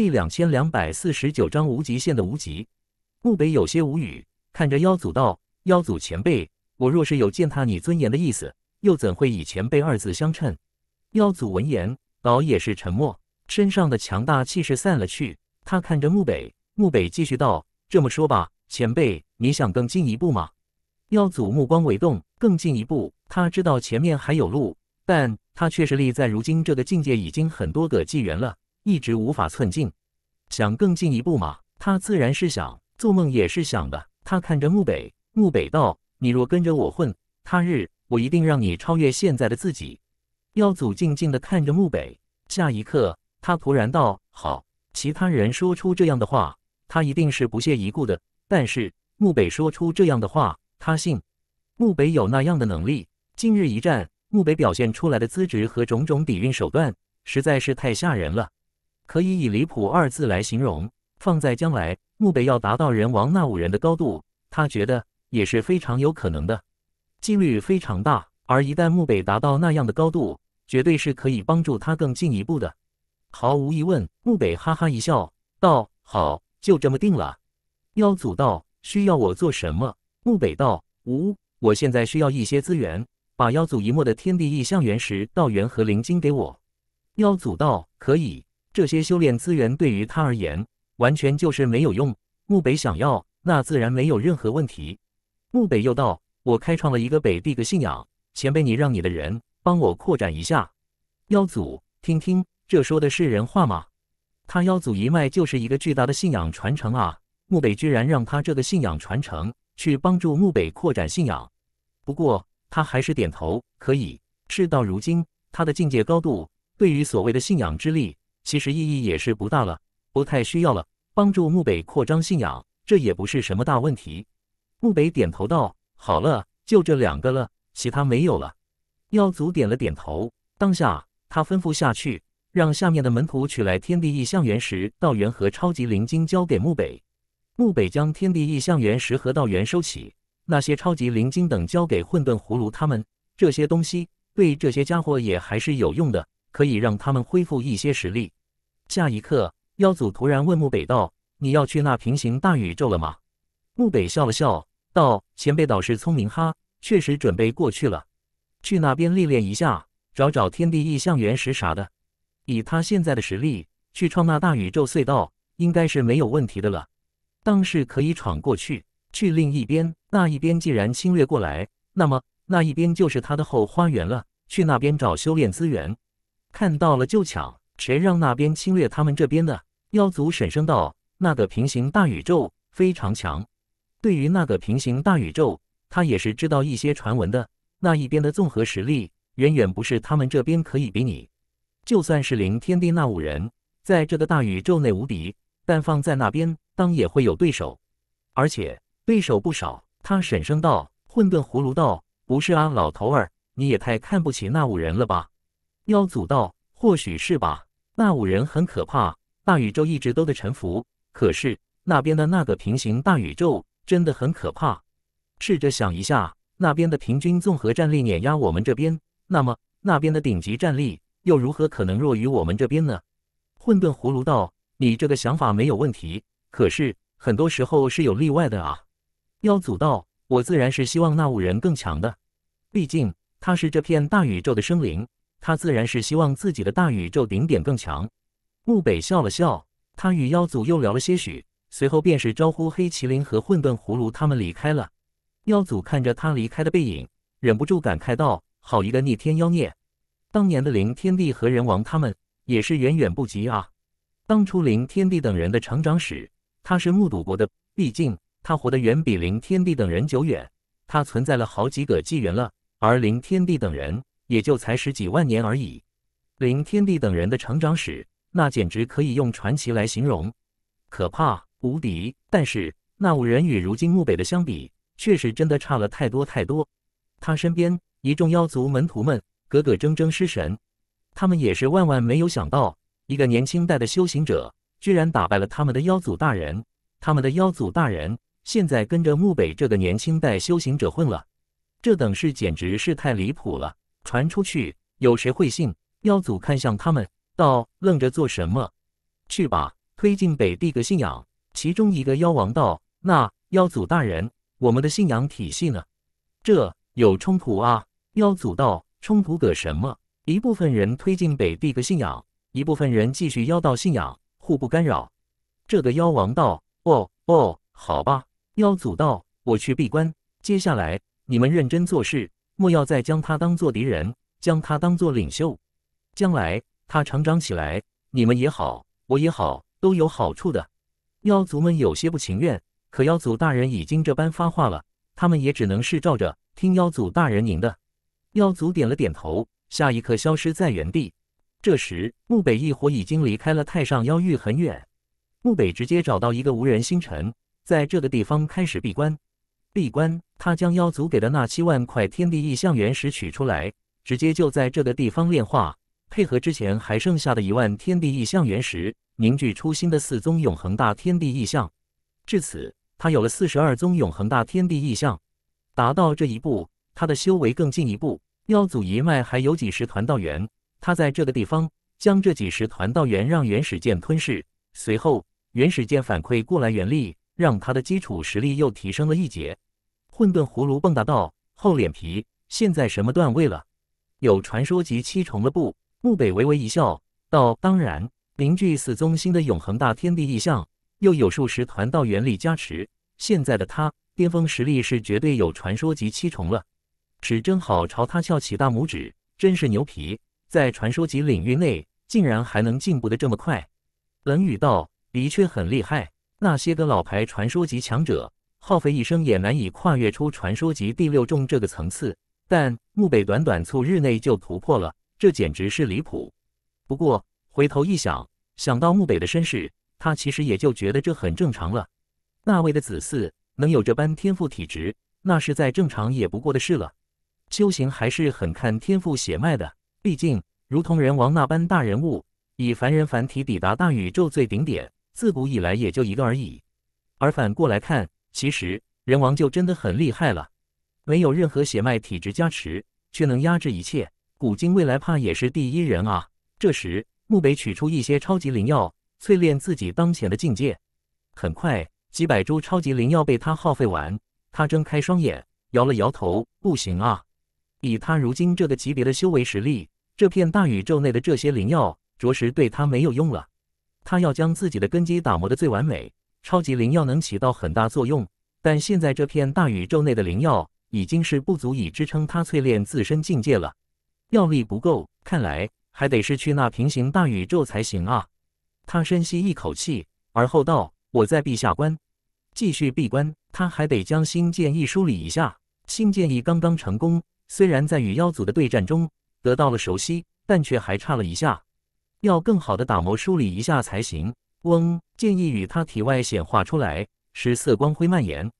第两千两百四十九章无极限的无极。木北有些无语，看着妖祖道：“妖祖前辈，我若是有践踏你尊严的意思，又怎会以前辈二字相称？”妖祖闻言，老也是沉默，身上的强大气势散了去。他看着木北，木北继续道：“这么说吧，前辈，你想更进一步吗？”妖祖目光微动，更进一步。他知道前面还有路，但他确实立在如今这个境界已经很多个纪元了。一直无法寸进，想更进一步吗？他自然是想，做梦也是想的。他看着木北，木北道：“你若跟着我混，他日我一定让你超越现在的自己。”妖祖静静地看着木北，下一刻他突然道：“好。”其他人说出这样的话，他一定是不屑一顾的。但是木北说出这样的话，他信。木北有那样的能力。今日一战，木北表现出来的资质和种种底蕴手段，实在是太吓人了。可以以离谱二字来形容。放在将来，墓北要达到人王那五人的高度，他觉得也是非常有可能的，几率非常大。而一旦墓北达到那样的高度，绝对是可以帮助他更进一步的。毫无疑问，墓北哈哈一笑道：“好，就这么定了。”妖祖道：“需要我做什么？”墓北道：“无，我现在需要一些资源，把妖祖遗墨的天地异象、原石、道元和灵晶给我。”妖祖道：“可以。”这些修炼资源对于他而言，完全就是没有用。木北想要，那自然没有任何问题。木北又道：“我开创了一个北地的信仰，前辈，你让你的人帮我扩展一下。”妖祖，听听，这说的是人话吗？他妖祖一脉就是一个巨大的信仰传承啊！木北居然让他这个信仰传承去帮助木北扩展信仰。不过，他还是点头，可以。事到如今，他的境界高度，对于所谓的信仰之力。其实意义也是不大了，不太需要了。帮助木北扩张信仰，这也不是什么大问题。木北点头道：“好了，就这两个了，其他没有了。”妖祖点了点头，当下他吩咐下去，让下面的门徒取来天地异象原石、道元和超级灵晶，交给木北。木北将天地异象原石和道元收起，那些超级灵晶等交给混沌葫芦他们。这些东西对这些家伙也还是有用的。可以让他们恢复一些实力。下一刻，妖祖突然问木北道：“你要去那平行大宇宙了吗？”木北笑了笑，道：“前辈倒是聪明哈，确实准备过去了。去那边历练一下，找找天地异象原石啥的。以他现在的实力，去创那大宇宙隧道应该是没有问题的了。当是可以闯过去。去另一边，那一边既然侵略过来，那么那一边就是他的后花园了。去那边找修炼资源。”看到了就抢，谁让那边侵略他们这边的？妖族沈声道：“那个平行大宇宙非常强，对于那个平行大宇宙，他也是知道一些传闻的。那一边的综合实力远远不是他们这边可以比拟。就算是凌天帝那五人，在这个大宇宙内无敌，但放在那边，当也会有对手，而且对手不少。”他沈声道：“混沌葫芦道，不是啊，老头儿，你也太看不起那五人了吧？”妖祖道，或许是吧。那五人很可怕，大宇宙一直都在臣服。可是那边的那个平行大宇宙真的很可怕。试着想一下，那边的平均综合战力碾压我们这边，那么那边的顶级战力又如何可能弱于我们这边呢？混沌葫芦道，你这个想法没有问题。可是很多时候是有例外的啊。妖祖道，我自然是希望那五人更强的，毕竟他是这片大宇宙的生灵。他自然是希望自己的大宇宙顶点更强。穆北笑了笑，他与妖祖又聊了些许，随后便是招呼黑麒麟和混沌葫芦他们离开了。妖祖看着他离开的背影，忍不住感慨道：“好一个逆天妖孽！当年的灵天帝和人王他们，也是远远不及啊。当初灵天帝等人的成长史，他是目睹过的。毕竟他活得远比灵天帝等人久远，他存在了好几个纪元了，而灵天帝等人……”也就才十几万年而已，林天帝等人的成长史，那简直可以用传奇来形容，可怕无敌。但是那五人与如今木北的相比，确实真的差了太多太多。他身边一众妖族门徒们，个个铮铮失神，他们也是万万没有想到，一个年轻代的修行者，居然打败了他们的妖祖大人。他们的妖祖大人现在跟着木北这个年轻代修行者混了，这等事简直是太离谱了。传出去，有谁会信？妖祖看向他们，道：“愣着做什么？去吧，推进北地个信仰。”其中一个妖王道：“那妖祖大人，我们的信仰体系呢？这有冲突啊！”妖祖道：“冲突个什么？一部分人推进北地个信仰，一部分人继续妖道信仰，互不干扰。”这个妖王道：“哦哦，好吧。”妖祖道：“我去闭关，接下来你们认真做事。”莫要再将他当做敌人，将他当做领袖。将来他成长起来，你们也好，我也好，都有好处的。妖族们有些不情愿，可妖族大人已经这般发话了，他们也只能是照着听妖族大人您的。妖族点了点头，下一刻消失在原地。这时，木北一伙已经离开了太上妖域很远。木北直接找到一个无人星辰，在这个地方开始闭关。闭关。他将妖族给的那七万块天地异象原石取出来，直接就在这个地方炼化，配合之前还剩下的一万天地异象原石，凝聚出新的四宗永恒大天地异象。至此，他有了四十二宗永恒大天地异象。达到这一步，他的修为更进一步。妖祖一脉还有几十团道元，他在这个地方将这几十团道元让原始剑吞噬，随后原始剑反馈过来元力，让他的基础实力又提升了一截。混沌葫芦蹦跶道：“厚脸皮，现在什么段位了？有传说级七重了不？”木北微微一笑道：“当然，凝聚四宗心的永恒大天地意象，又有数十团道元力加持，现在的他巅峰实力是绝对有传说级七重了。”史正好朝他翘起大拇指，真是牛皮，在传说级领域内竟然还能进步的这么快。冷语道：“的确很厉害，那些个老牌传说级强者。”耗费一生也难以跨越出传说级第六重这个层次，但木北短短数日内就突破了，这简直是离谱。不过回头一想，想到木北的身世，他其实也就觉得这很正常了。那位的子嗣能有这般天赋体质，那是再正常也不过的事了。修行还是很看天赋血脉的，毕竟如同人王那般大人物，以凡人凡体抵达大宇宙最顶点，自古以来也就一个而已。而反过来看，其实人王就真的很厉害了，没有任何血脉体质加持，却能压制一切，古今未来怕也是第一人啊！这时，木北取出一些超级灵药，淬炼自己当前的境界。很快，几百株超级灵药被他耗费完。他睁开双眼，摇了摇头，不行啊！以他如今这个级别的修为实力，这片大宇宙内的这些灵药，着实对他没有用了。他要将自己的根基打磨的最完美。超级灵药能起到很大作用，但现在这片大宇宙内的灵药已经是不足以支撑他淬炼自身境界了，药力不够，看来还得是去那平行大宇宙才行啊！他深吸一口气，而后道：“我在闭下关，继续闭关。他还得将新建议梳理一下。新建议刚刚成功，虽然在与妖族的对战中得到了熟悉，但却还差了一下，要更好的打磨梳理一下才行。”翁建议与他体外显化出来，十色光辉蔓延。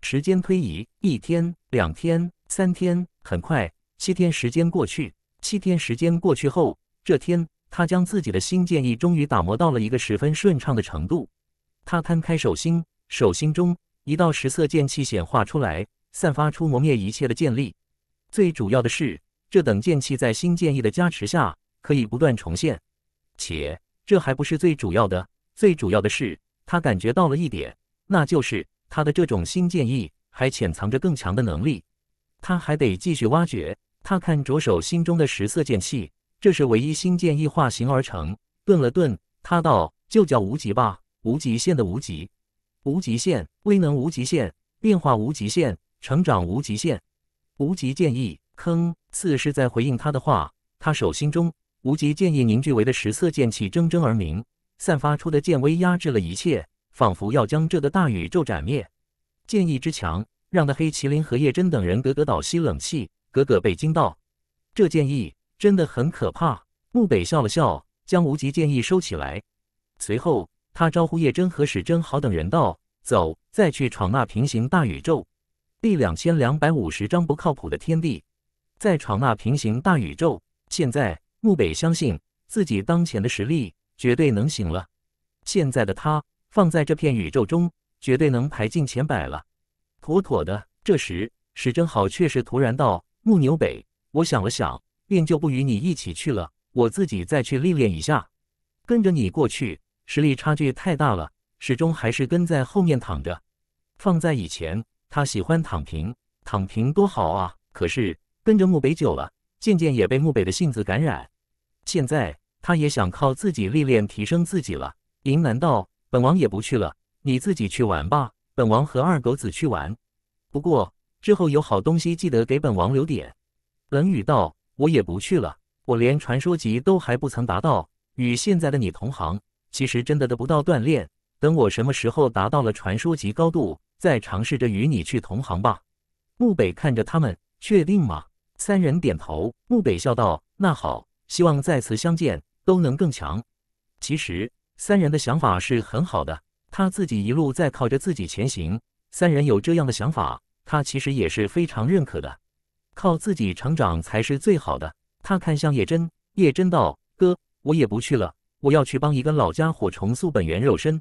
时间推移，一天、两天、三天，很快，七天时间过去。七天时间过去后，这天，他将自己的新建议终于打磨到了一个十分顺畅的程度。他摊开手心，手心中一道十色剑气显化出来，散发出磨灭一切的剑力。最主要的是，这等剑气在新建议的加持下，可以不断重现。且这还不是最主要的。最主要的是，他感觉到了一点，那就是他的这种新剑意还潜藏着更强的能力，他还得继续挖掘。他看着手心中的十色剑气，这是唯一新剑意化形而成。顿了顿，他道：“就叫无极吧，无极限的无极，无极限，威能无极限，变化无极限，成长无极限，无极剑意。”坑似是在回应他的话。他手心中无极剑意凝聚为的十色剑气铮铮而鸣。散发出的剑威压制了一切，仿佛要将这个大宇宙斩灭。剑意之强，让得黑麒麟和叶真等人格格倒吸冷气，格格被惊到。这剑意真的很可怕。木北笑了笑，将无极剑意收起来。随后，他招呼叶真和史真豪等人道：“走，再去闯那平行大宇宙。”第两千两百五十章不靠谱的天地，再闯那平行大宇宙。现在，木北相信自己当前的实力。绝对能行了，现在的他放在这片宇宙中，绝对能排进前百了，妥妥的。这时史真好却是突然道：“木牛北，我想了想，便就不与你一起去了，我自己再去历练一下。跟着你过去，实力差距太大了，始终还是跟在后面躺着。放在以前，他喜欢躺平，躺平多好啊！可是跟着木北久了，渐渐也被木北的性子感染，现在。”他也想靠自己历练提升自己了。银难道本王也不去了？你自己去玩吧，本王和二狗子去玩。不过之后有好东西记得给本王留点。冷雨道：“我也不去了，我连传说级都还不曾达到，与现在的你同行，其实真的得不到锻炼。等我什么时候达到了传说级高度，再尝试着与你去同行吧。”木北看着他们，确定吗？三人点头。木北笑道：“那好，希望再次相见。”都能更强。其实三人的想法是很好的，他自己一路在靠着自己前行。三人有这样的想法，他其实也是非常认可的，靠自己成长才是最好的。他看向叶真，叶真道：“哥，我也不去了，我要去帮一个老家伙重塑本源肉身。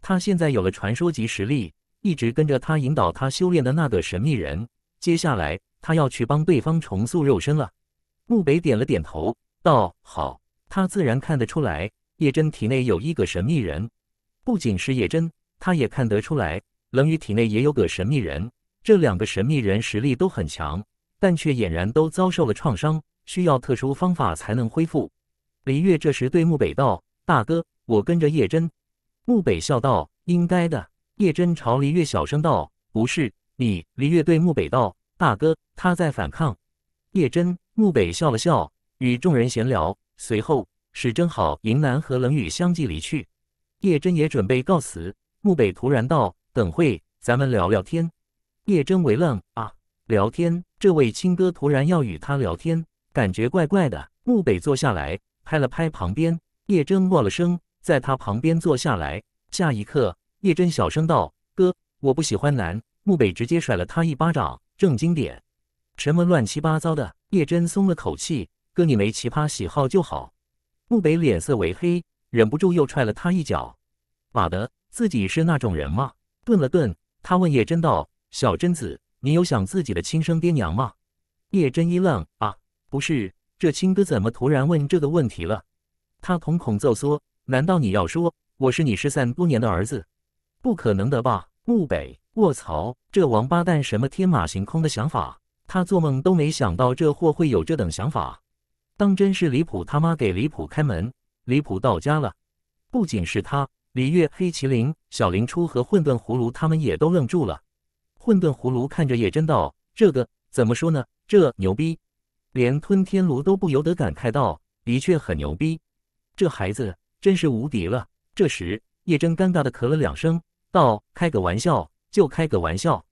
他现在有了传说级实力，一直跟着他引导他修炼的那个神秘人，接下来他要去帮对方重塑肉身了。”木北点了点头，道：“好。”他自然看得出来，叶真体内有一个神秘人。不仅是叶真，他也看得出来，冷雨体内也有个神秘人。这两个神秘人实力都很强，但却俨然都遭受了创伤，需要特殊方法才能恢复。李月这时对木北道：“大哥，我跟着叶真。”木北笑道：“应该的。”叶真朝李月小声道：“不是你。”李月对木北道：“大哥，他在反抗。”叶真木北笑了笑，与众人闲聊。随后，史真好、迎南和冷雨相继离去，叶真也准备告辞。木北突然道：“等会，咱们聊聊天。”叶真为愣啊，聊天？这位亲哥突然要与他聊天，感觉怪怪的。木北坐下来，拍了拍旁边。叶真默了声，在他旁边坐下来。下一刻，叶真小声道：“哥，我不喜欢男。”木北直接甩了他一巴掌：“正经点，什么乱七八糟的！”叶真松了口气。哥，你没奇葩喜好就好。穆北脸色为黑，忍不住又踹了他一脚。妈的，自己是那种人吗？顿了顿，他问叶真道：“小贞子，你有想自己的亲生爹娘吗？”叶真一愣，啊，不是，这亲哥怎么突然问这个问题了？他瞳孔骤缩，难道你要说我是你失散多年的儿子？不可能的吧，穆北！卧槽，这王八蛋什么天马行空的想法？他做梦都没想到这货会有这等想法。当真是离谱！他妈给离谱开门，离谱到家了。不仅是他，李月、黑麒麟、小林初和混沌葫芦他们也都愣住了。混沌葫芦看着叶真道：“这个怎么说呢？这牛逼，连吞天炉都不由得感慨道：的确很牛逼，这孩子真是无敌了。”这时，叶真尴尬的咳了两声，道：“开个玩笑，就开个玩笑。”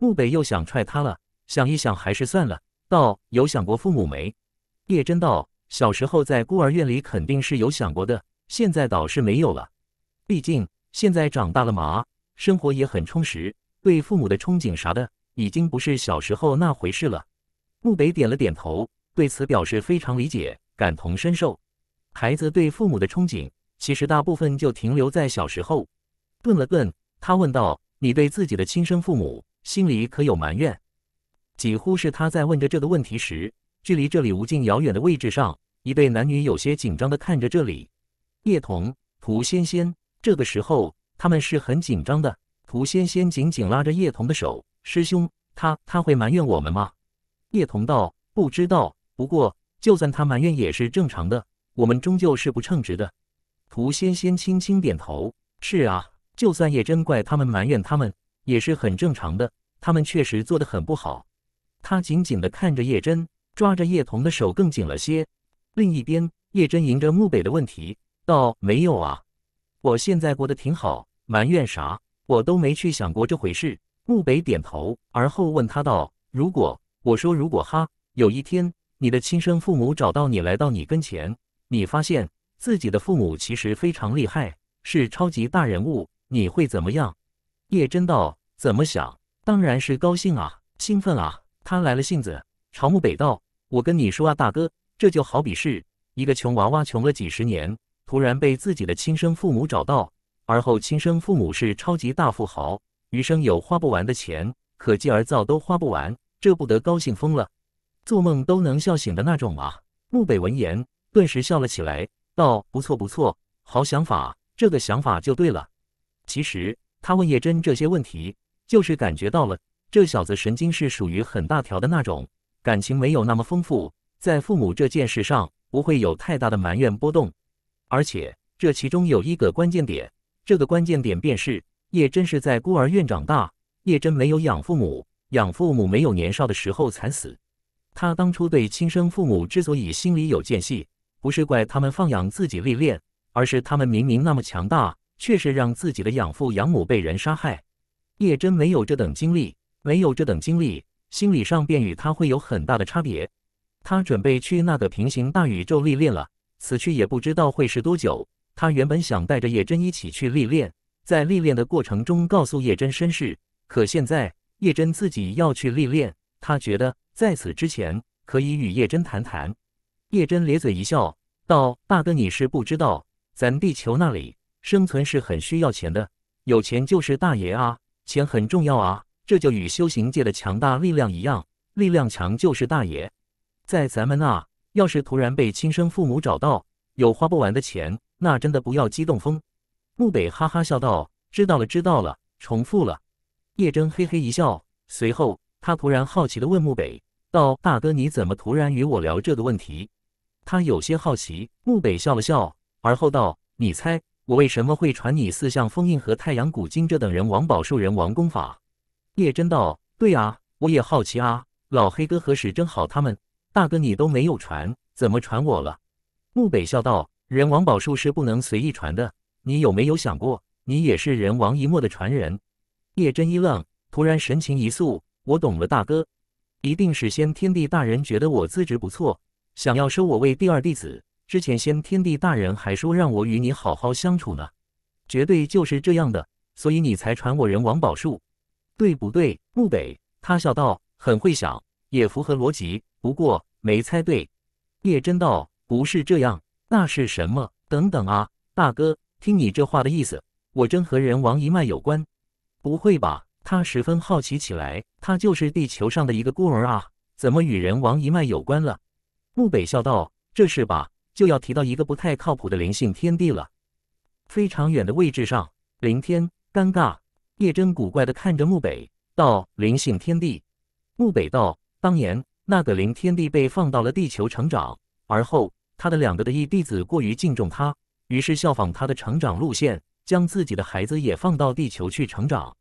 木北又想踹他了，想一想还是算了，道：“有想过父母没？”叶真道：“小时候在孤儿院里，肯定是有想过的。现在倒是没有了，毕竟现在长大了嘛，生活也很充实，对父母的憧憬啥的，已经不是小时候那回事了。”木北点了点头，对此表示非常理解，感同身受。孩子对父母的憧憬，其实大部分就停留在小时候。顿了顿，他问道：“你对自己的亲生父母，心里可有埋怨？”几乎是他在问着这个问题时。距离这里无尽遥远的位置上，一对男女有些紧张地看着这里。叶童、涂仙仙，这个时候他们是很紧张的。涂仙仙紧紧拉着叶童的手：“师兄，他他会埋怨我们吗？”叶童道：“不知道，不过就算他埋怨也是正常的，我们终究是不称职的。”涂仙仙轻轻点头：“是啊，就算叶真怪他们埋怨他们也是很正常的，他们确实做得很不好。”他紧紧地看着叶真。抓着叶童的手更紧了些。另一边，叶真迎着穆北的问题道：“没有啊，我现在过得挺好，埋怨啥？我都没去想过这回事。”穆北点头，而后问他道：“如果我说如果哈，有一天你的亲生父母找到你，来到你跟前，你发现自己的父母其实非常厉害，是超级大人物，你会怎么样？”叶真道：“怎么想？当然是高兴啊，兴奋啊！”他来了性子，朝穆北道。我跟你说啊，大哥，这就好比是一个穷娃娃穷了几十年，突然被自己的亲生父母找到，而后亲生父母是超级大富豪，余生有花不完的钱，可继而造都花不完，这不得高兴疯了，做梦都能笑醒的那种吗？木北闻言顿时笑了起来，道：“不错不错，好想法，这个想法就对了。”其实他问叶真这些问题，就是感觉到了这小子神经是属于很大条的那种。感情没有那么丰富，在父母这件事上不会有太大的埋怨波动。而且这其中有一个关键点，这个关键点便是叶真是在孤儿院长大，叶真没有养父母，养父母没有年少的时候惨死。他当初对亲生父母之所以心里有间隙，不是怪他们放养自己历练，而是他们明明那么强大，却是让自己的养父养母被人杀害。叶真没有这等经历，没有这等经历。心理上便与他会有很大的差别。他准备去那个平行大宇宙历练了，此去也不知道会是多久。他原本想带着叶真一起去历练，在历练的过程中告诉叶真身世。可现在叶真自己要去历练，他觉得在此之前可以与叶真谈谈。叶真咧嘴一笑，道：“大哥，你是不知道，咱地球那里生存是很需要钱的，有钱就是大爷啊，钱很重要啊。”这就与修行界的强大力量一样，力量强就是大爷。在咱们那，要是突然被亲生父母找到，有花不完的钱，那真的不要激动疯。穆北哈哈笑道：“知道了，知道了，重复了。”叶真嘿嘿一笑，随后他突然好奇的问穆北道：“大哥，你怎么突然与我聊这个问题？”他有些好奇。穆北笑了笑，而后道：“你猜我为什么会传你四象封印和太阳古经这等人王宝术人王功法？”叶真道：“对啊，我也好奇啊。老黑哥何时真好他们？大哥你都没有传，怎么传我了？”木北笑道：“人王宝术是不能随意传的。你有没有想过，你也是人王一墨的传人？”叶真一愣，突然神情一肃：“我懂了，大哥，一定是先天地大人觉得我资质不错，想要收我为第二弟子。之前先天地大人还说让我与你好好相处呢，绝对就是这样的。所以你才传我人王宝术。”对不对，木北？他笑道：“很会想，也符合逻辑，不过没猜对。”叶真道：“不是这样，那是什么？等等啊，大哥，听你这话的意思，我真和人王一脉有关？不会吧？”他十分好奇起来。他就是地球上的一个孤儿啊，怎么与人王一脉有关了？木北笑道：“这是吧，就要提到一个不太靠谱的灵性天地了，非常远的位置上。”林天尴尬。叶真古怪的看着木北道：“灵性天地。”木北道：“当年那个灵天地被放到了地球成长，而后他的两个的义弟子过于敬重他，于是效仿他的成长路线，将自己的孩子也放到地球去成长。”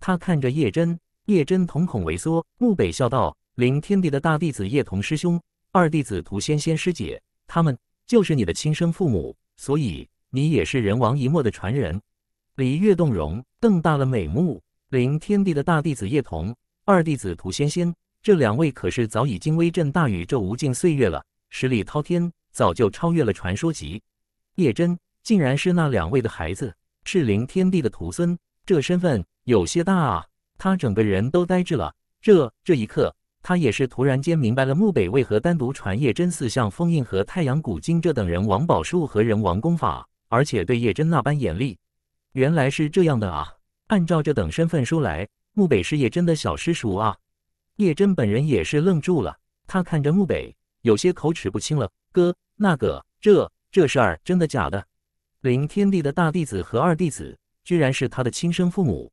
他看着叶真，叶真瞳孔萎缩。木北笑道：“灵天地的大弟子叶童师兄，二弟子涂仙仙师姐，他们就是你的亲生父母，所以你也是人王一墨的传人。”离月动容，瞪大了美目。凌天帝的大弟子叶童，二弟子屠仙仙，这两位可是早已经威震大宇宙无尽岁月了，实力滔天，早就超越了传说级。叶真竟然是那两位的孩子，是凌天帝的徒孙，这身份有些大啊！他整个人都呆滞了。这这一刻，他也是突然间明白了木北为何单独传叶真四象封印和太阳古经这等人王宝术和人王功法，而且对叶真那般严厉。原来是这样的啊！按照这等身份说来，木北是叶真的小师叔啊。叶真本人也是愣住了，他看着木北，有些口齿不清了：“哥，那个，这这事儿真的假的？林天帝的大弟子和二弟子，居然是他的亲生父母？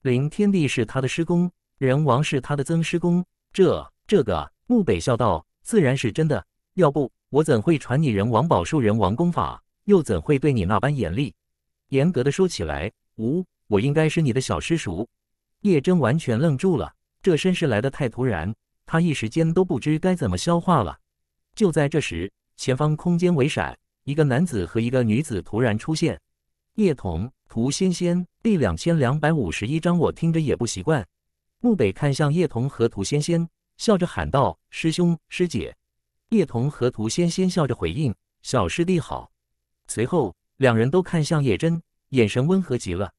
林天帝是他的师公，人王是他的曾师公？这……这个……”木北笑道：“自然是真的。要不我怎会传你人王宝术，人王功法，又怎会对你那般严厉？”严格的说起来，吴，我应该是你的小师叔。叶真完全愣住了，这身世来的太突然，他一时间都不知该怎么消化了。就在这时，前方空间为闪，一个男子和一个女子突然出现。叶童、涂仙仙，第两千两百五十一章，我听着也不习惯。木北看向叶童和涂仙仙，笑着喊道：“师兄，师姐。”叶童和涂仙仙笑着回应：“小师弟好。”随后。两人都看向叶真，眼神温和极了，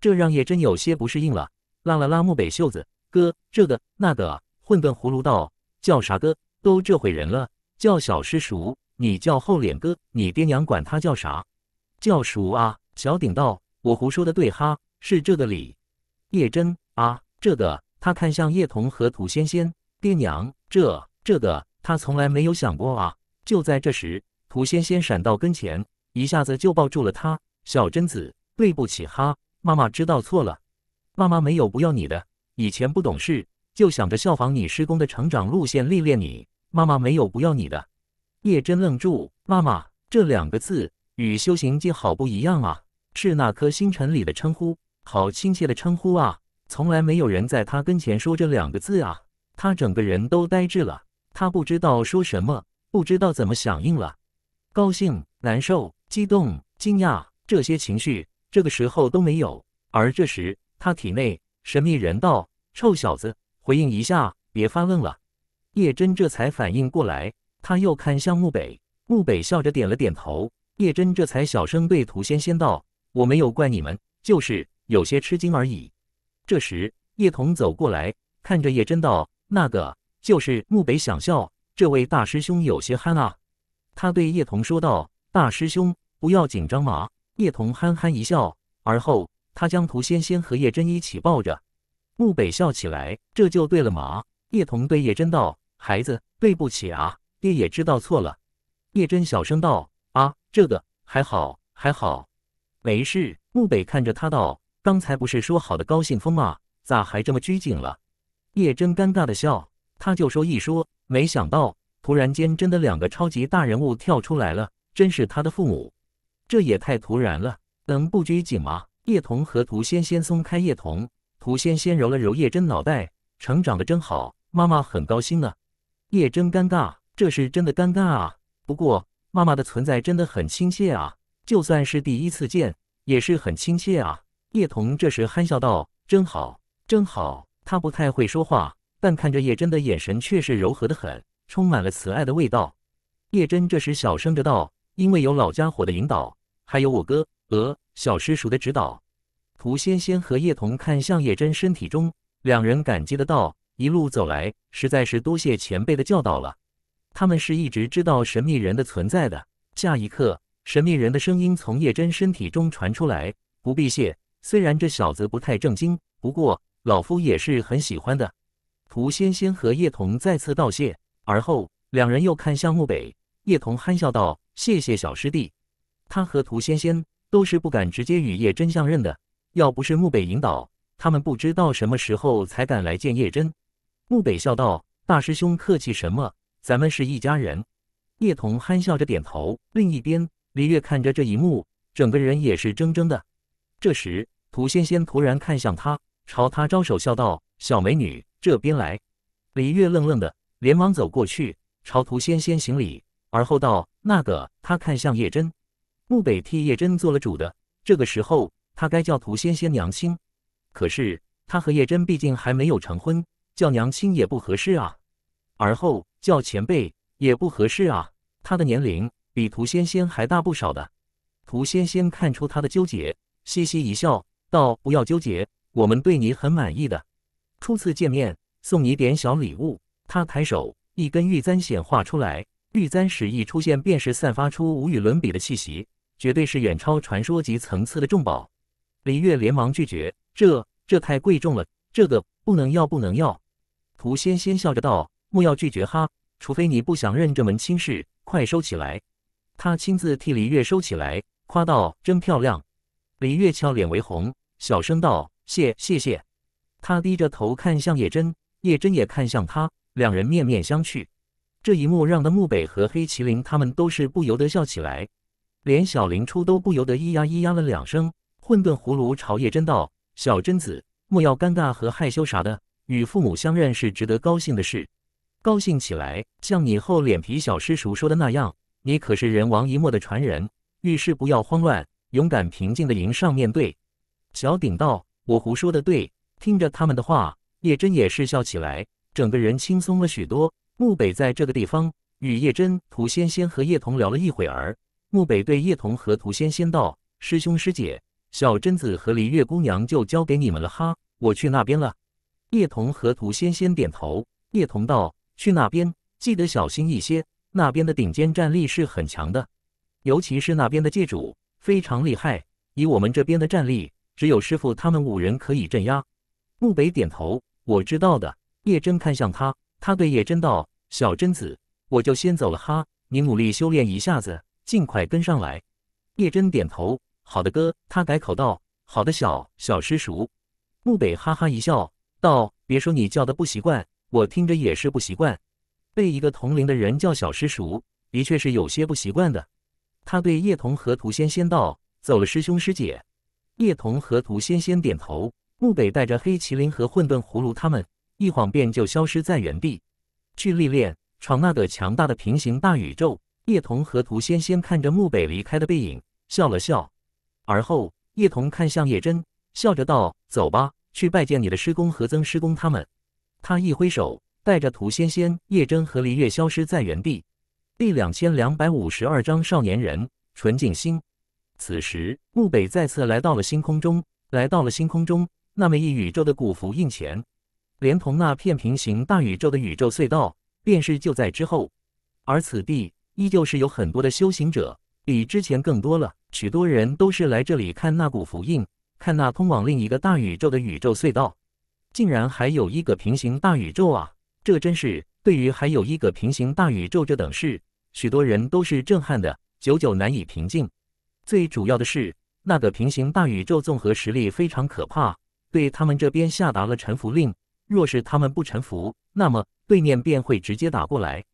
这让叶真有些不适应了，拉了拉木北袖子：“哥，这个、那个混沌葫芦道叫啥哥？都这会人了，叫小师叔。你叫厚脸哥，你爹娘管他叫啥？叫叔啊。”小鼎道：“我胡说的对哈，是这个理。”叶真啊，这个，他看向叶童和土仙仙爹娘，这、这个，他从来没有想过啊。就在这时，土仙仙闪到跟前。一下子就抱住了他，小贞子，对不起哈，妈妈知道错了，妈妈没有不要你的，以前不懂事，就想着效仿你施工的成长路线历练你，妈妈没有不要你的。叶真愣住，妈妈这两个字与修行界好不一样啊，是那颗星辰里的称呼，好亲切的称呼啊，从来没有人在他跟前说这两个字啊，他整个人都呆滞了，他不知道说什么，不知道怎么响应了，高兴，难受。激动、惊讶这些情绪，这个时候都没有。而这时，他体内神秘人道：“臭小子，回应一下，别发愣了。”叶真这才反应过来，他又看向木北，木北笑着点了点头。叶真这才小声对屠仙仙道：“我没有怪你们，就是有些吃惊而已。”这时，叶童走过来，看着叶真道：“那个，就是木北想笑，这位大师兄有些憨啊。”他对叶童说道。大师兄，不要紧张嘛。叶童憨憨一笑，而后他将涂仙仙和叶真一起抱着。木北笑起来，这就对了嘛。叶童对叶真道：“孩子，对不起啊，爹也知道错了。”叶真小声道：“啊，这个还好，还好，没事。”木北看着他道：“刚才不是说好的高兴疯吗？咋还这么拘谨了？”叶真尴尬的笑，他就说一说，没想到突然间真的两个超级大人物跳出来了。真是他的父母，这也太突然了，能不拘谨吗？叶童和涂仙仙松开叶童，涂仙仙揉了揉叶真脑袋，成长的真好，妈妈很高兴呢。叶真尴尬，这是真的尴尬啊。不过妈妈的存在真的很亲切啊，就算是第一次见，也是很亲切啊。叶童这时憨笑道：“真好，真好。”他不太会说话，但看着叶真的眼神却是柔和的很，充满了慈爱的味道。叶真这时小声的道。因为有老家伙的引导，还有我哥呃，小师叔的指导，涂仙仙和叶童看向叶真身体中，两人感激的道：“一路走来，实在是多谢前辈的教导了。”他们是一直知道神秘人的存在的。下一刻，神秘人的声音从叶真身体中传出来：“不必谢，虽然这小子不太正经，不过老夫也是很喜欢的。”涂仙仙和叶童再次道谢，而后两人又看向墓北，叶童憨笑道。谢谢小师弟，他和涂仙仙都是不敢直接与叶真相认的，要不是木北引导，他们不知道什么时候才敢来见叶真。木北笑道：“大师兄客气什么，咱们是一家人。”叶童憨笑着点头。另一边，李月看着这一幕，整个人也是怔怔的。这时，涂仙仙突然看向他，朝他招手笑道：“小美女，这边来。”李月愣愣的，连忙走过去，朝涂仙仙行礼。而后道：“那个，他看向叶真，慕北替叶真做了主的。这个时候，他该叫涂仙仙娘亲，可是他和叶真毕竟还没有成婚，叫娘亲也不合适啊。而后叫前辈也不合适啊，他的年龄比涂仙仙还大不少的。”涂仙仙看出他的纠结，嘻嘻一笑，道：“不要纠结，我们对你很满意的。初次见面，送你点小礼物。”他抬手，一根玉簪显化出来。玉簪石一出现，便是散发出无与伦比的气息，绝对是远超传说级层次的重宝。李月连忙拒绝，这这太贵重了，这个不能要，不能要。涂仙仙笑着道：“莫要拒绝哈，除非你不想认这门亲事，快收起来。”他亲自替李月收起来，夸道：“真漂亮。”李月俏脸微红，小声道：“谢谢谢。”她低着头看向叶真，叶真也看向他，两人面面相觑。这一幕让的木北和黑麒麟他们都是不由得笑起来，连小林初都不由得咿呀咿呀了两声。混沌葫芦朝叶真道：“小贞子，莫要尴尬和害羞啥的，与父母相认是值得高兴的事，高兴起来，像你厚脸皮小师叔说的那样，你可是人王一墨的传人，遇事不要慌乱，勇敢平静的迎上面对。”小鼎道：“我胡说的对。”听着他们的话，叶真也是笑起来，整个人轻松了许多。穆北在这个地方与叶真、涂仙仙和叶童聊了一会儿。穆北对叶童和涂仙仙道：“师兄师姐，小贞子和离月姑娘就交给你们了哈，我去那边了。”叶童和涂仙仙点头。叶童道：“去那边记得小心一些，那边的顶尖战力是很强的，尤其是那边的界主非常厉害，以我们这边的战力，只有师傅他们五人可以镇压。”穆北点头：“我知道的。”叶真看向他。他对叶真道：“小贞子，我就先走了哈，你努力修炼一下子，尽快跟上来。”叶真点头：“好的，哥。”他改口道：“好的，小小师叔。”木北哈哈一笑，道：“别说你叫的不习惯，我听着也是不习惯，被一个同龄的人叫小师叔，的确是有些不习惯的。”他对叶童和屠仙仙道：“走了，师兄师姐。”叶童和屠仙仙点头。木北带着黑麒麟和混沌葫芦他们。一晃便就消失在原地，去历练，闯那个强大的平行大宇宙。叶童和涂仙仙看着墓北离开的背影，笑了笑，而后叶童看向叶真，笑着道：“走吧，去拜见你的师公和曾师公他们。”他一挥手，带着涂仙仙、叶真和黎月消失在原地。第两千两百五十二章少年人纯净心。此时，墓北再次来到了星空中，来到了星空中那枚一宇宙的古符印前。连同那片平行大宇宙的宇宙隧道，便是就在之后。而此地依旧是有很多的修行者，比之前更多了。许多人都是来这里看那股符印，看那通往另一个大宇宙的宇宙隧道。竟然还有一个平行大宇宙啊！这真是对于还有一个平行大宇宙这等事，许多人都是震撼的，久久难以平静。最主要的是，那个平行大宇宙综合实力非常可怕，对他们这边下达了臣服令。若是他们不臣服，那么对面便会直接打过来，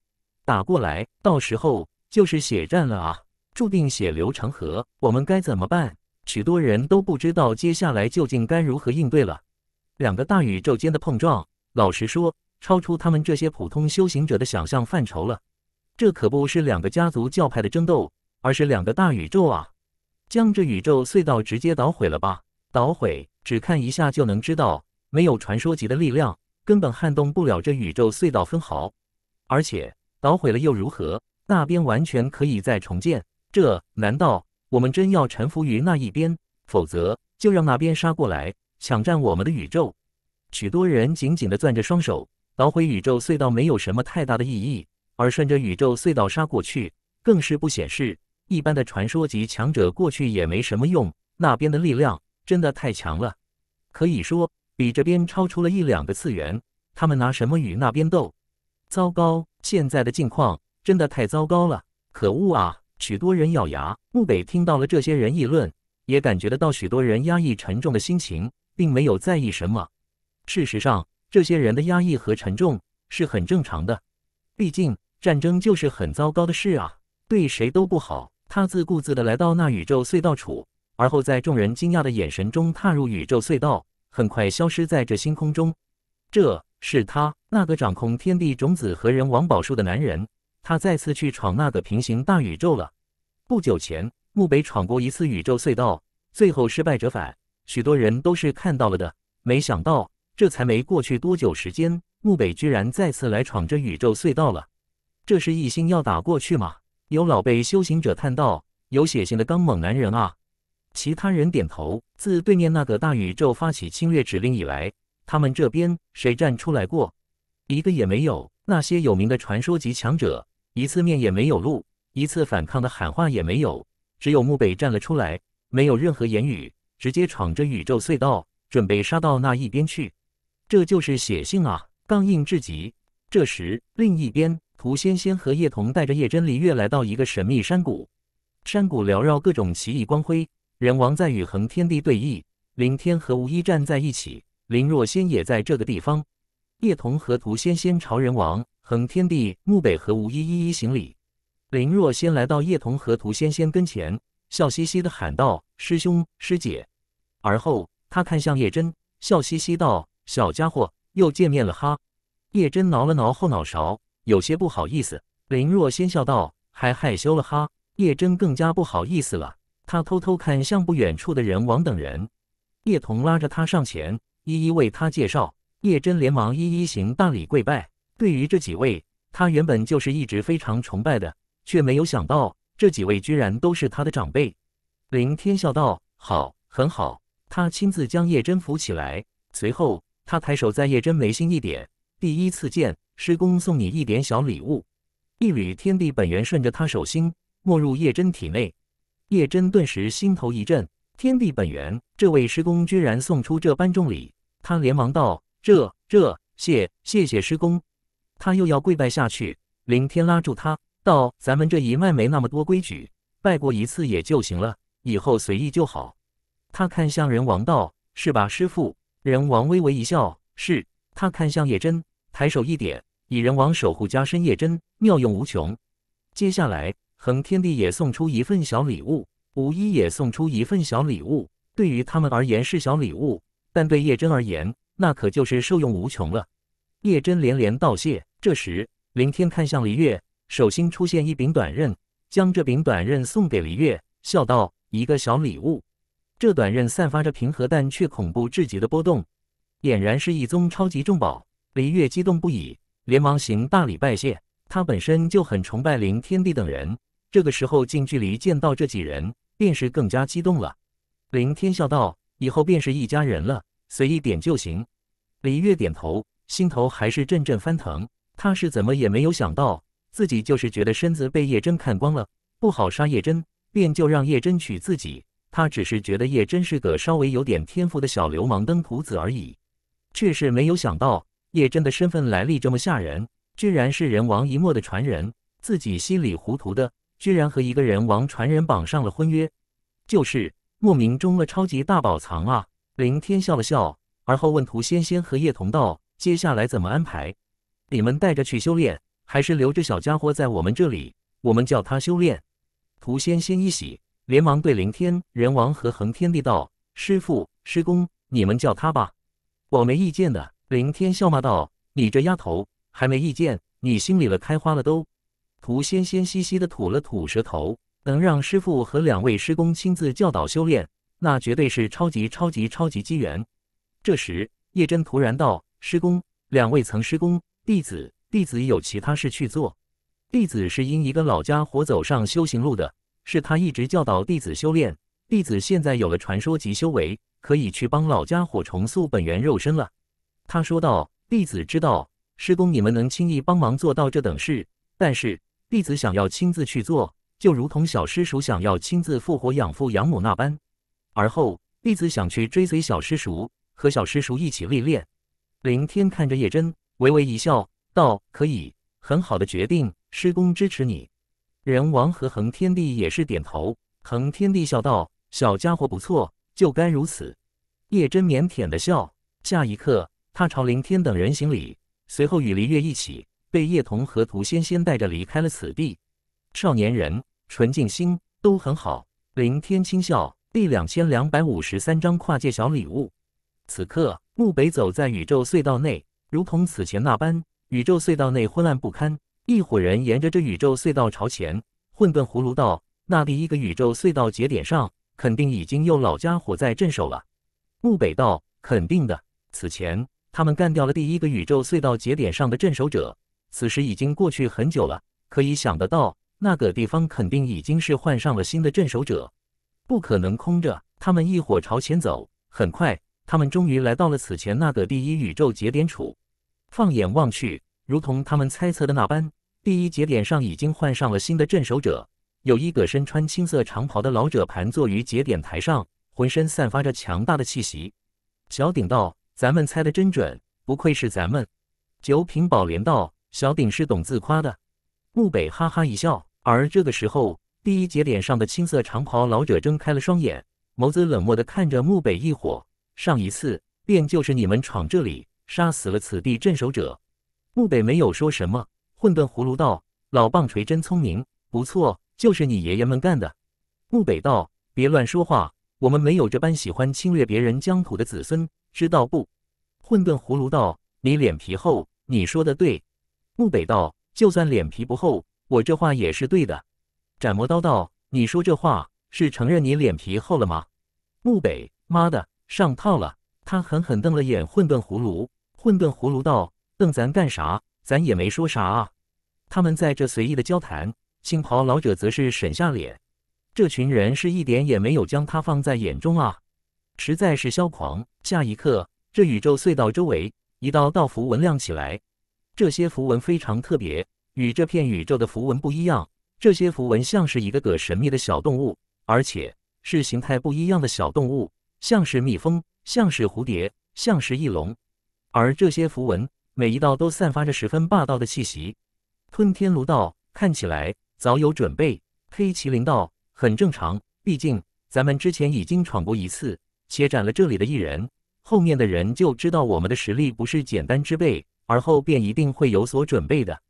打过来，到时候就是血战了啊！注定血流成河，我们该怎么办？许多人都不知道接下来究竟该如何应对了。两个大宇宙间的碰撞，老实说，超出他们这些普通修行者的想象范畴了。这可不是两个家族教派的争斗，而是两个大宇宙啊！将这宇宙隧道直接捣毁了吧！捣毁，只看一下就能知道。没有传说级的力量，根本撼动不了这宇宙隧道分毫。而且，捣毁了又如何？那边完全可以再重建。这难道我们真要臣服于那一边？否则，就让那边杀过来，抢占我们的宇宙。许多人紧紧地攥着双手，捣毁宇宙隧道没有什么太大的意义，而顺着宇宙隧道杀过去更是不显示。一般的传说级强者过去也没什么用，那边的力量真的太强了，可以说。比这边超出了一两个次元，他们拿什么与那边斗？糟糕，现在的境况真的太糟糕了！可恶啊！许多人咬牙。木北听到了这些人议论，也感觉得到许多人压抑沉重的心情，并没有在意什么。事实上，这些人的压抑和沉重是很正常的，毕竟战争就是很糟糕的事啊，对谁都不好。他自顾自地来到那宇宙隧道处，而后在众人惊讶的眼神中踏入宇宙隧道。很快消失在这星空中，这是他那个掌控天地种子和人王宝树的男人。他再次去闯那个平行大宇宙了。不久前，木北闯过一次宇宙隧道，最后失败折返，许多人都是看到了的。没想到，这才没过去多久时间，木北居然再次来闯这宇宙隧道了。这是一心要打过去吗？有老辈修行者叹道：“有血性的刚猛男人啊！”其他人点头。自对面那个大宇宙发起侵略指令以来，他们这边谁站出来过？一个也没有。那些有名的传说级强者，一次面也没有露，一次反抗的喊话也没有。只有木北站了出来，没有任何言语，直接闯着宇宙隧道，准备杀到那一边去。这就是血性啊，刚硬至极。这时，另一边，涂仙仙和叶童带着叶真离月来到一个神秘山谷，山谷缭绕各种奇异光辉。人王在与恒天帝对弈，林天和吴一站在一起，林若仙也在这个地方。叶童和涂仙仙朝人王、恒天帝、木北和吴一一一行礼。林若仙来到叶童和涂仙仙跟前，笑嘻嘻的喊道：“师兄，师姐。”而后他看向叶真，笑嘻嘻道：“小家伙，又见面了哈。”叶真挠了挠后脑勺，有些不好意思。林若仙笑道：“还害羞了哈？”叶真更加不好意思了。他偷偷看向不远处的人王等人，叶童拉着他上前，一一为他介绍。叶真连忙一一行大礼跪拜。对于这几位，他原本就是一直非常崇拜的，却没有想到这几位居然都是他的长辈。林天笑道：“好，很好。”他亲自将叶真扶起来，随后他抬手在叶真眉心一点。第一次见，师公送你一点小礼物。一缕天地本源顺着他手心没入叶真体内。叶真顿时心头一震，天地本源，这位师公居然送出这般重礼，他连忙道：“这、这，谢、谢谢师公。”他又要跪拜下去，凌天拉住他道：“咱们这一脉没那么多规矩，拜过一次也就行了，以后随意就好。”他看向人王道：“是吧，师傅？”人王微微一笑：“是。”他看向叶真，抬手一点，以人王守护加身，叶真妙用无穷。接下来。恒天帝也送出一份小礼物，五一也送出一份小礼物。对于他们而言是小礼物，但对叶真而言，那可就是受用无穷了。叶真连连道谢。这时，林天看向黎月，手心出现一柄短刃，将这柄短刃送给黎月，笑道：“一个小礼物。”这短刃散发着平和但却恐怖至极的波动，俨然是一宗超级重宝。黎月激动不已，连忙行大礼拜谢。他本身就很崇拜林天帝等人。这个时候近距离见到这几人，便是更加激动了。林天笑道：“以后便是一家人了，随意点就行。”李月点头，心头还是阵阵翻腾。他是怎么也没有想到，自己就是觉得身子被叶真看光了，不好杀叶真，便就让叶真娶自己。他只是觉得叶真是个稍微有点天赋的小流氓登徒子而已，却是没有想到叶真的身份来历这么吓人，居然是人王一莫的传人，自己稀里糊涂的。居然和一个人王传人绑上了婚约，就是莫名中了超级大宝藏啊！林天笑了笑，而后问涂仙仙和叶童道：“接下来怎么安排？你们带着去修炼，还是留着小家伙在我们这里？我们叫他修炼。”涂仙仙一喜，连忙对林天人王和恒天帝道：“师傅、师公，你们叫他吧，我没意见的。”林天笑骂道：“你这丫头还没意见，你心里了开花了都！”徒仙仙兮兮地吐了吐舌头，能让师傅和两位师公亲自教导修炼，那绝对是超级超级超级机缘。这时，叶真突然道：“师公，两位曾师公，弟子弟子有其他事去做。弟子是因一个老家伙走上修行路的，是他一直教导弟子修炼。弟子现在有了传说级修为，可以去帮老家伙重塑本源肉身了。”他说道：“弟子知道，师公你们能轻易帮忙做到这等事，但是。”弟子想要亲自去做，就如同小师叔想要亲自复活养父养母那般。而后，弟子想去追随小师叔，和小师叔一起历练。林天看着叶真，微微一笑，道：“可以，很好的决定，师公支持你。”人王和恒天帝也是点头。恒天帝笑道：“小家伙不错，就该如此。”叶真腼腆的笑。下一刻，他朝林天等人行礼，随后与黎月一起。被叶童和涂仙仙带着离开了此地。少年人纯净心都很好。林天轻笑。第两千两百五十三章跨界小礼物。此刻，木北走在宇宙隧道内，如同此前那般，宇宙隧道内昏暗不堪。一伙人沿着这宇宙隧道朝前。混沌葫芦道那第一个宇宙隧道节点上，肯定已经有老家伙在镇守了。木北道：“肯定的。此前他们干掉了第一个宇宙隧道节点上的镇守者。”此时已经过去很久了，可以想得到，那个地方肯定已经是换上了新的镇守者，不可能空着。他们一伙朝前走，很快，他们终于来到了此前那个第一宇宙节点处。放眼望去，如同他们猜测的那般，第一节点上已经换上了新的镇守者。有一个身穿青色长袍的老者盘坐于节点台上，浑身散发着强大的气息。小鼎道：“咱们猜的真准，不愧是咱们。”九品宝莲道。小鼎是懂自夸的，木北哈哈一笑。而这个时候，第一节脸上的青色长袍老者睁开了双眼，眸子冷漠的看着木北一伙。上一次便就是你们闯这里，杀死了此地镇守者。木北没有说什么。混沌葫芦道：“老棒槌真聪明，不错，就是你爷爷们干的。”木北道：“别乱说话，我们没有这般喜欢侵略别人疆土的子孙，知道不？”混沌葫芦道：“你脸皮厚，你说的对。”木北道，就算脸皮不厚，我这话也是对的。斩魔刀道，你说这话是承认你脸皮厚了吗？木北，妈的，上套了！他狠狠瞪了眼混沌葫芦。混沌葫芦道，瞪咱干啥？咱也没说啥啊。他们在这随意的交谈，青袍老者则是沈下脸。这群人是一点也没有将他放在眼中啊，实在是嚣狂。下一刻，这宇宙隧道周围一道道符文亮起来。这些符文非常特别，与这片宇宙的符文不一样。这些符文像是一个个神秘的小动物，而且是形态不一样的小动物，像是蜜蜂，像是蝴蝶，像是翼龙。而这些符文每一道都散发着十分霸道的气息。吞天炉道看起来早有准备，黑麒麟道很正常，毕竟咱们之前已经闯过一次，且斩了这里的异人，后面的人就知道我们的实力不是简单之辈。而后便一定会有所准备的。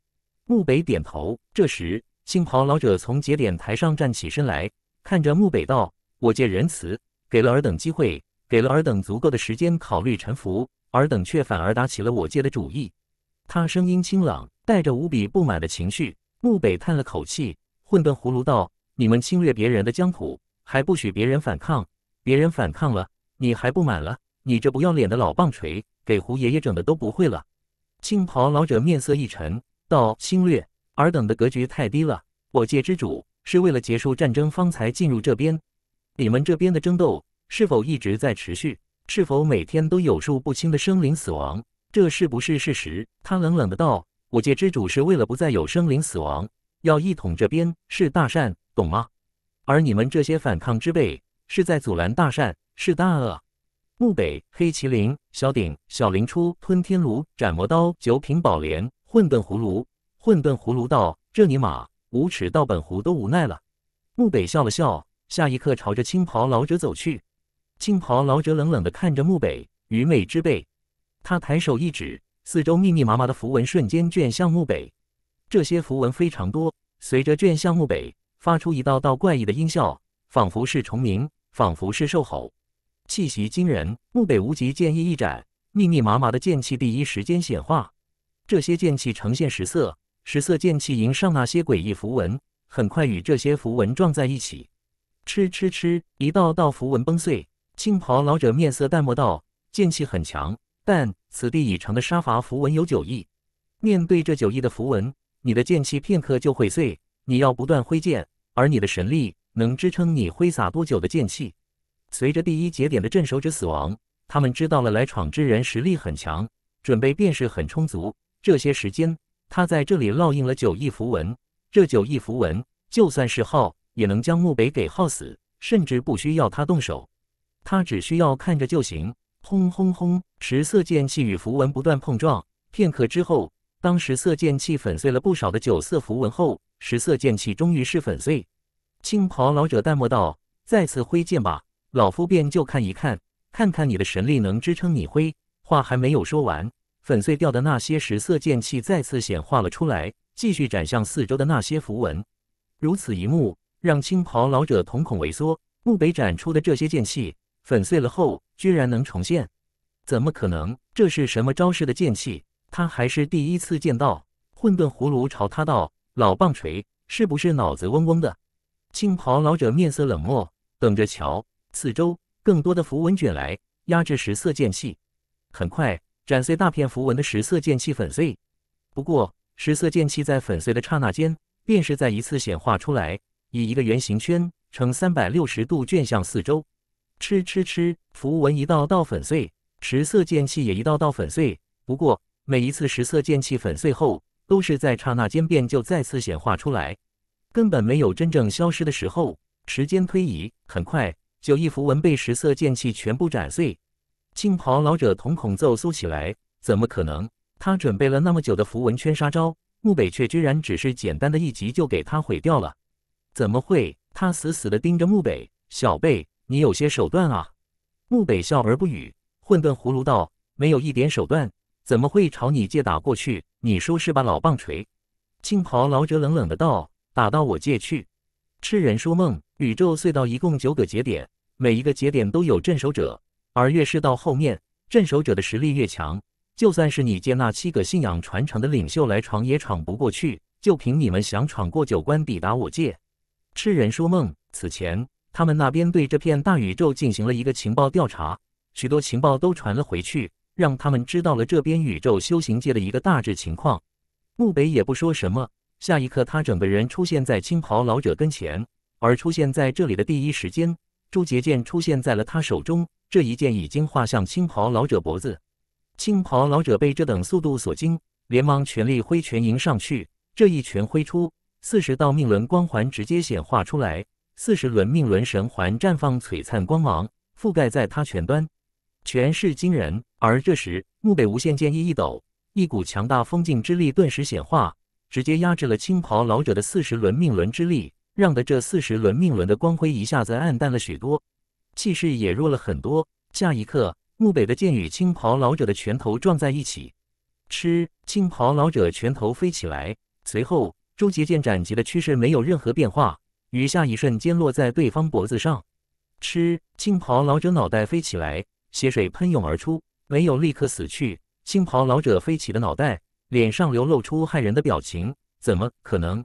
木北点头。这时，青袍老者从节点台上站起身来，看着木北道：“我借仁慈，给了尔等机会，给了尔等足够的时间考虑臣服，尔等却反而打起了我借的主意。”他声音清朗，带着无比不满的情绪。木北叹了口气：“混沌葫芦道，你们侵略别人的疆土，还不许别人反抗？别人反抗了，你还不满了？你这不要脸的老棒槌，给胡爷爷整的都不会了。”青袍老者面色一沉，道：“侵略，尔等的格局太低了。我界之主是为了结束战争方才进入这边，你们这边的争斗是否一直在持续？是否每天都有数不清的生灵死亡？这是不是事实？”他冷冷的道：“我界之主是为了不再有生灵死亡，要一统这边是大善，懂吗？而你们这些反抗之辈是在阻拦大善，是大恶。”墓北、黑麒麟、小鼎、小林出吞天炉、斩魔刀、九品宝莲、混沌葫芦、混沌葫芦道，这尼玛无耻到本狐都无奈了。墓北笑了笑，下一刻朝着青袍老者走去。青袍老者冷冷地看着墓北，愚昧之辈。他抬手一指，四周密密麻麻的符文瞬间卷向墓北。这些符文非常多，随着卷向墓北，发出一道道怪异的音效，仿佛是虫鸣，仿佛是兽吼。气息惊人，墓北无极剑意一展，密密麻麻的剑气第一时间显化。这些剑气呈现十色，十色剑气迎上那些诡异符文，很快与这些符文撞在一起。吃吃吃，一道道符文崩碎。青袍老者面色淡漠道：“剑气很强，但此地已成的杀伐符文有九亿。面对这九亿的符文，你的剑气片刻就会碎。你要不断挥剑，而你的神力能支撑你挥洒多久的剑气？”随着第一节点的镇守者死亡，他们知道了来闯之人实力很强，准备便是很充足。这些时间，他在这里烙印了九亿符文，这九亿符文就算是耗，也能将木北给耗死，甚至不需要他动手，他只需要看着就行。轰轰轰！十色剑气与符文不断碰撞，片刻之后，当十色剑气粉碎了不少的九色符文后，十色剑气终于是粉碎。青袍老者淡漠道：“再次挥剑吧。”老夫便就看一看，看看你的神力能支撑你挥。话还没有说完，粉碎掉的那些十色剑气再次显化了出来，继续斩向四周的那些符文。如此一幕，让青袍老者瞳孔萎缩。木北斩出的这些剑气粉碎了后，居然能重现？怎么可能？这是什么招式的剑气？他还是第一次见到。混沌葫芦朝他道：“老棒槌，是不是脑子嗡嗡的？”青袍老者面色冷漠，等着瞧。四周更多的符文卷来，压制十色剑气。很快，斩碎大片符文的十色剑气粉碎。不过，十色剑气在粉碎的刹那间，便是在一次显化出来，以一个圆形圈，呈三百六十度卷向四周。吃吃吃，符文一道道粉碎，十色剑气也一道道粉碎。不过，每一次十色剑气粉碎后，都是在刹那间便就再次显化出来，根本没有真正消失的时候。时间推移，很快。九翼符文被十色剑气全部斩碎，青袍老者瞳孔骤缩起来。怎么可能？他准备了那么久的符文圈杀招，木北却居然只是简单的一击就给他毁掉了？怎么会？他死死的盯着木北，小贝，你有些手段啊！木北笑而不语。混沌葫芦道：“没有一点手段，怎么会朝你借打过去？你说是吧，老棒槌？”青袍老者冷冷的道：“打到我界去。”痴人说梦，宇宙隧道一共九个节点，每一个节点都有镇守者，而越是到后面，镇守者的实力越强。就算是你借那七个信仰传承的领袖来闯，也闯不过去。就凭你们想闯过九关，抵达我界，痴人说梦。此前，他们那边对这片大宇宙进行了一个情报调查，许多情报都传了回去，让他们知道了这边宇宙修行界的一个大致情况。木北也不说什么。下一刻，他整个人出现在青袍老者跟前。而出现在这里的第一时间，朱杰剑出现在了他手中，这一剑已经划向青袍老者脖子。青袍老者被这等速度所惊，连忙全力挥拳迎上去。这一拳挥出，四十道命轮光环直接显化出来，四十轮命轮神环绽放璀璨光芒，覆盖在他拳端，拳势惊人。而这时，墓北无限剑意一抖，一股强大风劲之力顿时显化。直接压制了青袍老者的四十轮命轮之力，让得这四十轮命轮的光辉一下子暗淡了许多，气势也弱了很多。下一刻，木北的剑与青袍老者的拳头撞在一起，吃！青袍老者拳头飞起来，随后周杰剑斩击的趋势没有任何变化，于下一瞬间落在对方脖子上，吃！青袍老者脑袋飞起来，血水喷涌而出，没有立刻死去。青袍老者飞起的脑袋。脸上流露出骇人的表情，怎么可能？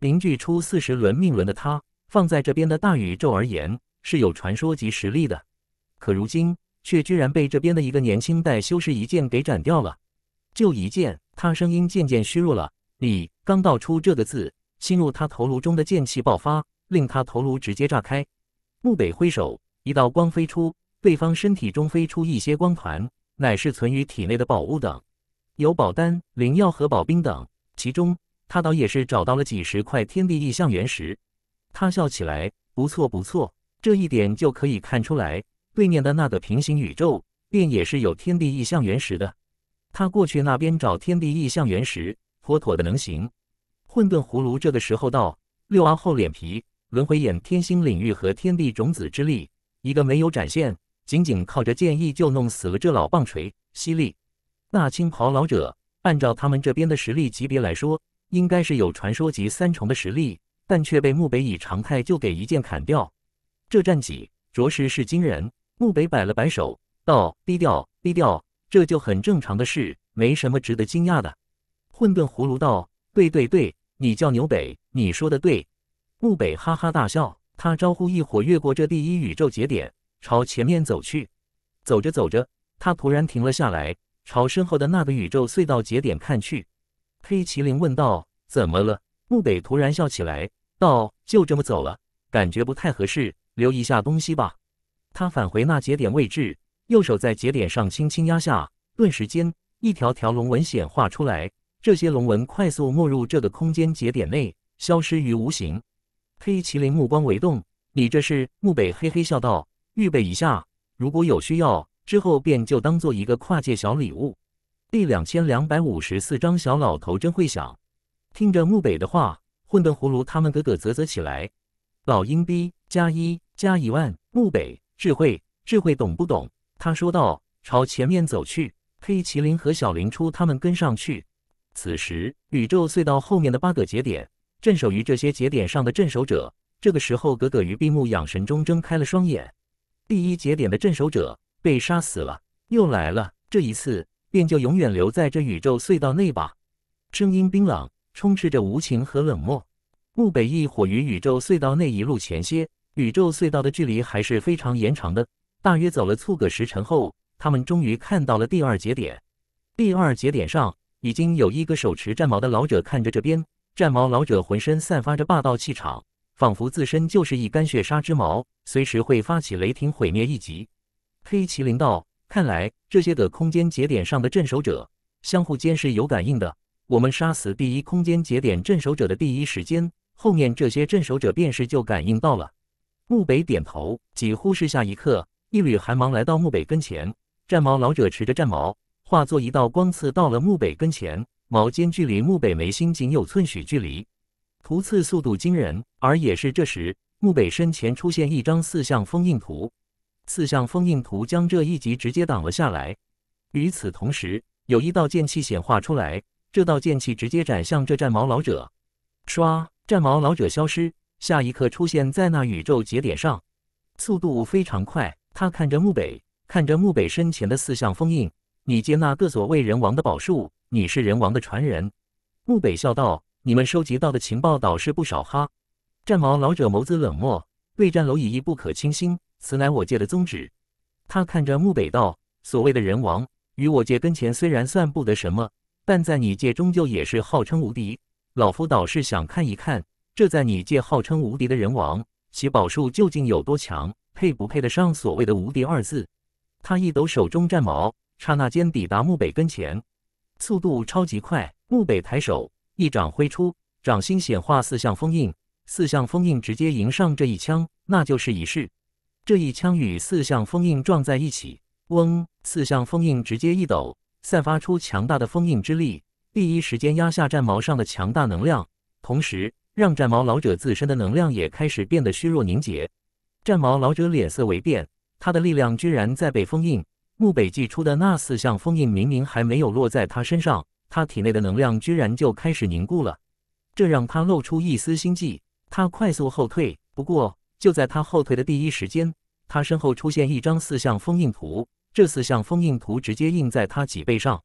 凝聚出四十轮命轮的他，放在这边的大宇宙而言是有传说级实力的，可如今却居然被这边的一个年轻代修士一剑给斩掉了。就一剑，他声音渐渐虚弱了。你刚道出这个字，侵入他头颅中的剑气爆发，令他头颅直接炸开。木北挥手，一道光飞出，对方身体中飞出一些光团，乃是存于体内的宝物等。有宝丹、灵药和宝兵等，其中他倒也是找到了几十块天地异象原石。他笑起来，不错不错，这一点就可以看出来，对面的那个平行宇宙便也是有天地异象原石的。他过去那边找天地异象原石，妥妥的能行。混沌葫芦这个时候道：“六娃厚脸皮，轮回眼、天星领域和天地种子之力，一个没有展现，仅仅靠着剑意就弄死了这老棒槌，犀利。”那青袍老者，按照他们这边的实力级别来说，应该是有传说级三重的实力，但却被木北以常态就给一剑砍掉。这战绩着实是惊人。木北摆了摆手，道：“低调，低调，这就很正常的事，没什么值得惊讶的。”混沌葫芦道：“对对对，你叫牛北，你说的对。”木北哈哈大笑，他招呼一伙越过这第一宇宙节点，朝前面走去。走着走着，他突然停了下来。朝身后的那个宇宙隧道节点看去，黑麒麟问道：“怎么了？”木北突然笑起来道：“就这么走了，感觉不太合适，留一下东西吧。”他返回那节点位置，右手在节点上轻轻压下，顿时间一条条龙纹显化出来，这些龙纹快速没入这个空间节点内，消失于无形。黑麒麟目光微动：“你这是？”木北嘿嘿笑道：“预备一下，如果有需要。”之后便就当做一个跨界小礼物。第两千两百五十四章，小老头真会想。听着木北的话，混沌葫芦他们咯咯啧啧起来。老鹰逼加一加一万，木北智慧智慧懂不懂？他说道，朝前面走去。黑麒麟和小林初他们跟上去。此时，宇宙隧道后面的八个节点，镇守于这些节点上的镇守者，这个时候，格格于闭目养神中睁开了双眼。第一节点的镇守者。被杀死了，又来了。这一次便就永远留在这宇宙隧道内吧。声音冰冷，充斥着无情和冷漠。木北翼火于宇宙隧道内一路前些，宇宙隧道的距离还是非常延长的。大约走了粗个时辰后，他们终于看到了第二节点。第二节点上已经有一个手持战矛的老者看着这边。战矛老者浑身散发着霸道气场，仿佛自身就是一杆血杀之矛，随时会发起雷霆毁灭一击。黑麒麟道：“看来这些个空间节点上的镇守者相互间是有感应的。我们杀死第一空间节点镇守者的第一时间，后面这些镇守者便是就感应到了。”木北点头，几乎是下一刻，一缕寒芒来到木北跟前，战矛老者持着战矛，化作一道光刺到了木北跟前，矛尖距离木北眉心仅有寸许距离，图刺速度惊人。而也是这时，木北身前出现一张四象封印图。四象封印图将这一击直接挡了下来。与此同时，有一道剑气显化出来，这道剑气直接斩向这战毛老者。唰！战毛老者消失，下一刻出现在那宇宙节点上，速度非常快。他看着墓北，看着墓北身前的四象封印：“你接纳个所谓人王的宝术，你是人王的传人。”墓北笑道：“你们收集到的情报倒是不少哈。”战毛老者眸子冷漠，对战蝼蚁亦不可轻心。此乃我界的宗旨。他看着穆北道：“所谓的人王，于我界跟前虽然算不得什么，但在你界终究也是号称无敌。老夫倒是想看一看，这在你界号称无敌的人王，其宝术究竟有多强，配不配得上所谓的无敌二字？”他一抖手中战矛，刹那间抵达穆北跟前，速度超级快。穆北抬手一掌挥出，掌心显化四象封印，四象封印直接迎上这一枪，那就是一式。这一枪与四项封印撞在一起，嗡！四项封印直接一抖，散发出强大的封印之力，第一时间压下战矛上的强大能量，同时让战矛老者自身的能量也开始变得虚弱凝结。战矛老者脸色微变，他的力量居然在被封印。木北祭出的那四项封印明明还没有落在他身上，他体内的能量居然就开始凝固了，这让他露出一丝心悸。他快速后退，不过就在他后退的第一时间。他身后出现一张四象封印图，这四象封印图直接印在他脊背上。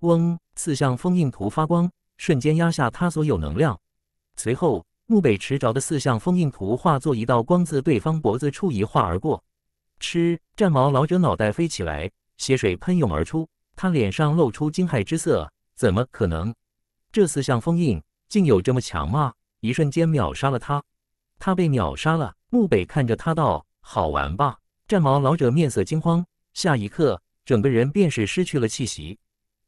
嗡，四象封印图发光，瞬间压下他所有能量。随后，穆北持着的四象封印图化作一道光，自对方脖子处一划而过。吃，战矛老者脑袋飞起来，血水喷涌而出，他脸上露出惊骇之色。怎么可能？这四象封印竟有这么强吗？一瞬间秒杀了他！他被秒杀了。穆北看着他道。好玩吧？战矛老者面色惊慌，下一刻整个人便是失去了气息。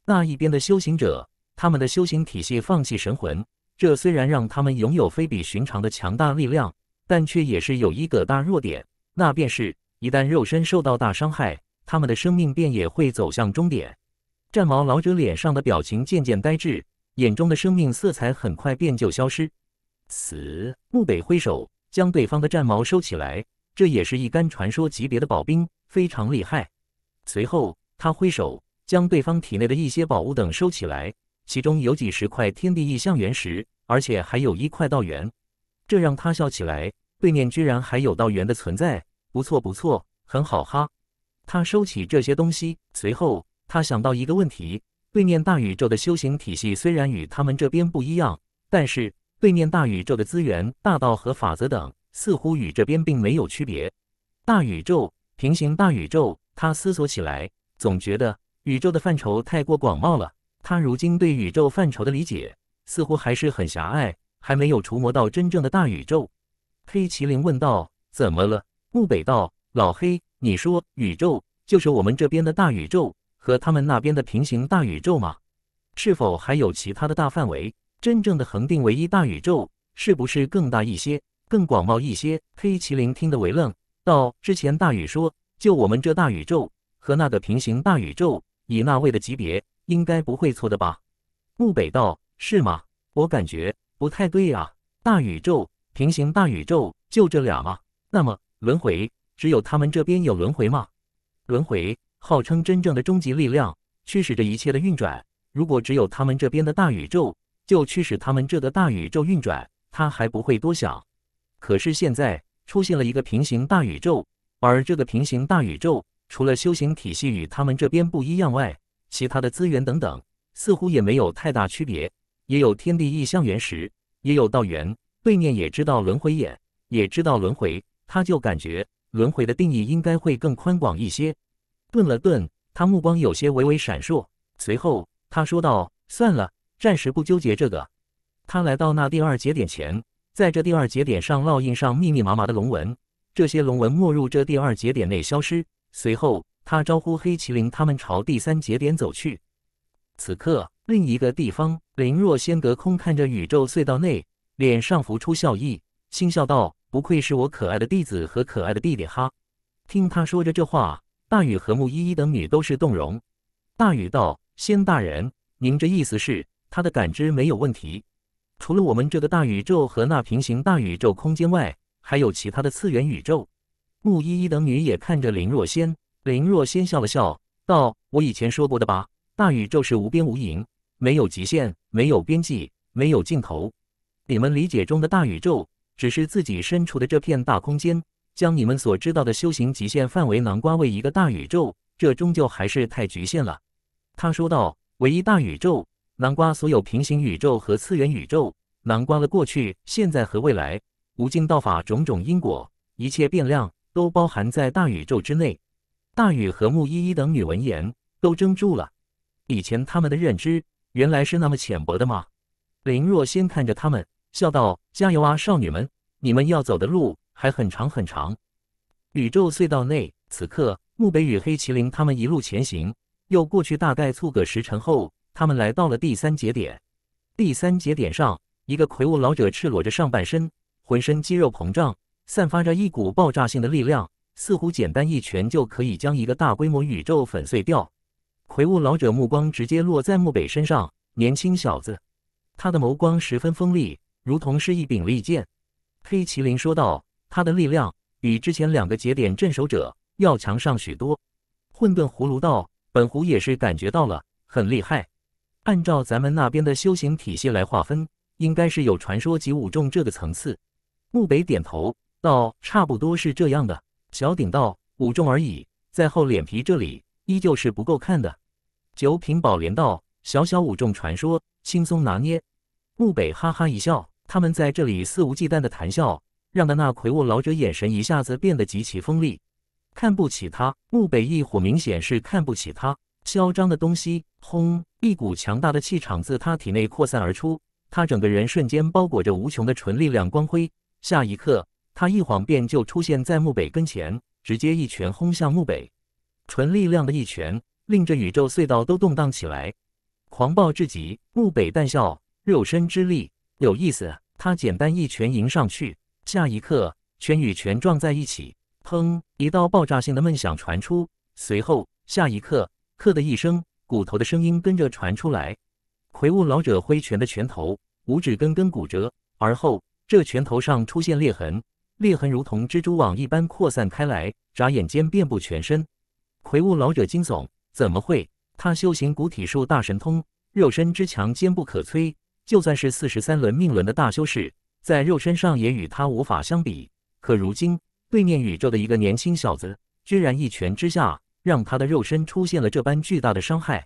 那一边的修行者，他们的修行体系放弃神魂，这虽然让他们拥有非比寻常的强大力量，但却也是有一个大弱点，那便是一旦肉身受到大伤害，他们的生命便也会走向终点。战矛老者脸上的表情渐渐呆滞，眼中的生命色彩很快便就消失。死！木北挥手将对方的战矛收起来。这也是一杆传说级别的宝兵，非常厉害。随后他挥手将对方体内的一些宝物等收起来，其中有几十块天地异象原石，而且还有一块道元。这让他笑起来，对面居然还有道元的存在，不错不错，很好哈。他收起这些东西，随后他想到一个问题：对面大宇宙的修行体系虽然与他们这边不一样，但是对面大宇宙的资源、大道和法则等。似乎与这边并没有区别，大宇宙、平行大宇宙，他思索起来，总觉得宇宙的范畴太过广袤了。他如今对宇宙范畴的理解似乎还是很狭隘，还没有除魔到真正的大宇宙。黑麒麟问道：“怎么了？”木北道：“老黑，你说宇宙就是我们这边的大宇宙和他们那边的平行大宇宙吗？是否还有其他的大范围？真正的恒定唯一大宇宙是不是更大一些？”更广袤一些，黑麒麟听得为愣，道：“之前大宇说，就我们这大宇宙和那个平行大宇宙，以那位的级别，应该不会错的吧？”木北道：“是吗？我感觉不太对啊。大宇宙、平行大宇宙，就这俩吗？那么轮回，只有他们这边有轮回吗？轮回号称真正的终极力量，驱使着一切的运转。如果只有他们这边的大宇宙，就驱使他们这的大宇宙运转，他还不会多想。”可是现在出现了一个平行大宇宙，而这个平行大宇宙除了修行体系与他们这边不一样外，其他的资源等等似乎也没有太大区别。也有天地异象原石，也有道元，对面也知道轮回眼，也知道轮回，他就感觉轮回的定义应该会更宽广一些。顿了顿，他目光有些微微闪烁，随后他说道：“算了，暂时不纠结这个。”他来到那第二节点前。在这第二节点上烙印上密密麻麻的龙纹，这些龙纹没入这第二节点内消失。随后，他招呼黑麒麟他们朝第三节点走去。此刻，另一个地方，林若仙隔空看着宇宙隧道内，脸上浮出笑意，轻笑道：“不愧是我可爱的弟子和可爱的弟弟哈。”听他说着这话，大禹和木依依等女都是动容。大禹道：“仙大人，您这意思是他的感知没有问题？”除了我们这个大宇宙和那平行大宇宙空间外，还有其他的次元宇宙。木依依等女也看着林若仙，林若仙笑了笑，道：“我以前说过的吧，大宇宙是无边无垠，没有极限，没有边际，没有尽头。你们理解中的大宇宙，只是自己身处的这片大空间，将你们所知道的修行极限范围囊括为一个大宇宙，这终究还是太局限了。”他说道：“唯一大宇宙。”南瓜所有平行宇宙和次元宇宙，南瓜的过去、现在和未来，无尽道法、种种因果、一切变量，都包含在大宇宙之内。大禹和木依依等女闻言都怔住了。以前他们的认知原来是那么浅薄的吗？林若仙看着他们笑道：“加油啊，少女们，你们要走的路还很长很长。”宇宙隧道内，此刻木北与黑麒麟他们一路前行。又过去大概凑个时辰后。他们来到了第三节点，第三节点上，一个魁梧老者赤裸着上半身，浑身肌肉膨胀，散发着一股爆炸性的力量，似乎简单一拳就可以将一个大规模宇宙粉碎掉。魁梧老者目光直接落在木北身上，年轻小子，他的眸光十分锋利，如同是一柄利剑。黑麒麟说道：“他的力量比之前两个节点镇守者要强上许多。”混沌葫芦道：“本狐也是感觉到了，很厉害。”按照咱们那边的修行体系来划分，应该是有传说及五重这个层次。木北点头道：“差不多是这样的。”小鼎道：“五重而已，在厚脸皮这里依旧是不够看的。”九品宝莲道：“小小五重传说，轻松拿捏。”木北哈哈一笑，他们在这里肆无忌惮的谈笑，让的那魁梧老者眼神一下子变得极其锋利，看不起他。木北一虎明显是看不起他。嚣张的东西，轰！一股强大的气场自他体内扩散而出，他整个人瞬间包裹着无穷的纯力量光辉。下一刻，他一晃便就出现在墓北跟前，直接一拳轰向墓北。纯力量的一拳令这宇宙隧道都动荡起来，狂暴至极。墓北淡笑：“肉身之力，有意思。”他简单一拳迎上去，下一刻拳与拳撞在一起，砰！一道爆炸性的闷响传出，随后下一刻。“咔”的一声，骨头的声音跟着传出来。魁梧老者挥拳的拳头，五指根根骨折，而后这拳头上出现裂痕，裂痕如同蜘蛛网一般扩散开来，眨眼间遍布全身。魁梧老者惊悚：怎么会？他修行古体术大神通，肉身之强坚不可摧，就算是四十三轮命轮的大修士，在肉身上也与他无法相比。可如今，对面宇宙的一个年轻小子，居然一拳之下……让他的肉身出现了这般巨大的伤害，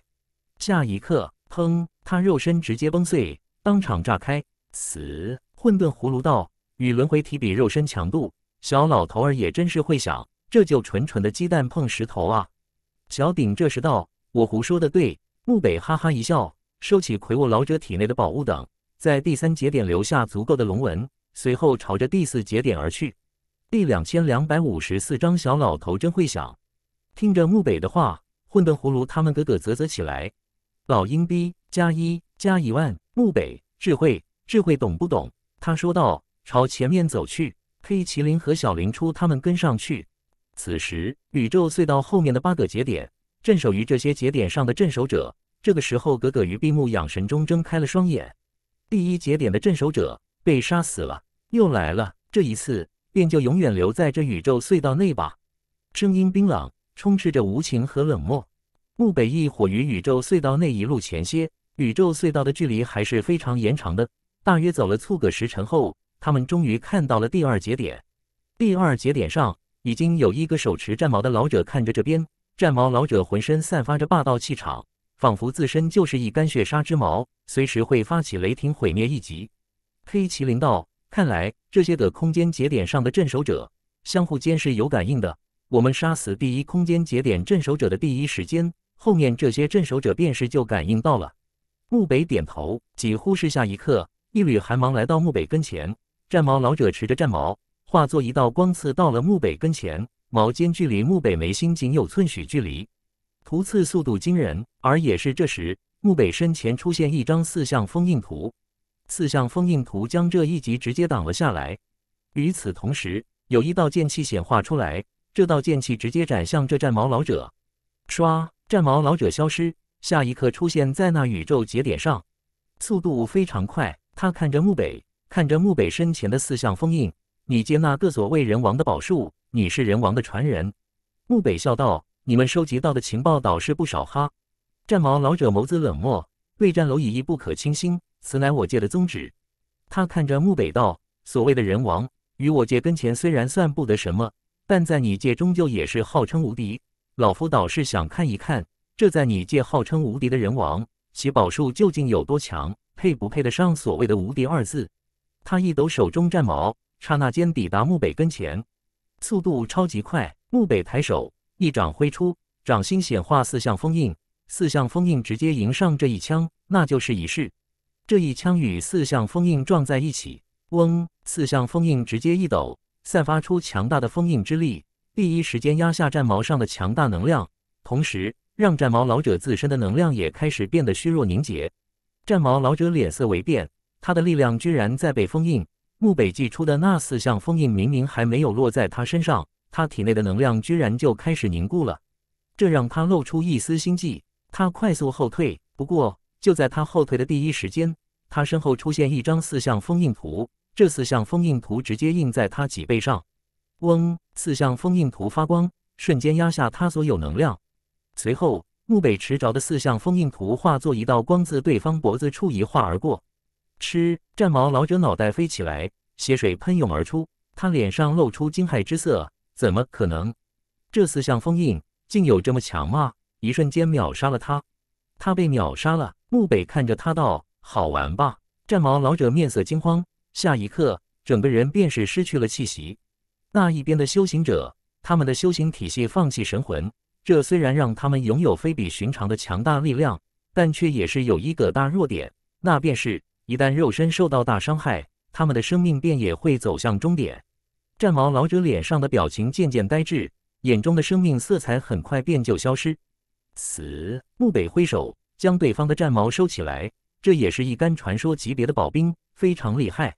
下一刻，砰！他肉身直接崩碎，当场炸开，死。混沌葫芦道与轮回体比肉身强度，小老头儿也真是会想，这就纯纯的鸡蛋碰石头啊！小鼎这时道：“我胡说的对。”木北哈哈一笑，收起魁梧老者体内的宝物等，在第三节点留下足够的龙纹，随后朝着第四节点而去。第两千两百五十四章小老头真会想。听着木北的话，混沌葫芦他们咯咯啧啧起来。老鹰逼加一加一万，木北智慧智慧懂不懂？他说道，朝前面走去。黑麒麟和小林初他们跟上去。此时，宇宙隧道后面的八个节点，镇守于这些节点上的镇守者，这个时候，哥哥于闭目养神中睁开了双眼。第一节点的镇守者被杀死了，又来了。这一次，便就永远留在这宇宙隧道内吧。声音冰冷。充斥着无情和冷漠。木北翼火于宇宙隧道内一路前些，宇宙隧道的距离还是非常延长的。大约走了粗个时辰后，他们终于看到了第二节点。第二节点上已经有一个手持战矛的老者看着这边。战矛老者浑身散发着霸道气场，仿佛自身就是一杆血杀之矛，随时会发起雷霆毁灭一击。黑麒麟道：“看来这些的空间节点上的镇守者相互间是有感应的。”我们杀死第一空间节点镇守者的第一时间，后面这些镇守者便是就感应到了。穆北点头，几乎是下一刻，一缕寒芒来到穆北跟前，战矛老者持着战矛，化作一道光刺到了穆北跟前，矛尖距离穆北眉心仅有寸许距离，突刺速度惊人。而也是这时，穆北身前出现一张四象封印图，四象封印图将这一击直接挡了下来。与此同时，有一道剑气显化出来。这道剑气直接斩向这战矛老者，唰！战矛老者消失，下一刻出现在那宇宙节点上，速度非常快。他看着墓北，看着墓北身前的四象封印：“你接那个所谓人王的宝术，你是人王的传人。”墓北笑道：“你们收集到的情报倒是不少哈。”战矛老者眸子冷漠：“对战蝼蚁亦不可轻心，此乃我界的宗旨。”他看着墓北道：“所谓的人王，与我界跟前虽然算不得什么。”但在你界终究也是号称无敌。老夫倒是想看一看，这在你界号称无敌的人王其宝术究竟有多强，配不配得上所谓的无敌二字？他一抖手中战矛，刹那间抵达木北跟前，速度超级快。木北抬手一掌挥出，掌心显化四象封印，四象封印直接迎上这一枪，那就是一式。这一枪与四象封印撞在一起，嗡，四象封印直接一抖。散发出强大的封印之力，第一时间压下战矛上的强大能量，同时让战矛老者自身的能量也开始变得虚弱凝结。战矛老者脸色微变，他的力量居然在被封印。木北祭出的那四项封印明明还没有落在他身上，他体内的能量居然就开始凝固了，这让他露出一丝心悸。他快速后退，不过就在他后退的第一时间，他身后出现一张四项封印图。这四象封印图直接印在他脊背上，嗡！四象封印图发光，瞬间压下他所有能量。随后，木北持着的四象封印图化作一道光，自对方脖子处一划而过。吃！战矛老者脑袋飞起来，血水喷涌而出，他脸上露出惊骇之色：怎么可能？这四象封印竟有这么强吗？一瞬间秒杀了他！他被秒杀了。木北看着他道：“好玩吧？”战矛老者面色惊慌。下一刻，整个人便是失去了气息。那一边的修行者，他们的修行体系放弃神魂，这虽然让他们拥有非比寻常的强大力量，但却也是有一个大弱点，那便是，一旦肉身受到大伤害，他们的生命便也会走向终点。战矛老者脸上的表情渐渐呆滞，眼中的生命色彩很快便就消失。死木北挥手将对方的战矛收起来，这也是一杆传说级别的宝兵。非常厉害。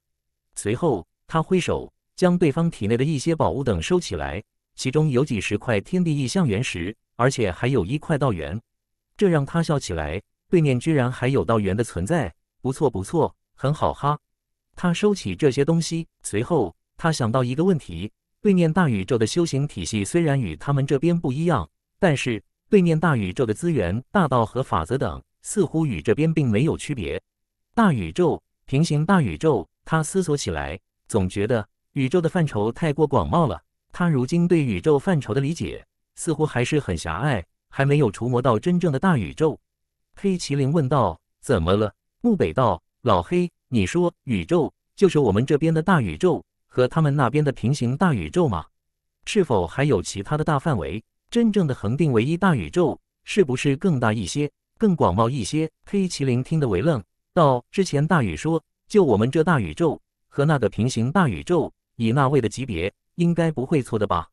随后，他挥手将对方体内的一些宝物等收起来，其中有几十块天地异象原石，而且还有一块道元。这让他笑起来，对面居然还有道元的存在，不错不错，很好哈。他收起这些东西，随后他想到一个问题：对面大宇宙的修行体系虽然与他们这边不一样，但是对面大宇宙的资源、大道和法则等，似乎与这边并没有区别。大宇宙。平行大宇宙，他思索起来，总觉得宇宙的范畴太过广袤了。他如今对宇宙范畴的理解似乎还是很狭隘，还没有触摸到真正的大宇宙。黑麒麟问道：“怎么了？”木北道：“老黑，你说宇宙就是我们这边的大宇宙和他们那边的平行大宇宙吗？是否还有其他的大范围？真正的恒定唯一大宇宙是不是更大一些、更广袤一些？”黑麒麟听得为愣。道之前，大宇说：“就我们这大宇宙和那个平行大宇宙，以那位的级别，应该不会错的吧？”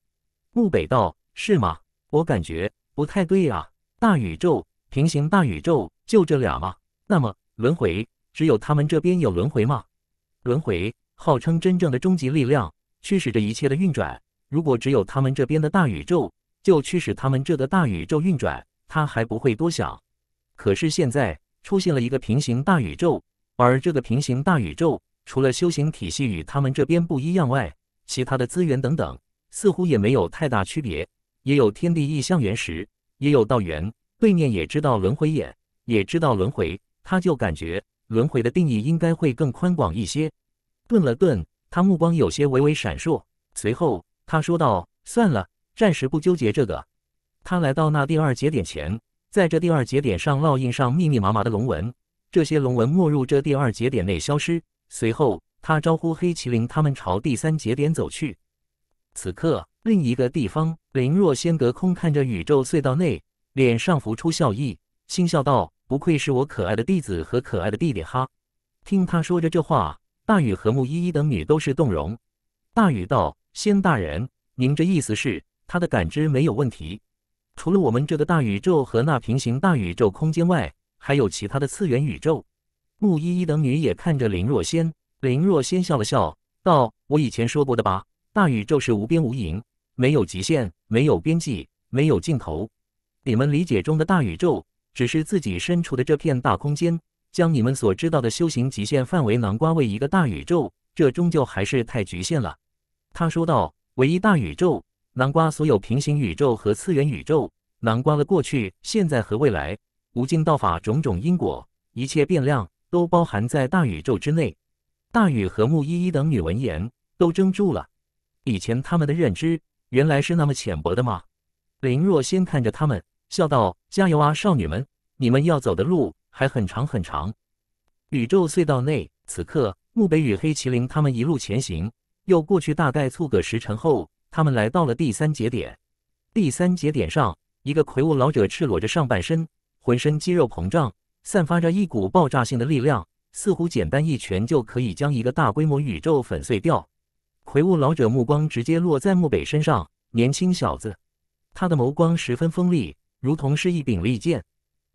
木北道：“是吗？我感觉不太对啊。大宇宙、平行大宇宙，就这俩吗？那么轮回，只有他们这边有轮回吗？轮回号称真正的终极力量，驱使着一切的运转。如果只有他们这边的大宇宙，就驱使他们这的大宇宙运转，他还不会多想。可是现在……”出现了一个平行大宇宙，而这个平行大宇宙除了修行体系与他们这边不一样外，其他的资源等等似乎也没有太大区别。也有天地异象原石，也有道源，对面也知道轮回眼，也知道轮回，他就感觉轮回的定义应该会更宽广一些。顿了顿，他目光有些微微闪烁，随后他说道：“算了，暂时不纠结这个。”他来到那第二节点前。在这第二节点上烙印上密密麻麻的龙纹，这些龙纹没入这第二节点内消失。随后，他招呼黑麒麟他们朝第三节点走去。此刻，另一个地方，林若仙隔空看着宇宙隧道内，脸上浮出笑意，心笑道：“不愧是我可爱的弟子和可爱的弟弟哈。”听他说着这话，大禹和木依依等女都是动容。大禹道：“仙大人，您这意思是他的感知没有问题？”除了我们这个大宇宙和那平行大宇宙空间外，还有其他的次元宇宙。木依依等女也看着林若仙，林若仙笑了笑，道：“我以前说过的吧，大宇宙是无边无垠，没有极限，没有边际，没有尽头。你们理解中的大宇宙，只是自己身处的这片大空间，将你们所知道的修行极限范围囊括为一个大宇宙，这终究还是太局限了。”他说道：“唯一大宇宙。”南瓜所有平行宇宙和次元宇宙，南瓜的过去、现在和未来，无尽道法、种种因果、一切变量，都包含在大宇宙之内。大禹和木依依等女闻言都怔住了。以前他们的认知原来是那么浅薄的吗？林若仙看着他们笑道：“加油啊，少女们，你们要走的路还很长很长。”宇宙隧道内，此刻木北与黑麒麟他们一路前行。又过去大概凑个时辰后。他们来到了第三节点，第三节点上，一个魁梧老者赤裸着上半身，浑身肌肉膨胀，散发着一股爆炸性的力量，似乎简单一拳就可以将一个大规模宇宙粉碎掉。魁梧老者目光直接落在木北身上，年轻小子，他的眸光十分锋利，如同是一柄利剑。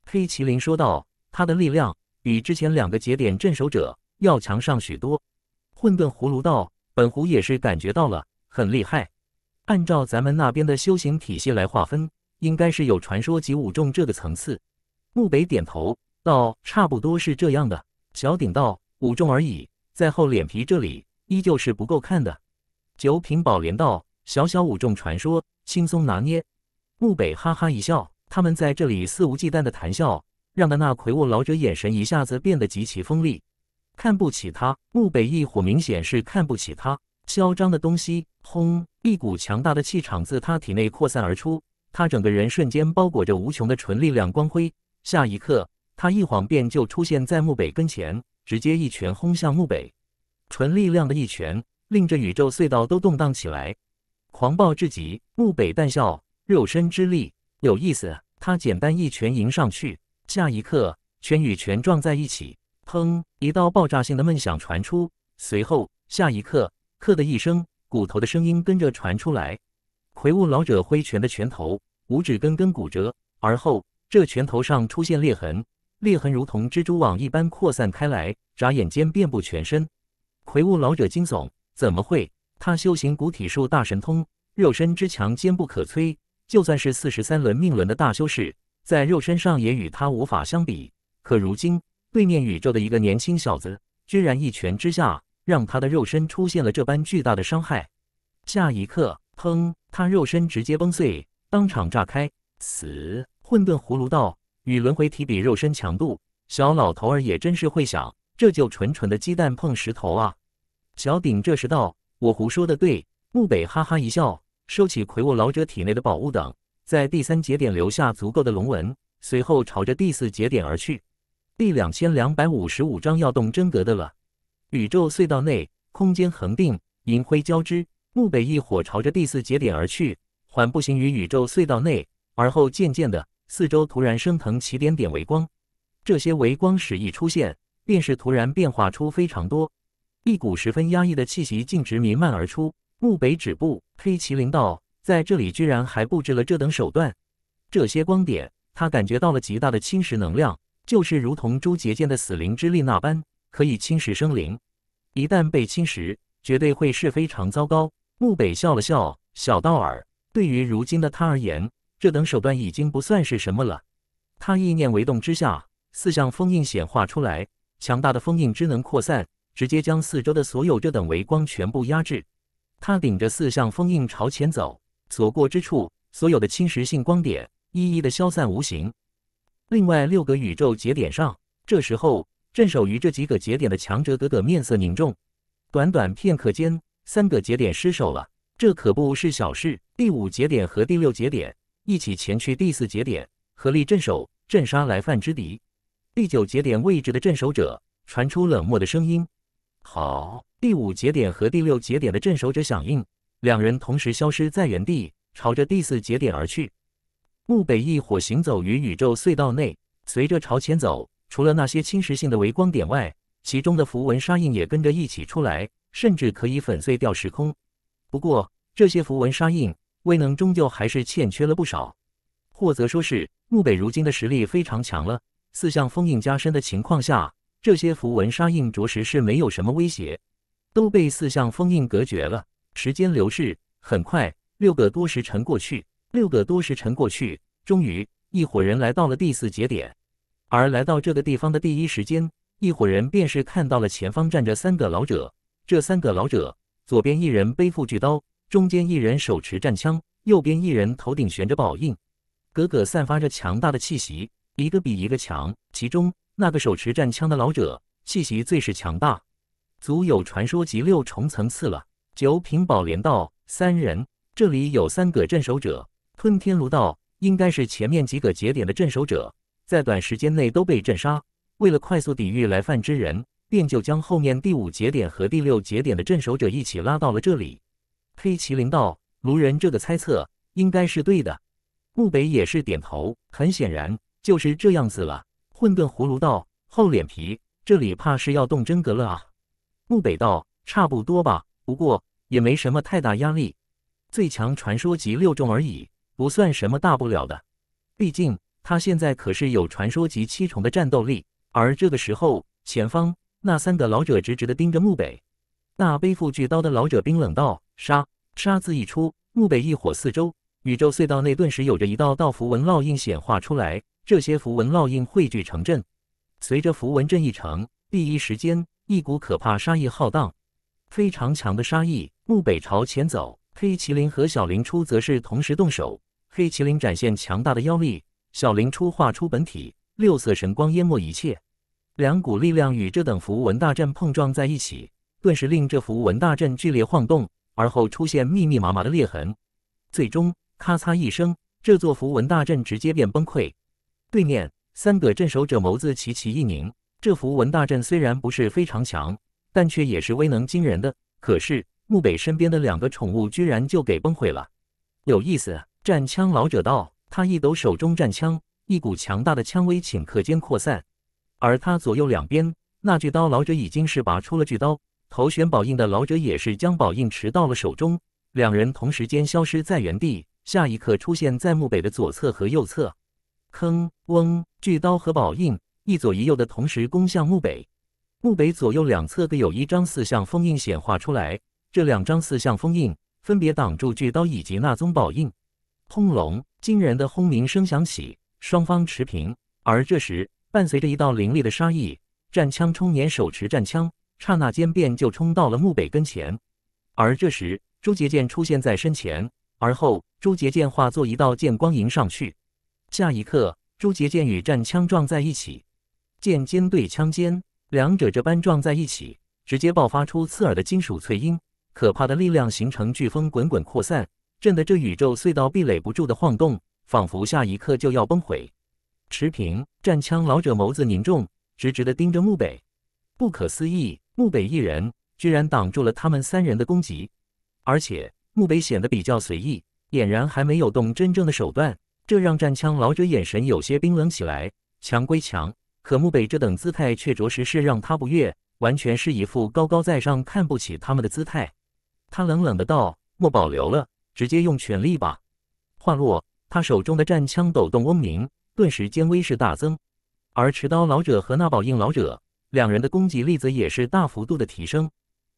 黑麒麟说道：“他的力量比之前两个节点镇守者要强上许多。”混沌葫芦道：“本狐也是感觉到了，很厉害。”按照咱们那边的修行体系来划分，应该是有传说级五重这个层次。木北点头道：“差不多是这样的。”小鼎道：“五重而已，在厚脸皮这里依旧是不够看的。”九品宝莲道：“小小五重传说，轻松拿捏。”木北哈哈一笑，他们在这里肆无忌惮的谈笑，让的那魁梧老者眼神一下子变得极其锋利，看不起他。木北一伙明显是看不起他。嚣张的东西！轰！一股强大的气场自他体内扩散而出，他整个人瞬间包裹着无穷的纯力量光辉。下一刻，他一晃便就出现在木北跟前，直接一拳轰向木北。纯力量的一拳令这宇宙隧道都动荡起来，狂暴至极。木北淡笑：“肉身之力，有意思。”他简单一拳迎上去，下一刻拳与拳撞在一起，砰！一道爆炸性的闷响传出，随后下一刻。刻的一声，骨头的声音跟着传出来。魁梧老者挥拳的拳头，五指根根骨折，而后这拳头上出现裂痕，裂痕如同蜘蛛网一般扩散开来，眨眼间遍布全身。魁梧老者惊悚：怎么会？他修行古体术大神通，肉身之强坚不可摧，就算是四十三轮命轮的大修士，在肉身上也与他无法相比。可如今，对面宇宙的一个年轻小子，居然一拳之下……让他的肉身出现了这般巨大的伤害，下一刻，砰！他肉身直接崩碎，当场炸开，死。混沌葫芦道与轮回体比肉身强度，小老头儿也真是会想，这就纯纯的鸡蛋碰石头啊！小鼎这时道：“我胡说的。”对，木北哈哈一笑，收起魁梧老者体内的宝物等，在第三节点留下足够的龙纹，随后朝着第四节点而去。第两千两百五十五章要动真格的了。宇宙隧道内，空间恒定，银灰交织。木北一火朝着第四节点而去，缓步行于宇宙隧道内，而后渐渐的，四周突然升腾起点点微光。这些微光始一出现，便是突然变化出非常多，一股十分压抑的气息径直弥漫而出。木北止步，黑麒麟道，在这里居然还布置了这等手段。这些光点，他感觉到了极大的侵蚀能量，就是如同朱杰剑的死灵之力那般。可以侵蚀生灵，一旦被侵蚀，绝对会是非常糟糕。木北笑了笑，小道尔对于如今的他而言，这等手段已经不算是什么了。他意念为动之下，四项封印显化出来，强大的封印之能扩散，直接将四周的所有这等微光全部压制。他顶着四项封印朝前走，所过之处，所有的侵蚀性光点一一的消散无形。另外六个宇宙节点上，这时候。镇守于这几个节点的强者，个个面色凝重。短短片刻间，三个节点失守了，这可不是小事。第五节点和第六节点一起前去第四节点，合力镇守、镇杀来犯之敌。第九节点位置的镇守者传出冷漠的声音：“好。”第五节点和第六节点的镇守者响应，两人同时消失在原地，朝着第四节点而去。木北一伙行走于宇宙隧道内，随着朝前走。除了那些侵蚀性的微光点外，其中的符文沙印也跟着一起出来，甚至可以粉碎掉时空。不过，这些符文沙印威能终究还是欠缺了不少，或者说是木北如今的实力非常强了。四象封印加深的情况下，这些符文沙印着实是没有什么威胁，都被四象封印隔绝了。时间流逝很快，六个多时辰过去，六个多时辰过去，终于一伙人来到了第四节点。而来到这个地方的第一时间，一伙人便是看到了前方站着三个老者。这三个老者，左边一人背负巨刀，中间一人手持战枪，右边一人头顶悬着宝印，个个散发着强大的气息，一个比一个强。其中那个手持战枪的老者，气息最是强大，足有传说级六重层次了。九品宝莲道，三人，这里有三个镇守者，吞天炉道，应该是前面几个节点的镇守者。在短时间内都被震杀，为了快速抵御来犯之人，便就将后面第五节点和第六节点的镇守者一起拉到了这里。黑麒麟道：“卢人这个猜测应该是对的。”木北也是点头。很显然，就是这样子了。混沌葫芦道：“厚脸皮，这里怕是要动真格了啊！”木北道：“差不多吧，不过也没什么太大压力，最强传说级六重而已，不算什么大不了的，毕竟……”他现在可是有传说级七重的战斗力，而这个时候，前方那三个老者直直的盯着木北。那背负巨刀的老者冰冷道：“杀！”杀字一出，木北一火，四周宇宙隧道内顿时有着一道道符文烙印显化出来，这些符文烙印汇聚成阵。随着符文阵一成，第一时间一股可怕杀意浩荡，非常强的杀意。木北朝前走，黑麒麟和小林初则是同时动手，黑麒麟展现强大的妖力。小林初化出本体，六色神光淹没一切。两股力量与这等符文大阵碰撞在一起，顿时令这符文大阵剧烈晃动，而后出现密密麻麻的裂痕。最终，咔嚓一声，这座符文大阵直接变崩溃。对面三个镇守者眸子齐齐一凝。这符文大阵虽然不是非常强，但却也是威能惊人的。可是，木北身边的两个宠物居然就给崩溃了，有意思。战枪老者道。他一抖手中战枪，一股强大的枪威顷刻间扩散。而他左右两边，那巨刀老者已经是拔出了巨刀，头悬宝印的老者也是将宝印持到了手中。两人同时间消失在原地，下一刻出现在墓北的左侧和右侧。坑嗡，巨刀和宝印一左一右的同时攻向墓北。墓北左右两侧各有一张四象封印显化出来，这两张四象封印分别挡住巨刀以及那宗宝印。轰隆！惊人的轰鸣声响起，双方持平。而这时，伴随着一道凌厉的杀意，战枪冲年手持战枪，刹那间便就冲到了墓北跟前。而这时，朱杰剑出现在身前，而后朱杰剑化作一道剑光迎上去。下一刻，朱杰剑与战枪撞在一起，剑尖对枪尖，两者这般撞在一起，直接爆发出刺耳的金属脆音，可怕的力量形成飓风滚滚扩散。震得这宇宙隧道壁垒不住的晃动，仿佛下一刻就要崩毁。持平战枪老者眸子凝重，直直的盯着木北。不可思议，木北一人居然挡住了他们三人的攻击，而且木北显得比较随意，俨然还没有动真正的手段，这让战枪老者眼神有些冰冷起来。强归强，可木北这等姿态却着实是让他不悦，完全是一副高高在上、看不起他们的姿态。他冷冷的道：“莫保留了。”直接用全力吧！话落，他手中的战枪抖动嗡鸣，顿时间威势大增。而持刀老者和那宝印老者两人的攻击力则也是大幅度的提升。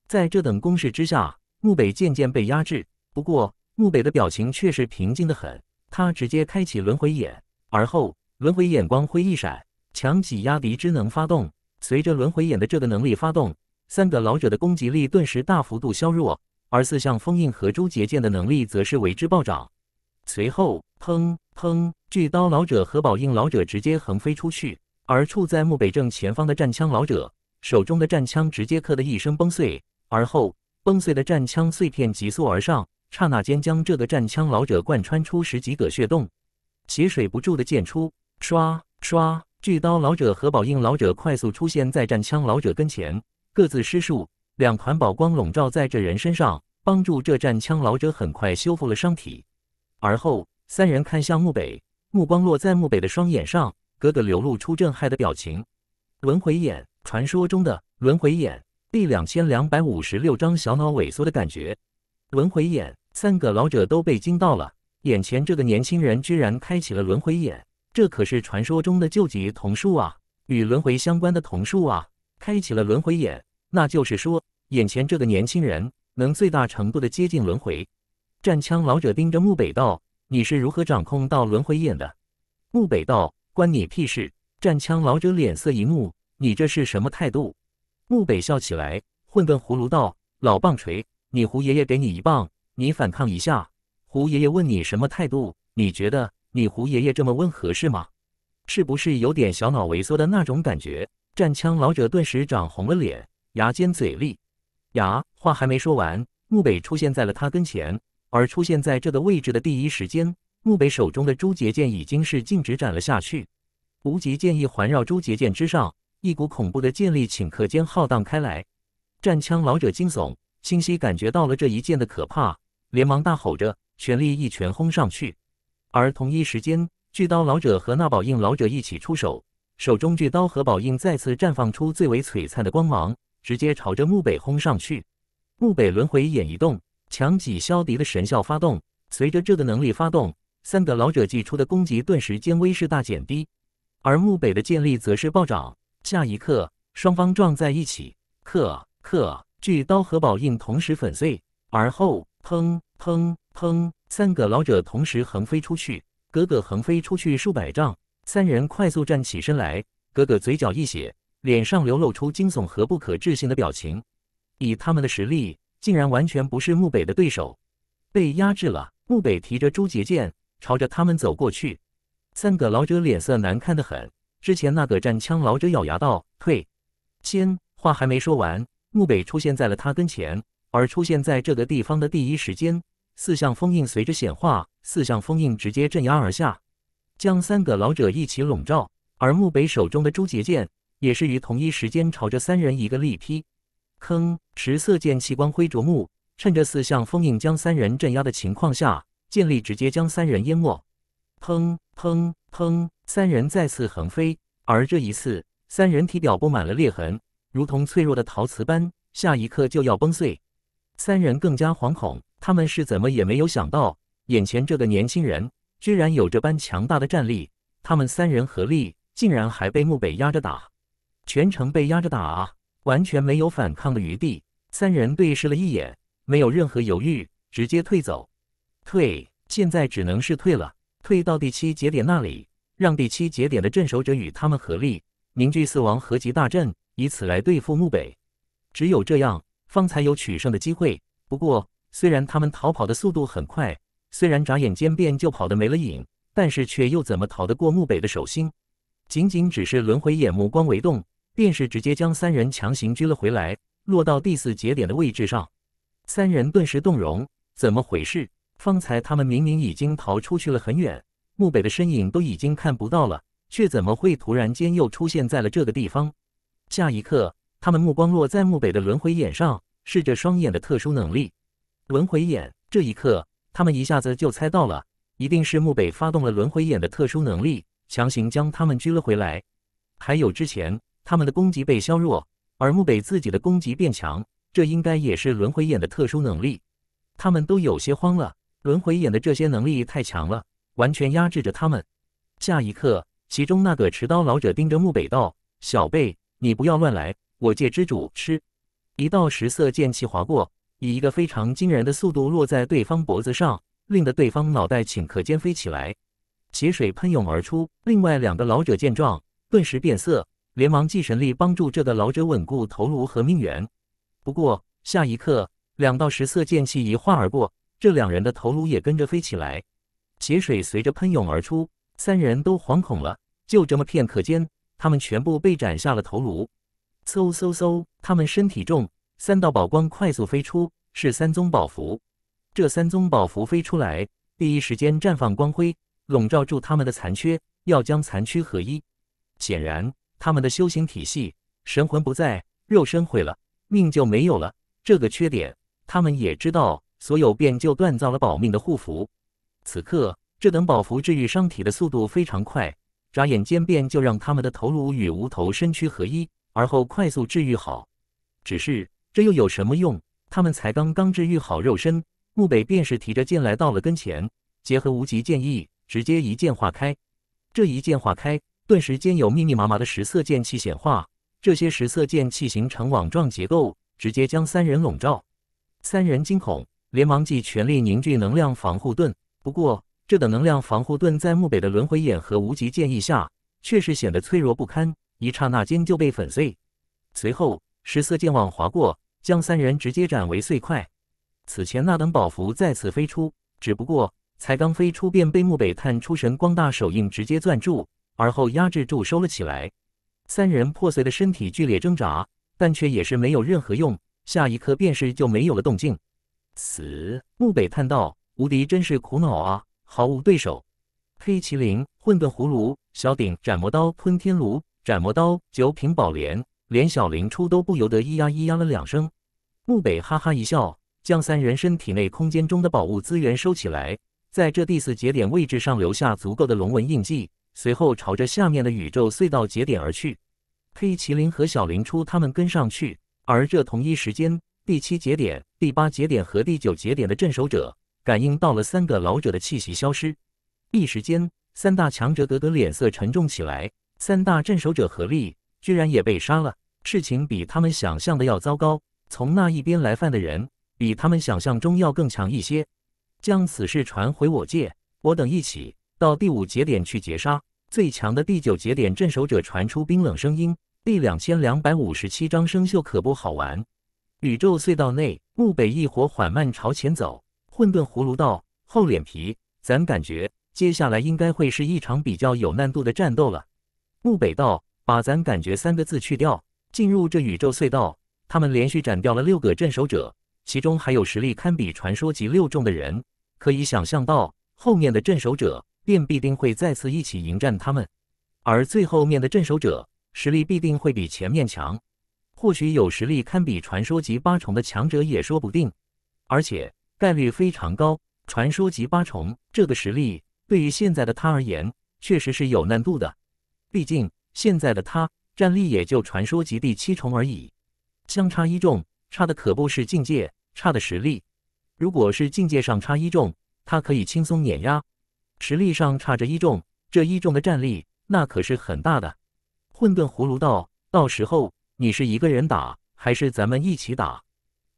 在这等攻势之下，木北渐渐被压制。不过，木北的表情却是平静的很。他直接开启轮回眼，而后轮回眼光辉一闪，强挤压敌之能发动。随着轮回眼的这个能力发动，三个老者的攻击力顿时大幅度削弱。而四象封印和周结剑的能力则是为之暴涨。随后，砰砰！巨刀老者和宝印老者直接横飞出去，而处在墓北正前方的战枪老者手中的战枪直接“磕的一声崩碎，而后崩碎的战枪碎片急速而上，刹那间将这个战枪老者贯穿出十几个血洞，血水不住的溅出。唰唰！巨刀老者和宝印老者快速出现在战枪老者跟前，各自施术。两团宝光笼罩在这人身上，帮助这战枪老者很快修复了伤体。而后，三人看向墓北，目光落在墓北的双眼上，各个流露出震撼的表情。轮回眼，传说中的轮回眼，第两千两百五十六章小脑萎缩的感觉。轮回眼，三个老者都被惊到了，眼前这个年轻人居然开启了轮回眼，这可是传说中的救急瞳术啊，与轮回相关的瞳术啊，开启了轮回眼。那就是说，眼前这个年轻人能最大程度的接近轮回。战枪老者盯着木北道：“你是如何掌控到轮回眼的？”木北道：“关你屁事！”战枪老者脸色一怒：“你这是什么态度？”木北笑起来：“混沌葫芦道，老棒槌，你胡爷爷给你一棒，你反抗一下。胡爷爷问你什么态度？你觉得你胡爷爷这么温合适吗？是不是有点小脑萎缩的那种感觉？”战枪老者顿时涨红了脸。牙尖嘴利，牙话还没说完，木北出现在了他跟前。而出现在这个位置的第一时间，木北手中的朱结剑已经是径直斩了下去。无极剑意环绕朱结剑之上，一股恐怖的剑力顷刻间浩荡开来。战枪老者惊悚，清晰感觉到了这一剑的可怕，连忙大吼着，全力一拳轰上去。而同一时间，巨刀老者和那宝印老者一起出手，手中巨刀和宝印再次绽放出最为璀璨的光芒。直接朝着墓北轰上去，墓北轮回眼一动，强挤消敌的神效发动。随着这个能力发动，三个老者祭出的攻击顿时间威势大减低，而墓北的剑力则是暴涨。下一刻，双方撞在一起，克克巨刀和宝印同时粉碎，而后砰砰砰，三个老者同时横飞出去，格格横飞出去数百丈。三人快速站起身来，哥哥嘴角一血。脸上流露出惊悚和不可置信的表情，以他们的实力，竟然完全不是木北的对手，被压制了。木北提着朱洁剑，朝着他们走过去。三个老者脸色难看得很。之前那个战枪老者咬牙道：“退！”先话还没说完，木北出现在了他跟前。而出现在这个地方的第一时间，四象封印随着显化，四象封印直接镇压而下，将三个老者一起笼罩。而木北手中的朱洁剑。也是于同一时间朝着三人一个力劈，坑持色剑气光辉灼目，趁着四象封印将三人镇压的情况下，剑力直接将三人淹没。砰砰砰！三人再次横飞，而这一次，三人体表布满了裂痕，如同脆弱的陶瓷般，下一刻就要崩碎。三人更加惶恐，他们是怎么也没有想到，眼前这个年轻人居然有这般强大的战力，他们三人合力，竟然还被木北压着打。全程被压着打啊，完全没有反抗的余地。三人对视了一眼，没有任何犹豫，直接退走。退，现在只能是退了。退到第七节点那里，让第七节点的镇守者与他们合力，凝聚四王合集大阵，以此来对付木北。只有这样，方才有取胜的机会。不过，虽然他们逃跑的速度很快，虽然眨眼间便就跑得没了影，但是却又怎么逃得过木北的手心？仅仅只是轮回眼，目光微动。便是直接将三人强行拘了回来，落到第四节点的位置上。三人顿时动容，怎么回事？方才他们明明已经逃出去了很远，木北的身影都已经看不到了，却怎么会突然间又出现在了这个地方？下一刻，他们目光落在木北的轮回眼上，试着双眼的特殊能力。轮回眼，这一刻，他们一下子就猜到了，一定是木北发动了轮回眼的特殊能力，强行将他们拘了回来。还有之前。他们的攻击被削弱，而木北自己的攻击变强，这应该也是轮回眼的特殊能力。他们都有些慌了，轮回眼的这些能力太强了，完全压制着他们。下一刻，其中那个持刀老者盯着木北道：“小贝，你不要乱来，我界之主吃。”一道十色剑气划过，以一个非常惊人的速度落在对方脖子上，令得对方脑袋顷刻间飞起来，血水喷涌而出。另外两个老者见状，顿时变色。连忙祭神力帮助这个老者稳固头颅和命元，不过下一刻，两道十色剑气一划而过，这两人的头颅也跟着飞起来，血水随着喷涌而出，三人都惶恐了。就这么片刻间，他们全部被斩下了头颅。嗖嗖嗖，他们身体重，三道宝光快速飞出，是三宗宝符。这三宗宝符飞出来，第一时间绽放光辉，笼罩住他们的残缺，要将残躯合一。显然。他们的修行体系，神魂不在，肉身毁了，命就没有了。这个缺点，他们也知道，所有便就锻造了保命的护符。此刻，这等宝符治愈伤体的速度非常快，眨眼间便就让他们的头颅与无头身躯合一，而后快速治愈好。只是这又有什么用？他们才刚刚治愈好肉身，木北便是提着剑来到了跟前，结合无极剑意，直接一剑化开。这一剑化开。顿时间，有密密麻麻的十色剑气显化，这些十色剑气形成网状结构，直接将三人笼罩。三人惊恐，连忙即全力凝聚能量防护盾。不过，这等能量防护盾在木北的轮回眼和无极剑意下，却是显得脆弱不堪，一刹那间就被粉碎。随后，十色剑网划过，将三人直接斩为碎块。此前那等宝符再次飞出，只不过才刚飞出，便被木北探出神光大手印直接攥住。而后压制住，收了起来。三人破碎的身体剧烈挣扎，但却也是没有任何用。下一刻便是就没有了动静。死！木北叹道：“无敌真是苦恼啊，毫无对手。”黑麒麟混沌葫芦，小鼎斩魔刀，吞天炉，斩魔刀九品宝莲，连小林初都不由得咿呀咿呀了两声。木北哈哈一笑，将三人身体内空间中的宝物资源收起来，在这第四节点位置上留下足够的龙纹印记。随后朝着下面的宇宙隧道节点而去，黑麒麟和小林初他们跟上去。而这同一时间，第七节点、第八节点和第九节点的镇守者感应到了三个老者的气息消失，一时间，三大强者得得脸色沉重起来。三大镇守者合力，居然也被杀了。事情比他们想象的要糟糕。从那一边来犯的人，比他们想象中要更强一些。将此事传回我界，我等一起。到第五节点去截杀最强的第九节点镇守者，传出冰冷声音。第两千两百五十七章生锈可不好玩。宇宙隧道内，木北一伙缓慢朝前走。混沌葫芦道，厚脸皮，咱感觉接下来应该会是一场比较有难度的战斗了。木北道，把咱感觉三个字去掉。进入这宇宙隧道，他们连续斩掉了六个镇守者，其中还有实力堪比传说级六重的人。可以想象到后面的镇守者。便必定会再次一起迎战他们，而最后面的镇守者实力必定会比前面强，或许有实力堪比传说级八重的强者也说不定，而且概率非常高。传说级八重这个实力对于现在的他而言确实是有难度的，毕竟现在的他战力也就传说级第七重而已，相差一重，差的可不是境界，差的实力。如果是境界上差一重，他可以轻松碾压。实力上差着一众，这一众的战力那可是很大的。混沌葫芦道，到时候你是一个人打，还是咱们一起打？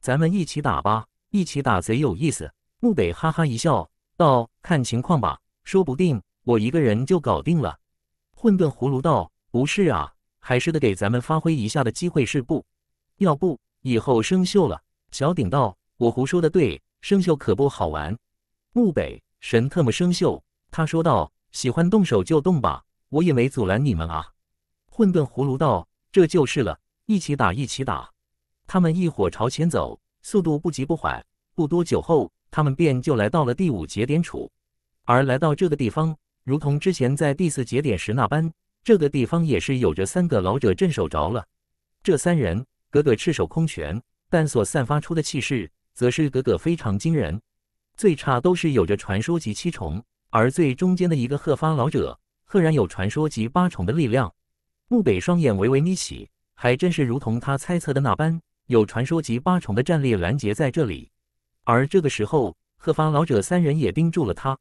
咱们一起打吧，一起打贼有意思。木北哈哈一笑，道：“看情况吧，说不定我一个人就搞定了。”混沌葫芦道：“不是啊，还是得给咱们发挥一下的机会是不？要不以后生锈了。”小顶道：“我胡说的对，生锈可不好玩。”木北神特么生锈。他说道：“喜欢动手就动吧，我也没阻拦你们啊。”混沌葫芦道：“这就是了，一起打，一起打。”他们一伙朝前走，速度不急不缓。不多久后，他们便就来到了第五节点处。而来到这个地方，如同之前在第四节点时那般，这个地方也是有着三个老者镇守着了。这三人个个赤手空拳，但所散发出的气势，则是个个非常惊人，最差都是有着传说级七重。而最中间的一个鹤发老者，赫然有传说级八重的力量。穆北双眼微微眯起，还真是如同他猜测的那般，有传说级八重的战力拦截在这里。而这个时候，鹤发老者三人也盯住了他，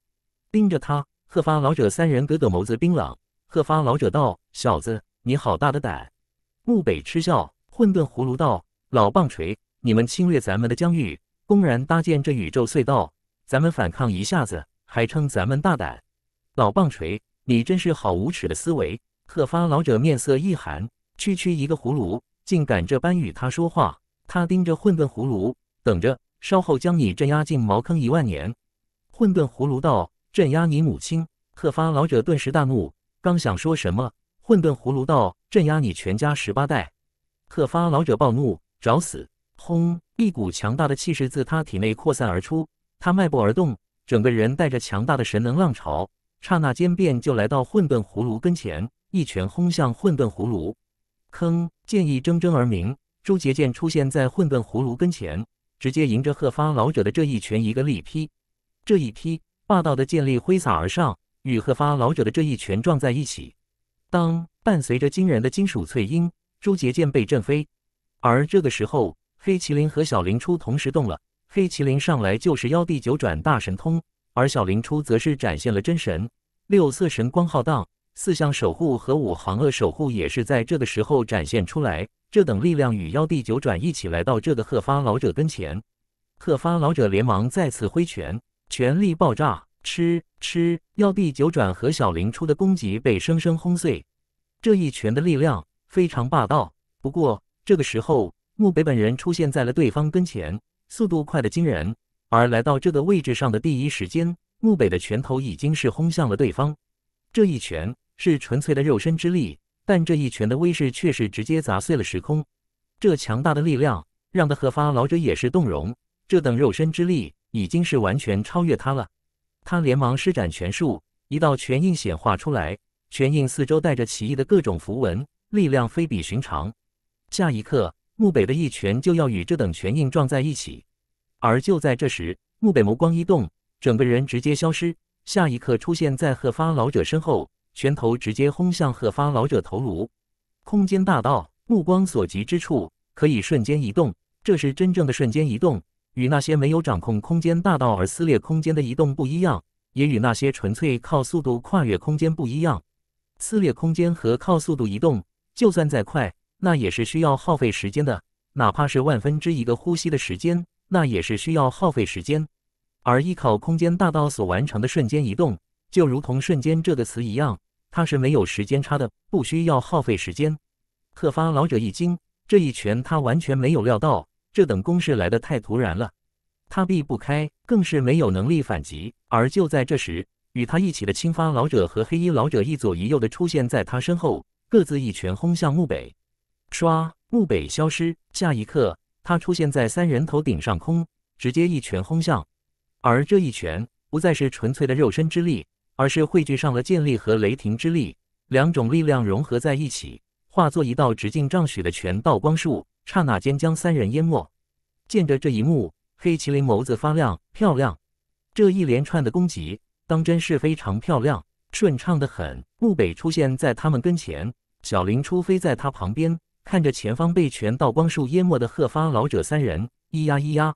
盯着他。鹤发老者三人格格眸子冰冷。鹤发老者道：“小子，你好大的胆！”穆北嗤笑：“混沌葫芦道，老棒槌，你们侵略咱们的疆域，公然搭建这宇宙隧道，咱们反抗一下子。”还称咱们大胆，老棒槌，你真是好无耻的思维！特发老者面色一寒，区区一个葫芦，竟敢这般与他说话？他盯着混沌葫芦，等着稍后将你镇压进茅坑一万年。混沌葫芦道：“镇压你母亲。”特发老者顿时大怒，刚想说什么，混沌葫芦道：“镇压你全家十八代。”特发老者暴怒，找死！轰，一股强大的气势自他体内扩散而出，他迈步而动。整个人带着强大的神能浪潮，刹那间便就来到混沌葫芦跟前，一拳轰向混沌葫芦。坑剑意铮铮而鸣，朱杰剑出现在混沌葫芦跟前，直接迎着鹤发老者的这一拳，一个力劈。这一劈，霸道的剑力挥洒而上，与鹤发老者的这一拳撞在一起。当，伴随着惊人的金属脆音，朱杰剑被震飞。而这个时候，黑麒麟和小林初同时动了。黑麒麟上来就是妖帝九转大神通，而小灵初则是展现了真神六色神光浩荡，四象守护和五行恶守护也是在这个时候展现出来。这等力量与妖帝九转一起来到这个鹤发老者跟前，鹤发老者连忙再次挥拳，全力爆炸，吃吃！妖帝九转和小灵初的攻击被生生轰碎。这一拳的力量非常霸道，不过这个时候，慕北本人出现在了对方跟前。速度快的惊人，而来到这个位置上的第一时间，木北的拳头已经是轰向了对方。这一拳是纯粹的肉身之力，但这一拳的威势却是直接砸碎了时空。这强大的力量让的鹤发老者也是动容，这等肉身之力已经是完全超越他了。他连忙施展拳术，一道拳印显化出来，拳印四周带着奇异的各种符文，力量非比寻常。下一刻。木北的一拳就要与这等拳印撞在一起，而就在这时，木北眸光一动，整个人直接消失，下一刻出现在鹤发老者身后，拳头直接轰向鹤发老者头颅。空间大道，目光所及之处，可以瞬间移动，这是真正的瞬间移动，与那些没有掌控空间大道而撕裂空间的移动不一样，也与那些纯粹靠速度跨越空间不一样。撕裂空间和靠速度移动，就算再快。那也是需要耗费时间的，哪怕是万分之一个呼吸的时间，那也是需要耗费时间。而依靠空间大道所完成的瞬间移动，就如同“瞬间”这个词一样，它是没有时间差的，不需要耗费时间。鹤发老者一惊，这一拳他完全没有料到，这等攻势来得太突然了，他避不开，更是没有能力反击。而就在这时，与他一起的青发老者和黑衣老者一左一右的出现在他身后，各自一拳轰向木北。唰！木北消失，下一刻他出现在三人头顶上空，直接一拳轰向。而这一拳不再是纯粹的肉身之力，而是汇聚上了剑力和雷霆之力，两种力量融合在一起，化作一道直径丈许的拳道光束，刹那间将三人淹没。见着这一幕，黑麒麟眸子发亮，漂亮！这一连串的攻击当真是非常漂亮，顺畅的很。木北出现在他们跟前，小林初飞在他旁边。看着前方被拳道光束淹没的鹤发老者三人，咿呀咿呀，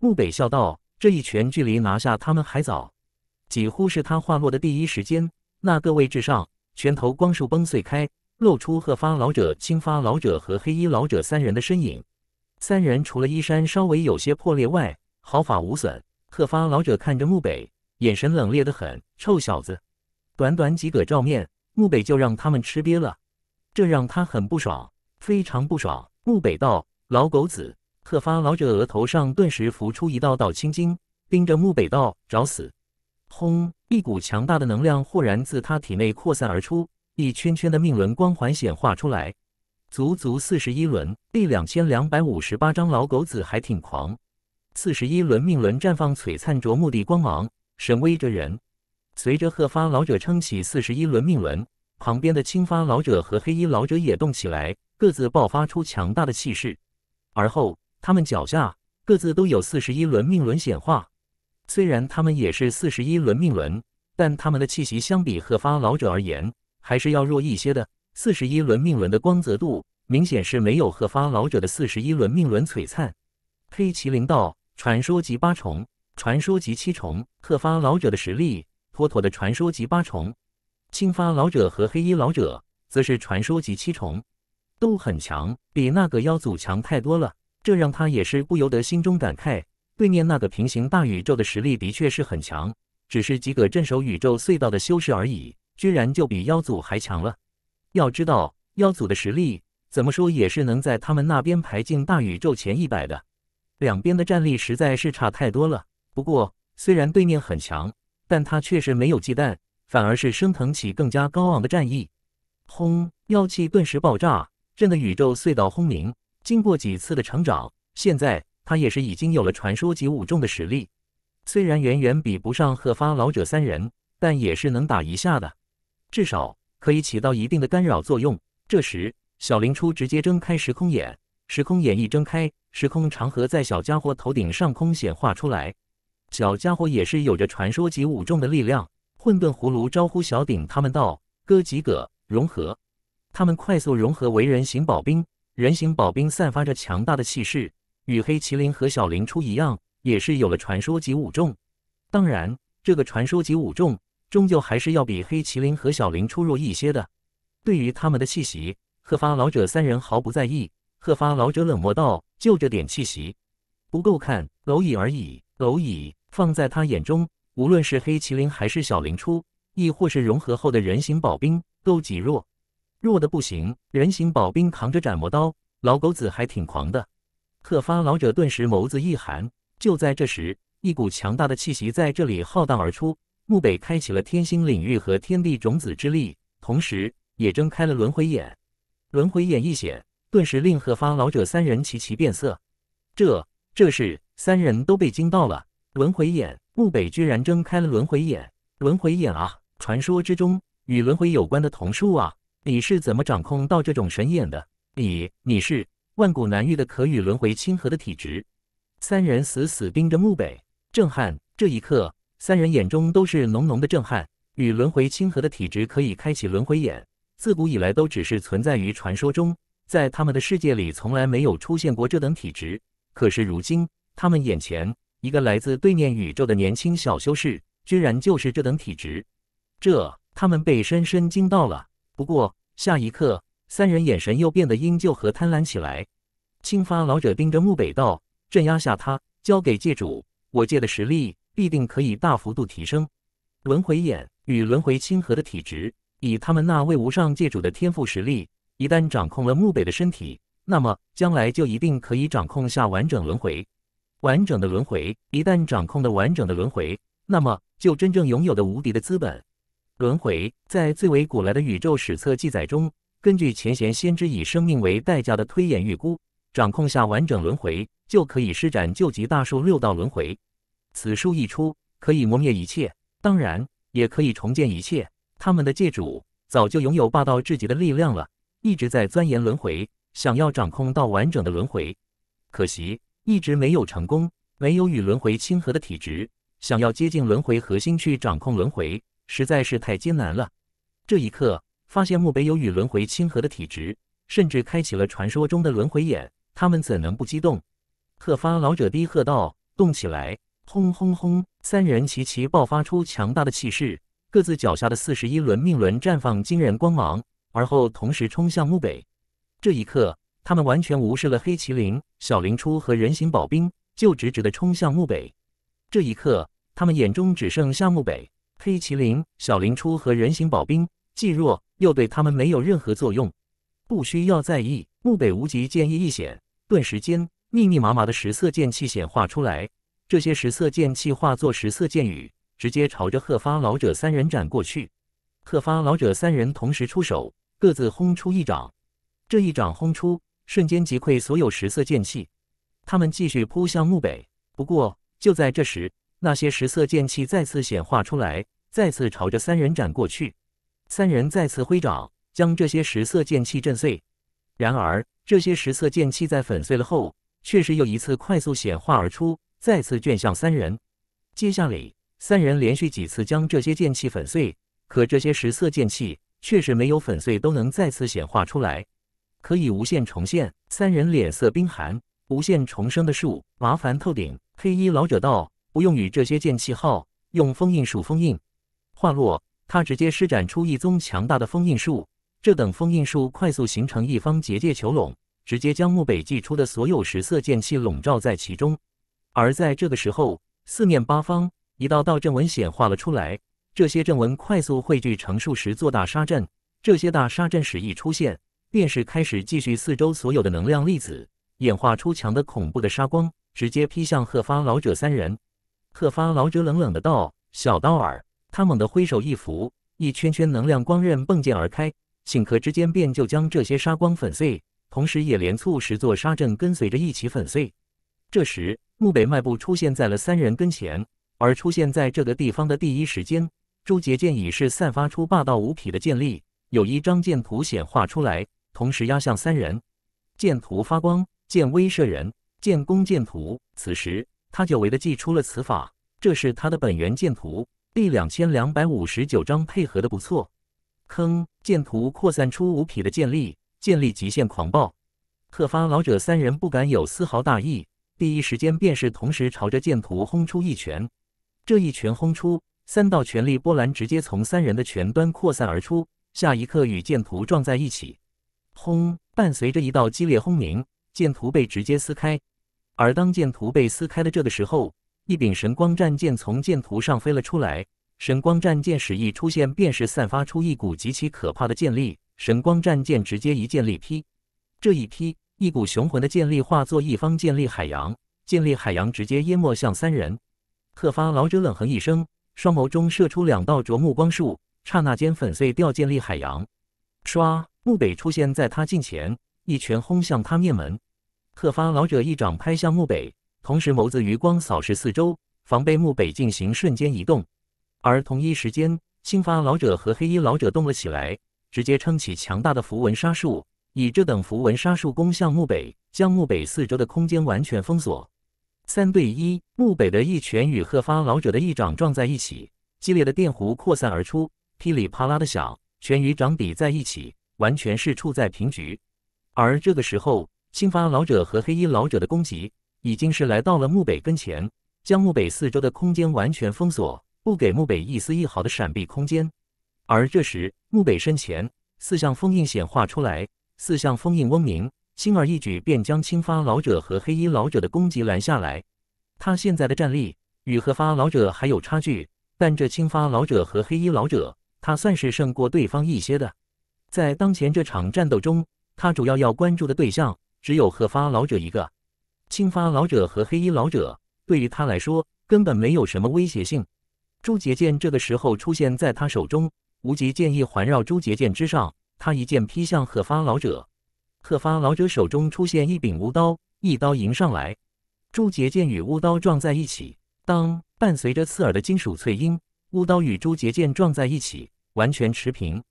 木北笑道：“这一拳距离拿下他们还早。”几乎是他话落的第一时间，那个位置上拳头光束崩碎开，露出鹤发老者、青发老者和黑衣老者三人的身影。三人除了衣衫稍微有些破裂外，毫发无损。鹤发老者看着木北，眼神冷冽的很。臭小子，短短几个照面，木北就让他们吃瘪了，这让他很不爽。非常不爽，木北道老狗子鹤发老者额头上顿时浮出一道道青筋，盯着木北道找死。轰！一股强大的能量豁然自他体内扩散而出，一圈圈的命轮光环显化出来，足足四十一轮。第两千两百五十八章老狗子还挺狂。四十一轮命轮绽放璀璨夺目的光芒，神威着人。随着鹤发老者撑起四十一轮命轮，旁边的青发老者和黑衣老者也动起来。各自爆发出强大的气势，而后他们脚下各自都有四十一轮命轮显化。虽然他们也是四十一轮命轮，但他们的气息相比鹤发老者而言，还是要弱一些的。四十一轮命轮的光泽度明显是没有鹤发老者的四十一轮命轮璀璨。黑麒麟道，传说级八重，传说级七重。鹤发老者的实力妥妥的传说级八重，青发老者和黑衣老者则是传说级七重。都很强，比那个妖祖强太多了。这让他也是不由得心中感慨：对面那个平行大宇宙的实力的确是很强，只是几个镇守宇宙隧道的修士而已，居然就比妖祖还强了。要知道，妖祖的实力怎么说也是能在他们那边排进大宇宙前一百的。两边的战力实在是差太多了。不过，虽然对面很强，但他确实没有忌惮，反而是升腾起更加高昂的战意。轰！妖气顿时爆炸。朕的宇宙隧道轰鸣，经过几次的成长，现在他也是已经有了传说级武重的实力。虽然远远比不上鹤发老者三人，但也是能打一下的，至少可以起到一定的干扰作用。这时，小林初直接睁开时空眼，时空眼一睁开，时空长河在小家伙头顶上空显化出来。小家伙也是有着传说级武重的力量。混沌葫芦招呼小鼎他们道：“哥几个，融合。”他们快速融合为人形保兵，人形保兵散发着强大的气势，与黑麒麟和小林初一样，也是有了传说级武重。当然，这个传说级武重终究还是要比黑麒麟和小林初弱一些的。对于他们的气息，鹤发老者三人毫不在意。鹤发老者冷漠道：“就这点气息，不够看，蝼蚁而已。蝼蚁，放在他眼中，无论是黑麒麟还是小林初，亦或是融合后的人形保兵，都极弱。”弱的不行，人形保兵扛着斩魔刀，老狗子还挺狂的。鹤发老者顿时眸子一寒。就在这时，一股强大的气息在这里浩荡而出。墓北开启了天星领域和天地种子之力，同时也睁开了轮回眼。轮回眼一显，顿时令鹤发老者三人齐齐变色。这，这是三人都被惊到了。轮回眼，墓北居然睁开了轮回眼。轮回眼啊，传说之中与轮回有关的瞳术啊。你是怎么掌控到这种神眼的？你，你是万古难遇的可与轮回亲和的体质。三人死死盯着墓北，震撼。这一刻，三人眼中都是浓浓的震撼。与轮回亲和的体质可以开启轮回眼，自古以来都只是存在于传说中，在他们的世界里从来没有出现过这等体质。可是如今，他们眼前一个来自对面宇宙的年轻小修士，居然就是这等体质，这他们被深深惊到了。不过。下一刻，三人眼神又变得阴鹫和贪婪起来。青发老者盯着木北道：“镇压下他，交给界主，我界的实力必定可以大幅度提升。轮回眼与轮回亲和的体质，以他们那位无上界主的天赋实力，一旦掌控了木北的身体，那么将来就一定可以掌控下完整轮回。完整的轮回，一旦掌控了完整的轮回，那么就真正拥有的无敌的资本。”轮回在最为古来的宇宙史册记载中，根据前贤先知以生命为代价的推演预估，掌控下完整轮回就可以施展救急大术六道轮回。此术一出，可以磨灭一切，当然也可以重建一切。他们的界主早就拥有霸道至极的力量了，一直在钻研轮回，想要掌控到完整的轮回，可惜一直没有成功，没有与轮回亲和的体质，想要接近轮回核心去掌控轮回。实在是太艰难了。这一刻，发现墓碑有与轮回亲和的体质，甚至开启了传说中的轮回眼，他们怎能不激动？鹤发老者低喝道：“动起来！”轰轰轰，三人齐齐爆发出强大的气势，各自脚下的四十一轮命轮绽放惊人光芒，而后同时冲向墓北。这一刻，他们完全无视了黑麒麟、小林初和人形保兵，就直直的冲向墓北。这一刻，他们眼中只剩下墓北。黑麒麟、小林初和人形保兵既弱，又对他们没有任何作用，不需要在意。木北无极剑意一显，顿时间，密密麻麻的十色剑气显化出来。这些十色剑气化作十色剑雨，直接朝着鹤发老者三人斩过去。鹤发老者三人同时出手，各自轰出一掌。这一掌轰出，瞬间击溃所有十色剑气。他们继续扑向木北，不过就在这时。那些十色剑气再次显化出来，再次朝着三人斩过去。三人再次挥掌，将这些十色剑气震碎。然而，这些十色剑气在粉碎了后，却是又一次快速显化而出，再次卷向三人。接下来，三人连续几次将这些剑气粉碎，可这些十色剑气却是没有粉碎，都能再次显化出来，可以无限重现。三人脸色冰寒，无限重生的术麻烦透顶。黑衣老者道。不用与这些剑气耗，用封印术封印。话落，他直接施展出一宗强大的封印术。这等封印术快速形成一方结界囚笼，直接将木北祭出的所有十色剑气笼罩在其中。而在这个时候，四面八方一道道阵纹显化了出来。这些阵纹快速汇聚成数十座大杀阵。这些大杀阵使一出现，便是开始继续四周所有的能量粒子演化出强的恐怖的杀光，直接劈向鹤发老者三人。侧发老者冷冷的道：“小刀儿，他猛地挥手一拂，一圈圈能量光刃迸溅而开，顷刻之间便就将这些沙光粉碎，同时也连促十座沙阵跟随着一起粉碎。”这时，木北迈步出现在了三人跟前，而出现在这个地方的第一时间，周杰剑已是散发出霸道无匹的剑力，有一张剑图显化出来，同时压向三人。剑图发光，剑威慑人，剑攻剑图。此时。他久违的祭出了此法，这是他的本源剑图，第两千两百五十九章配合的不错。坑剑图扩散出无匹的剑力，剑力极限狂暴。特发老者三人不敢有丝毫大意，第一时间便是同时朝着剑图轰出一拳。这一拳轰出，三道权力波澜直接从三人的拳端扩散而出，下一刻与剑图撞在一起，轰！伴随着一道激烈轰鸣，剑图被直接撕开。而当剑图被撕开了这个时候，一柄神光战剑从剑图上飞了出来。神光战剑使一出现，便是散发出一股极其可怕的剑力。神光战剑直接一剑力劈，这一劈，一股雄浑的剑力化作一方剑力海洋，剑力海洋直接淹没向三人。鹤发老者冷哼一声，双眸中射出两道灼目光束，刹那间粉碎掉剑力海洋。唰，木北出现在他近前，一拳轰向他面门。鹤发老者一掌拍向墓北，同时眸子余光扫视四周，防备墓北进行瞬间移动。而同一时间，新发老者和黑衣老者动了起来，直接撑起强大的符文沙术，以这等符文沙术攻向墓北，将墓北四周的空间完全封锁。三对一，墓北的一拳与鹤发老者的一掌撞在一起，激烈的电弧扩散而出，噼里啪啦的响。拳与掌比在一起，完全是处在平局。而这个时候。青发老者和黑衣老者的攻击已经是来到了木北跟前，将木北四周的空间完全封锁，不给木北一丝一毫的闪避空间。而这时，木北身前四象封印显化出来，四象封印嗡鸣，轻而易举便将青发老者和黑衣老者的攻击拦下来。他现在的战力与何发老者还有差距，但这青发老者和黑衣老者，他算是胜过对方一些的。在当前这场战斗中，他主要要关注的对象。只有鹤发老者一个，青发老者和黑衣老者对于他来说根本没有什么威胁性。朱结剑这个时候出现在他手中，无极剑意环绕朱结剑之上，他一剑劈向鹤发老者。鹤发老者手中出现一柄乌刀，一刀迎上来。朱结剑与乌刀撞在一起，当伴随着刺耳的金属脆音，乌刀与朱结剑撞在一起，完全持平，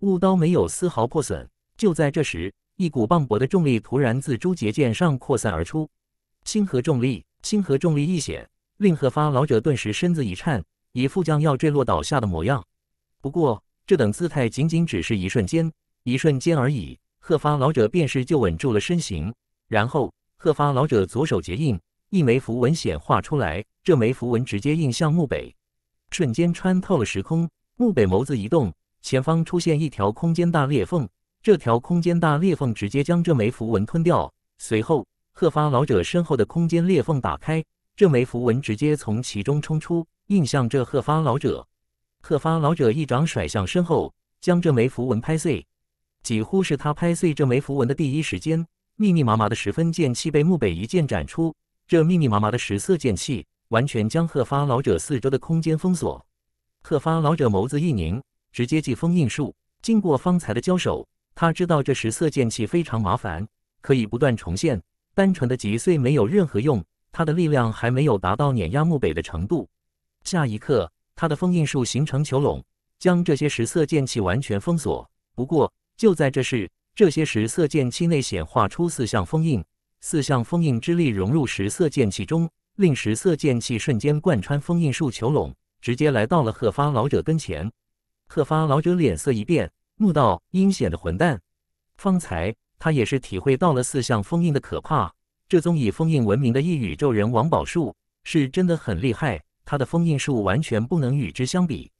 乌刀没有丝毫破损。就在这时。一股磅礴的重力突然自朱结剑上扩散而出，星河重力，星河重力一显，令鹤发老者顿时身子一颤，一副将要坠落倒下的模样。不过这等姿态仅仅只是一瞬间，一瞬间而已，鹤发老者便是就稳住了身形。然后鹤发老者左手结印，一枚符文显化出来，这枚符文直接印向墓北，瞬间穿透了时空。墓北眸子一动，前方出现一条空间大裂缝。这条空间大裂缝直接将这枚符文吞掉。随后，鹤发老者身后的空间裂缝打开，这枚符文直接从其中冲出，印向这鹤发老者。鹤发老者一掌甩向身后，将这枚符文拍碎。几乎是他拍碎这枚符文的第一时间，密密麻麻的十分剑气被木北一剑斩出。这密密麻麻的十色剑气，完全将鹤发老者四周的空间封锁。鹤发老者眸子一凝，直接祭封印术。经过方才的交手。他知道这十色剑气非常麻烦，可以不断重现，单纯的击碎没有任何用。他的力量还没有达到碾压木北的程度。下一刻，他的封印术形成囚笼，将这些十色剑气完全封锁。不过，就在这时，这些十色剑气内显化出四项封印，四项封印之力融入十色剑气中，令十色剑气瞬间贯穿封印术囚笼，直接来到了鹤发老者跟前。鹤发老者脸色一变。怒道：“阴险的混蛋！方才他也是体会到了四象封印的可怕。这宗以封印闻名的异宇宙人王宝树是真的很厉害，他的封印术完全不能与之相比。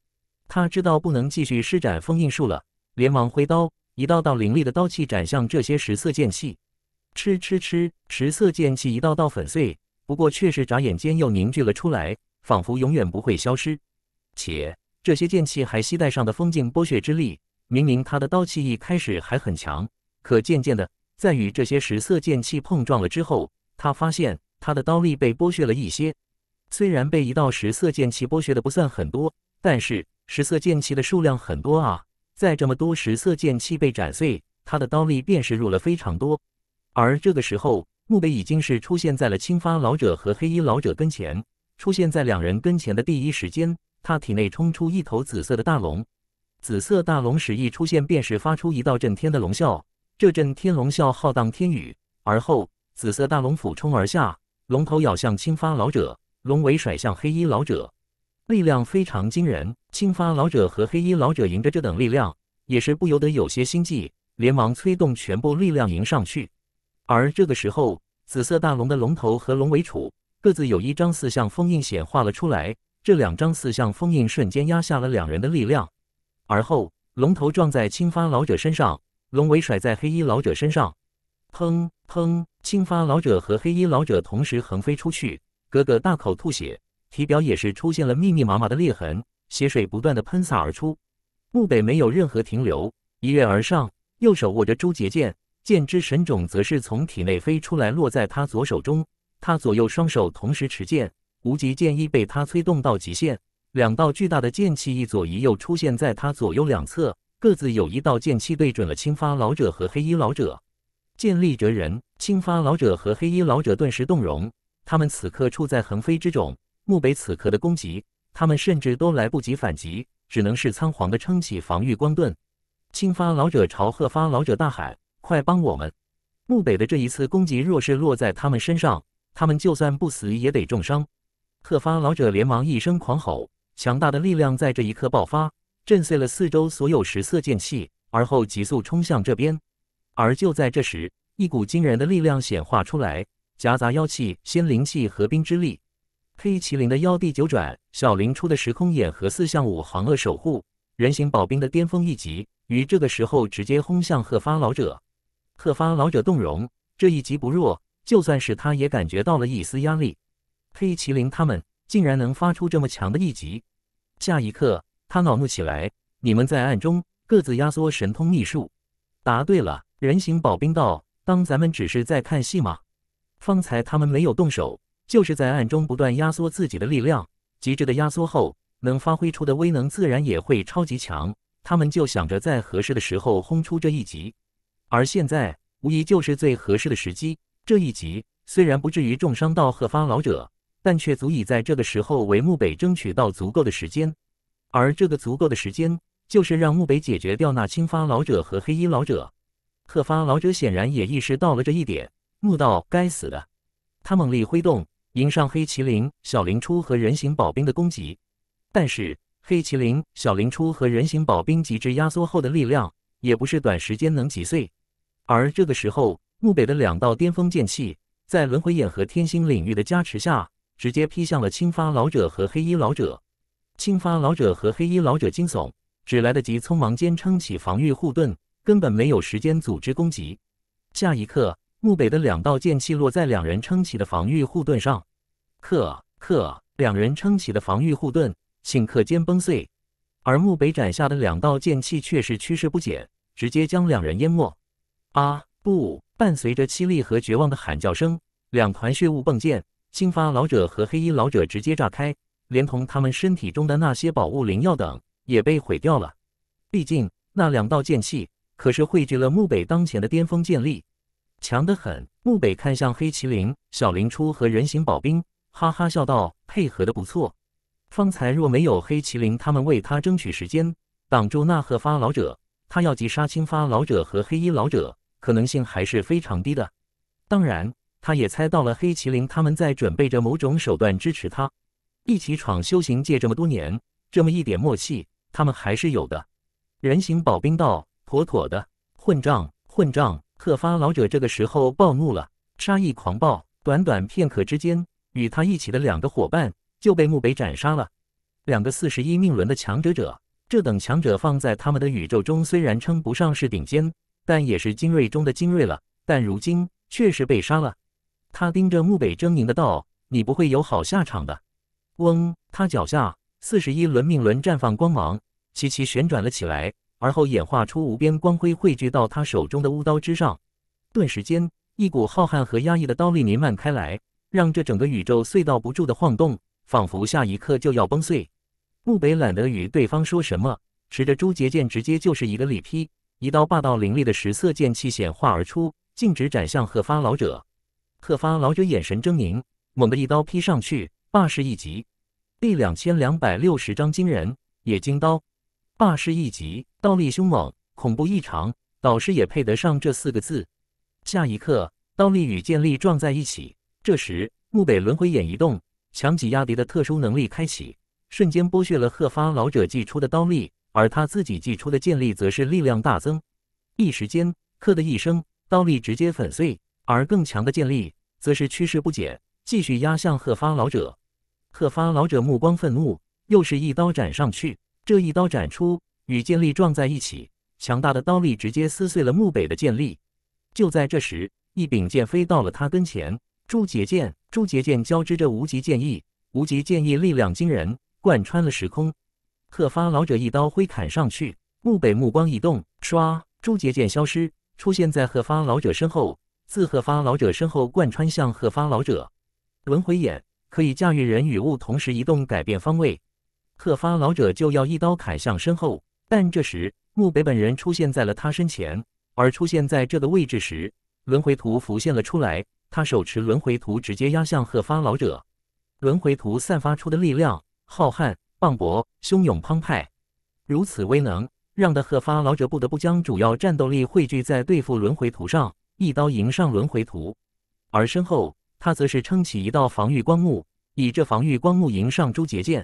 他知道不能继续施展封印术了，连忙挥刀，一道道凌厉的刀气斩向这些十色剑气。吃吃吃！十色剑气一道道粉碎，不过却是眨眼间又凝聚了出来，仿佛永远不会消失。且这些剑气还携带上的封禁剥削之力。”明明他的刀气一开始还很强，可渐渐的，在与这些十色剑气碰撞了之后，他发现他的刀力被剥削了一些。虽然被一道十色剑气剥削的不算很多，但是十色剑气的数量很多啊！在这么多十色剑气被斩碎，他的刀力便是弱了非常多。而这个时候，墓碑已经是出现在了青发老者和黑衣老者跟前。出现在两人跟前的第一时间，他体内冲出一头紫色的大龙。紫色大龙始一出现，便是发出一道震天的龙啸。这震天龙啸浩荡天宇，而后紫色大龙俯冲而下，龙头咬向青发老者，龙尾甩向黑衣老者，力量非常惊人。青发老者和黑衣老者迎着这等力量，也是不由得有些心悸，连忙催动全部力量迎上去。而这个时候，紫色大龙的龙头和龙尾处各自有一张四象封印显化了出来，这两张四象封印瞬间压下了两人的力量。而后，龙头撞在青发老者身上，龙尾甩在黑衣老者身上，砰砰！青发老者和黑衣老者同时横飞出去，各个大口吐血，体表也是出现了密密麻麻的裂痕，血水不断的喷洒而出。木北没有任何停留，一跃而上，右手握着周结剑，剑之神种则是从体内飞出来，落在他左手中。他左右双手同时持剑，无极剑意被他催动到极限。两道巨大的剑气一左一右出现在他左右两侧，各自有一道剑气对准了青发老者和黑衣老者。见利着人，青发老者和黑衣老者顿时动容。他们此刻处在横飞之中，木北此刻的攻击，他们甚至都来不及反击，只能是仓皇的撑起防御光盾。青发老者朝鹤发老者大喊：“快帮我们！”木北的这一次攻击若是落在他们身上，他们就算不死也得重伤。鹤发老者连忙一声狂吼。强大的力量在这一刻爆发，震碎了四周所有十色剑气，而后急速冲向这边。而就在这时，一股惊人的力量显化出来，夹杂妖气、仙灵气和冰之力。黑麒麟的妖帝九转，小林出的时空眼和四象五行恶守护，人形宝兵的巅峰一级，于这个时候直接轰向鹤发老者。鹤发老者动容，这一击不弱，就算是他也感觉到了一丝压力。黑麒麟他们。竟然能发出这么强的一击！下一刻，他恼怒起来：“你们在暗中各自压缩神通秘术。”答对了，人形保兵道：“当咱们只是在看戏吗？方才他们没有动手，就是在暗中不断压缩自己的力量。极致的压缩后，能发挥出的威能自然也会超级强。他们就想着在合适的时候轰出这一击，而现在无疑就是最合适的时机。这一击虽然不至于重伤到鹤发老者。”但却足以在这个时候为木北争取到足够的时间，而这个足够的时间，就是让木北解决掉那青发老者和黑衣老者。褐发老者显然也意识到了这一点，怒道：“该死的！”他猛力挥动，迎上黑麒麟、小林初和人形保兵的攻击。但是，黑麒麟、小林初和人形保兵极致压缩后的力量，也不是短时间能击碎。而这个时候，木北的两道巅峰剑气，在轮回眼和天星领域的加持下。直接劈向了青发老者和黑衣老者，青发老者和黑衣老者惊悚，只来得及匆忙间撑起防御护盾，根本没有时间组织攻击。下一刻，木北的两道剑气落在两人撑起的防御护盾上，克克，两人撑起的防御护盾顷刻间崩碎，而木北斩下的两道剑气却是趋势不减，直接将两人淹没。啊不！伴随着凄厉和绝望的喊叫声，两团血雾迸溅。青发老者和黑衣老者直接炸开，连同他们身体中的那些宝物、灵药等也被毁掉了。毕竟那两道剑气可是汇聚了木北当前的巅峰剑力，强得很。木北看向黑麒麟、小林初和人形保兵，哈哈笑道：“配合的不错。方才若没有黑麒麟他们为他争取时间，挡住那鹤发老者，他要击杀青发老者和黑衣老者，可能性还是非常低的。当然。”他也猜到了，黑麒麟他们在准备着某种手段支持他一起闯修行界。这么多年，这么一点默契，他们还是有的。人形保兵道，妥妥的混账！混账！鹤发老者这个时候暴怒了，杀意狂暴。短短片刻之间，与他一起的两个伙伴就被木北斩杀了。两个四十一命轮的强者者，这等强者放在他们的宇宙中虽然称不上是顶尖，但也是精锐中的精锐了。但如今却是被杀了。他盯着木北狰狞的道：“你不会有好下场的。”嗡！他脚下四十一轮命轮绽放光芒，齐齐旋转了起来，而后演化出无边光辉，汇聚到他手中的乌刀之上。顿时间，一股浩瀚和压抑的刀力弥漫开来，让这整个宇宙隧道不住的晃动，仿佛下一刻就要崩碎。木北懒得与对方说什么，持着朱结剑直接就是一个力劈，一刀霸道凌厉的十色剑气显化而出，径直斩向鹤发老者。贺发老者眼神狰狞，猛地一刀劈上去，霸势一级。第两千两百六十章惊人野金刀，霸势一级，刀力凶猛，恐怖异常，导师也配得上这四个字。下一刻，刀力与剑力撞在一起。这时，木北轮回眼一动，强挤压敌的特殊能力开启，瞬间剥削了贺发老者祭出的刀力，而他自己祭出的剑力则是力量大增。一时间，克的一声，刀力直接粉碎。而更强的剑力，则是趋势不减，继续压向鹤发老者。鹤发老者目光愤怒，又是一刀斩上去。这一刀斩出，与剑力撞在一起，强大的刀力直接撕碎了木北的剑力。就在这时，一柄剑飞到了他跟前，朱结剑。朱结剑交织着无极剑意，无极剑意力量惊人，贯穿了时空。鹤发老者一刀挥砍上去，木北目光一动，唰，朱结剑消失，出现在鹤发老者身后。自鹤发老者身后贯穿向鹤发老者，轮回眼可以驾驭人与物同时移动，改变方位。鹤发老者就要一刀砍向身后，但这时木北本人出现在了他身前，而出现在这个位置时，轮回图浮现了出来。他手持轮回图，直接压向鹤发老者。轮回图散发出的力量浩瀚磅礴，汹涌澎湃，如此威能，让的鹤发老者不得不将主要战斗力汇聚在对付轮回图上。一刀迎上轮回图，而身后他则是撑起一道防御光幕，以这防御光幕迎上朱杰剑。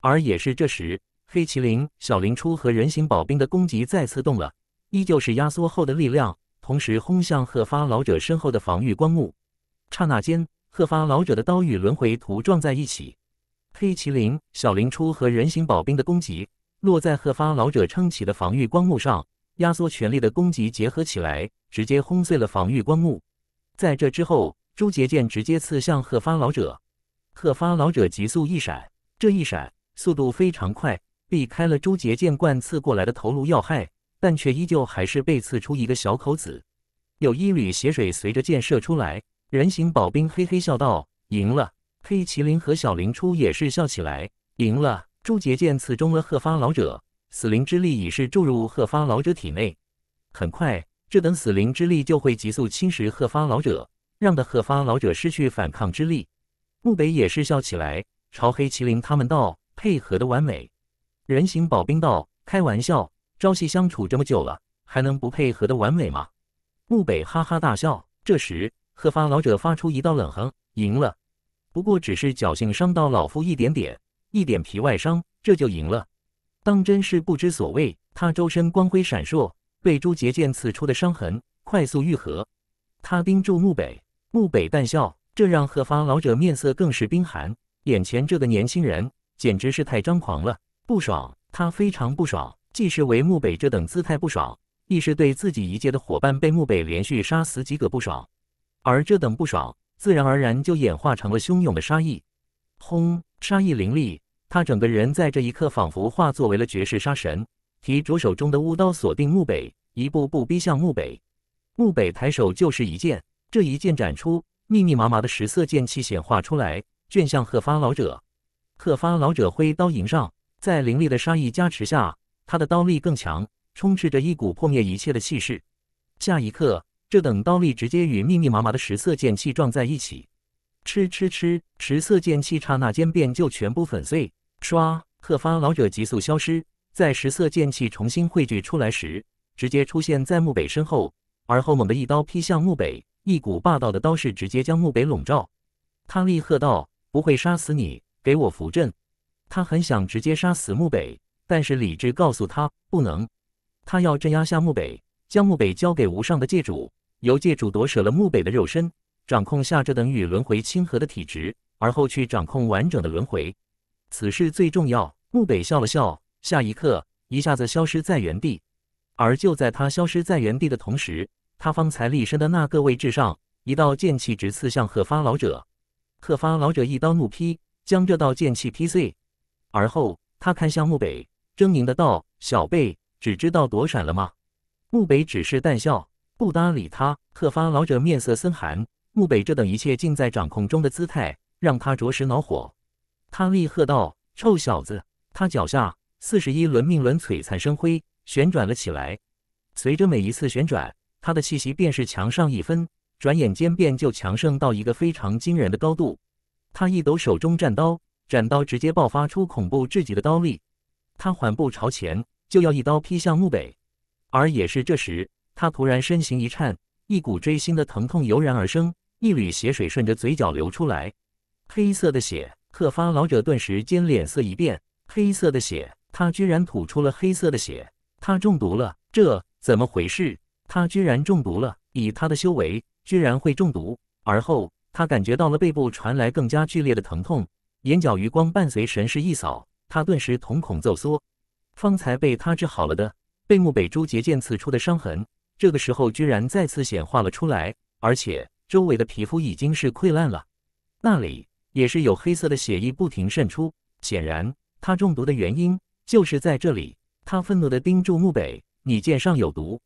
而也是这时，黑麒麟、小林初和人形保兵的攻击再次动了，依旧是压缩后的力量，同时轰向鹤发老者身后的防御光幕。刹那间，鹤发老者的刀与轮回图撞在一起，黑麒麟、小林初和人形保兵的攻击落在鹤发老者撑起的防御光幕上，压缩全力的攻击结合起来。直接轰碎了防御光幕，在这之后，朱杰剑直接刺向鹤发老者。鹤发老者急速一闪，这一闪速度非常快，避开了朱杰剑贯刺过来的头颅要害，但却依旧还是被刺出一个小口子，有一缕血水随着箭射出来。人形保兵嘿嘿笑道：“赢了。”黑麒麟和小灵初也是笑起来：“赢了。”朱杰剑刺中了鹤发老者，死灵之力已是注入鹤发老者体内，很快。这等死灵之力就会急速侵蚀鹤发老者，让的鹤发老者失去反抗之力。木北也是笑起来，朝黑麒麟他们道：“配合的完美。”人形保兵道：“开玩笑，朝夕相处这么久了，还能不配合的完美吗？”木北哈哈大笑。这时，鹤发老者发出一道冷哼：“赢了，不过只是侥幸伤到老夫一点点，一点皮外伤，这就赢了。当真是不知所谓。”他周身光辉闪烁。被朱杰剑刺出的伤痕快速愈合，他盯住穆北，穆北淡笑，这让鹤发老者面色更是冰寒。眼前这个年轻人简直是太张狂了，不爽，他非常不爽，既是为穆北这等姿态不爽，亦是对自己一届的伙伴被穆北连续杀死几个不爽。而这等不爽，自然而然就演化成了汹涌的杀意。轰，杀意凌厉，他整个人在这一刻仿佛化作为了绝世杀神。提着手中的乌刀，锁定木北，一步步逼向木北。木北抬手就是一剑，这一剑斩出，密密麻麻的十色剑气显化出来，卷向鹤发老者。鹤发老者挥刀迎上，在凌厉的杀意加持下，他的刀力更强，充斥着一股破灭一切的气势。下一刻，这等刀力直接与密密麻麻的十色剑气撞在一起，吃吃吃，十色剑气刹那间便就全部粉碎，唰，鹤发老者急速消失。在十色剑气重新汇聚出来时，直接出现在木北身后，而后猛地一刀劈向木北，一股霸道的刀势直接将木北笼罩。他厉喝道：“不会杀死你，给我扶正！”他很想直接杀死木北，但是理智告诉他不能。他要镇压下木北，将木北交给无上的界主，由界主夺舍了木北的肉身，掌控下这等与轮回亲和的体质，而后去掌控完整的轮回。此事最重要。木北笑了笑。下一刻，一下子消失在原地。而就在他消失在原地的同时，他方才立身的那个位置上，一道剑气直刺向鹤发老者。鹤发老者一刀怒劈，将这道剑气劈碎。而后，他看向穆北，狰狞的道：“小辈，只知道躲闪了吗？”穆北只是淡笑，不搭理他。鹤发老者面色森寒，穆北这等一切尽在掌控中的姿态，让他着实恼火。他厉喝道：“臭小子！”他脚下。四十一轮命轮璀璨生辉，旋转了起来。随着每一次旋转，他的气息便是强上一分。转眼间，便就强盛到一个非常惊人的高度。他一抖手中战刀，战刀直接爆发出恐怖至极的刀力。他缓步朝前，就要一刀劈向墓北。而也是这时，他突然身形一颤，一股锥心的疼痛油然而生，一缕血水顺着嘴角流出来。黑色的血，特发老者顿时间脸色一变，黑色的血。他居然吐出了黑色的血，他中毒了，这怎么回事？他居然中毒了，以他的修为，居然会中毒？而后，他感觉到了背部传来更加剧烈的疼痛，眼角余光伴随神识一扫，他顿时瞳孔骤缩。方才被他治好了的被木北珠结剑刺出的伤痕，这个时候居然再次显化了出来，而且周围的皮肤已经是溃烂了，那里也是有黑色的血液不停渗出，显然他中毒的原因。就是在这里，他愤怒地盯住木北，你剑上有毒。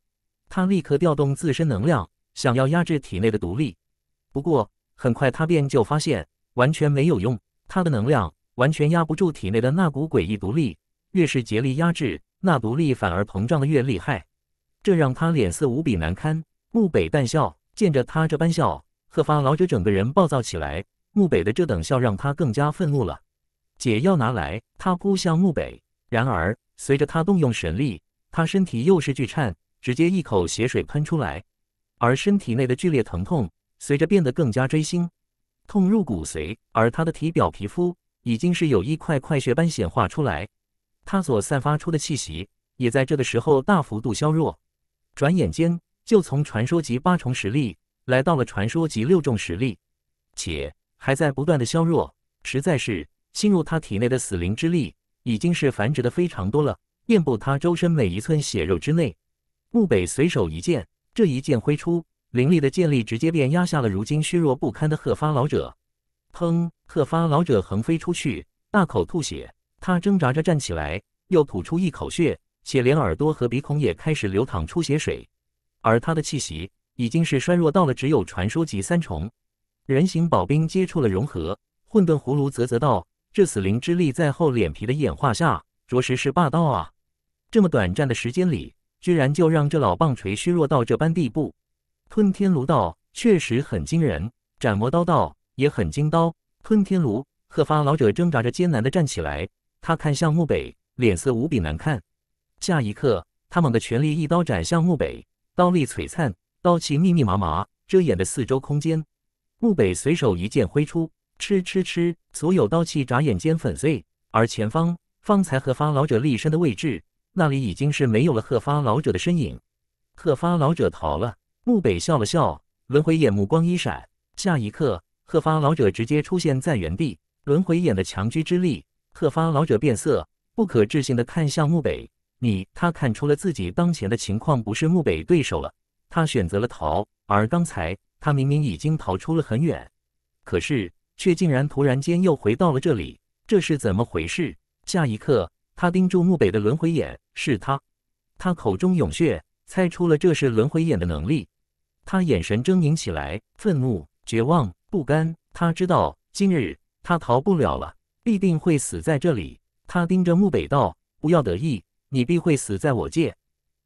他立刻调动自身能量，想要压制体内的毒力。不过很快他便就发现，完全没有用，他的能量完全压不住体内的那股诡异毒力。越是竭力压制，那毒力反而膨胀的越厉害，这让他脸色无比难堪。木北淡笑，见着他这般笑，鹤发老者整个人暴躁起来。木北的这等笑让他更加愤怒了。解药拿来，他扑向木北。然而，随着他动用神力，他身体又是剧颤，直接一口血水喷出来。而身体内的剧烈疼痛，随着变得更加锥心，痛入骨髓。而他的体表皮肤，已经是有一块块血斑显化出来。他所散发出的气息，也在这个时候大幅度削弱。转眼间，就从传说级八重实力，来到了传说级六重实力，且还在不断的削弱。实在是侵入他体内的死灵之力。已经是繁殖的非常多了，遍布他周身每一寸血肉之内。木北随手一剑，这一剑挥出，凌厉的剑力直接便压下了如今虚弱不堪的鹤发老者。砰！鹤发老者横飞出去，大口吐血。他挣扎着站起来，又吐出一口血，且连耳朵和鼻孔也开始流淌出血水。而他的气息已经是衰弱到了只有传说级三重。人形宝兵接触了融合，混沌葫芦啧啧道。这死灵之力在厚脸皮的演化下，着实是霸道啊！这么短暂的时间里，居然就让这老棒槌虚弱到这般地步，吞天炉道确实很惊人，斩魔刀道也很惊刀。吞天炉鹤发老者挣扎着艰难地站起来，他看向墓北，脸色无比难看。下一刻，他猛地全力一刀斩向墓北，刀力璀璨，刀气密密麻麻遮掩的四周空间。墓北随手一剑挥出。吃吃吃！所有刀器眨眼间粉碎，而前方方才鹤发老者立身的位置，那里已经是没有了鹤发老者的身影。鹤发老者逃了。木北笑了笑，轮回眼目光一闪，下一刻鹤发老者直接出现在原地。轮回眼的强居之力，鹤发老者变色，不可置信的看向木北。你，他看出了自己当前的情况不是木北对手了，他选择了逃。而刚才他明明已经逃出了很远，可是。却竟然突然间又回到了这里，这是怎么回事？下一刻，他盯住墓北的轮回眼，是他，他口中涌血，猜出了这是轮回眼的能力。他眼神狰狞起来，愤怒、绝望、不甘。他知道今日他逃不了了，必定会死在这里。他盯着墓北道：“不要得意，你必会死在我界。”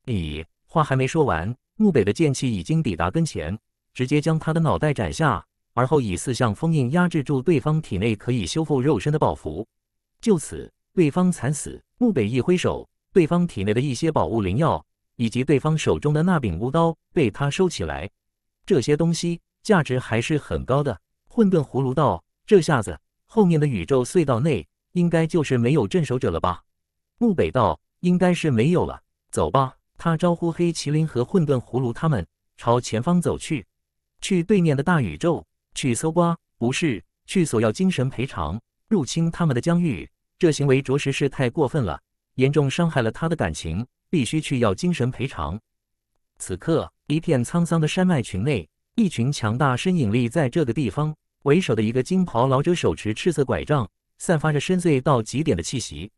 咦？话还没说完，墓北的剑气已经抵达跟前，直接将他的脑袋斩下。而后以四项封印压制住对方体内可以修复肉身的宝符，就此对方惨死。木北一挥手，对方体内的一些宝物、灵药以及对方手中的那柄乌刀被他收起来。这些东西价值还是很高的。混沌葫芦道：“这下子，后面的宇宙隧道内应该就是没有镇守者了吧？”木北道：“应该是没有了。”走吧，他招呼黑麒麟和混沌葫芦他们朝前方走去，去对面的大宇宙。去搜刮不是去索要精神赔偿，入侵他们的疆域，这行为着实是太过分了，严重伤害了他的感情，必须去要精神赔偿。此刻，一片沧桑的山脉群内，一群强大身影立在这个地方，为首的一个金袍老者手持赤色拐杖，散发着深邃到极点的气息。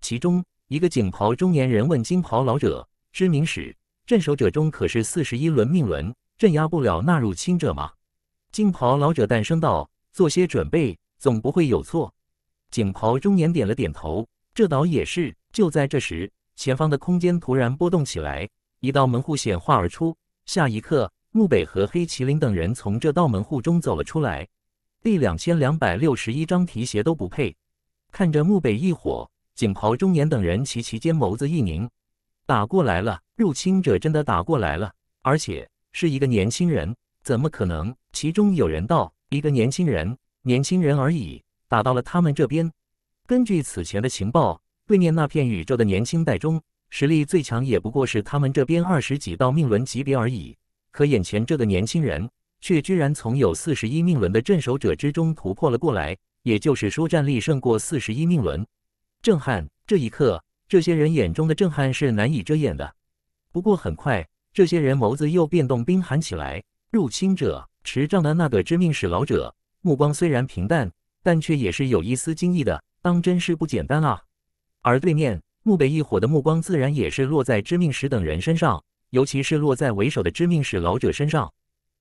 其中一个锦袍中年人问金袍老者：“知名史镇守者中可是四十一轮命轮，镇压不了那入侵者吗？”锦袍老者淡声道：“做些准备，总不会有错。”锦袍中年点了点头：“这倒也是。”就在这时，前方的空间突然波动起来，一道门户显化而出。下一刻，木北和黑麒麟等人从这道门户中走了出来。第两千两百六十一章提鞋都不配。看着木北一伙，锦袍中年等人齐齐间眸子一凝：“打过来了！入侵者真的打过来了，而且是一个年轻人。”怎么可能？其中有人道：“一个年轻人，年轻人而已，打到了他们这边。根据此前的情报，对面那片宇宙的年轻代中，实力最强也不过是他们这边二十几道命轮级别而已。可眼前这个年轻人，却居然从有四十一命轮的镇守者之中突破了过来，也就是说，战力胜过四十一命轮。震撼！这一刻，这些人眼中的震撼是难以遮掩的。不过很快，这些人眸子又变动冰寒起来。”入侵者持杖的那个知命使老者，目光虽然平淡，但却也是有一丝惊异的，当真是不简单啊！而对面木北一伙的目光自然也是落在知命使等人身上，尤其是落在为首的知命使老者身上。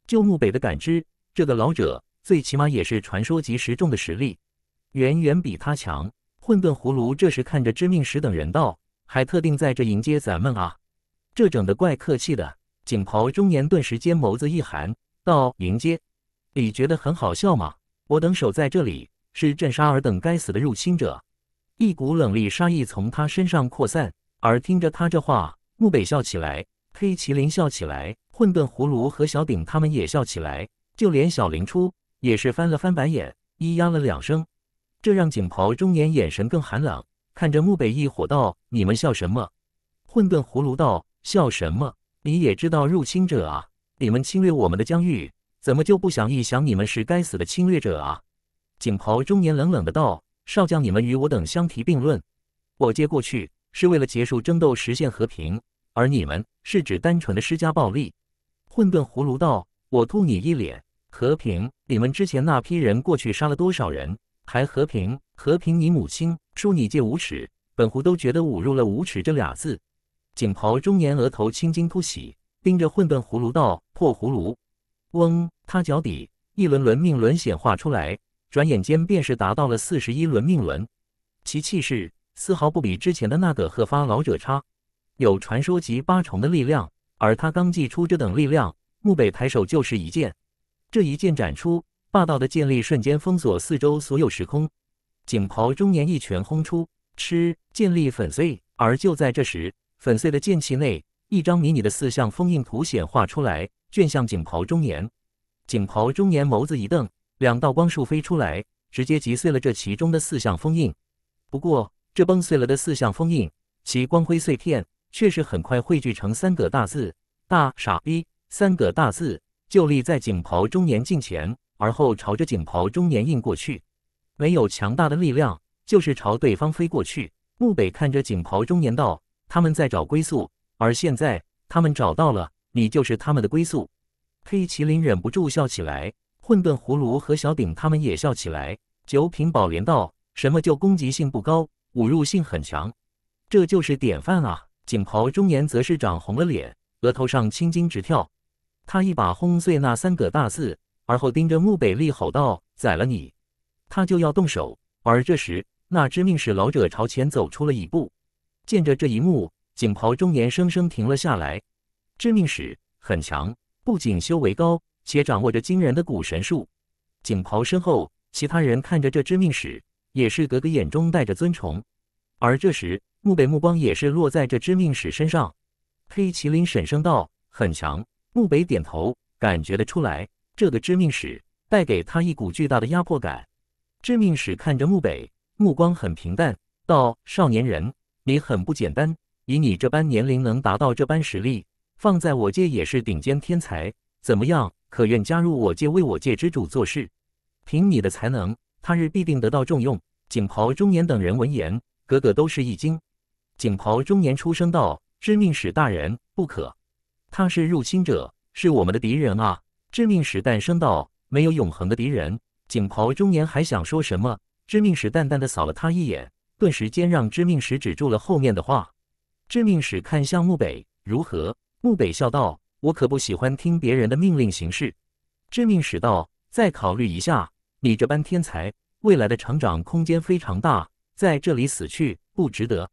就木北的感知，这个老者最起码也是传说级十重的实力，远远比他强。混沌葫芦这时看着知命使等人道：“还特定在这迎接咱们啊？这整的怪客气的。”锦袍中年顿时间眸子一寒，道：“迎接，你觉得很好笑吗？我等守在这里，是镇杀尔等该死的入侵者。”一股冷厉杀意从他身上扩散。而听着他这话，木北笑起来，黑麒麟笑起来，混沌葫芦和小鼎他们也笑起来，就连小灵初也是翻了翻白眼，咿呀了两声。这让锦袍中年眼神更寒冷，看着木北一伙道：“你们笑什么？”混沌葫芦道：“笑什么？”你也知道入侵者啊！你们侵略我们的疆域，怎么就不想一想你们是该死的侵略者啊？锦袍中年冷冷的道：“少将，你们与我等相提并论，我接过去是为了结束争斗，实现和平，而你们是指单纯的施加暴力。”混沌葫芦道：“我吐你一脸和平！你们之前那批人过去杀了多少人，还和平？和平？你母亲说你借无耻，本狐都觉得侮辱了无耻这俩字。”锦袍中年额头青筋突起，盯着混沌葫芦道：“破葫芦！”嗡，他脚底一轮轮命轮显化出来，转眼间便是达到了四十一轮命轮，其气势丝毫不比之前的那个鹤发老者差，有传说级八重的力量。而他刚祭出这等力量，木北抬手就是一剑，这一剑斩出，霸道的剑力瞬间封锁四周所有时空。锦袍中年一拳轰出，嗤，剑力粉碎。而就在这时，粉碎的剑气内，一张迷你的四象封印图显化出来。卷向锦袍中年，锦袍中年眸子一瞪，两道光束飞出来，直接击碎了这其中的四象封印。不过，这崩碎了的四象封印，其光辉碎片却是很快汇聚成三个大字：大傻逼。三个大字就立在锦袍中年近前，而后朝着锦袍中年印过去。没有强大的力量，就是朝对方飞过去。木北看着锦袍中年道。他们在找归宿，而现在他们找到了，你就是他们的归宿。黑麒麟忍不住笑起来，混沌葫芦和小鼎他们也笑起来。九品宝莲道，什么就攻击性不高，侮辱性很强，这就是典范啊！锦袍中年则是涨红了脸，额头上青筋直跳，他一把轰碎那三个大字，而后盯着木北立吼道：“宰了你！”他就要动手，而这时，那只命使老者朝前走出了一步。见着这一幕，锦袍中年生生停了下来。致命史很强，不仅修为高，且掌握着惊人的古神术。锦袍身后，其他人看着这致命史，也是格格眼中带着尊崇。而这时，穆北目光也是落在这致命史身上。黑麒麟沈声道：“很强。”穆北点头，感觉得出来，这个致命史带给他一股巨大的压迫感。致命史看着穆北，目光很平淡，道：“少年人。”你很不简单，以你这般年龄能达到这般实力，放在我界也是顶尖天才。怎么样？可愿加入我界，为我界之主做事？凭你的才能，他日必定得到重用。锦袍中年等人闻言，个个都是一惊。锦袍中年出声道：“致命史大人，不可！他是入侵者，是我们的敌人啊！”致命史诞生道：“没有永恒的敌人。”锦袍中年还想说什么，致命史淡淡的扫了他一眼。顿时间让致命使止住了后面的话。致命使看向木北，如何？木北笑道：“我可不喜欢听别人的命令行事。”致命使道：“再考虑一下，你这般天才，未来的成长空间非常大，在这里死去不值得。”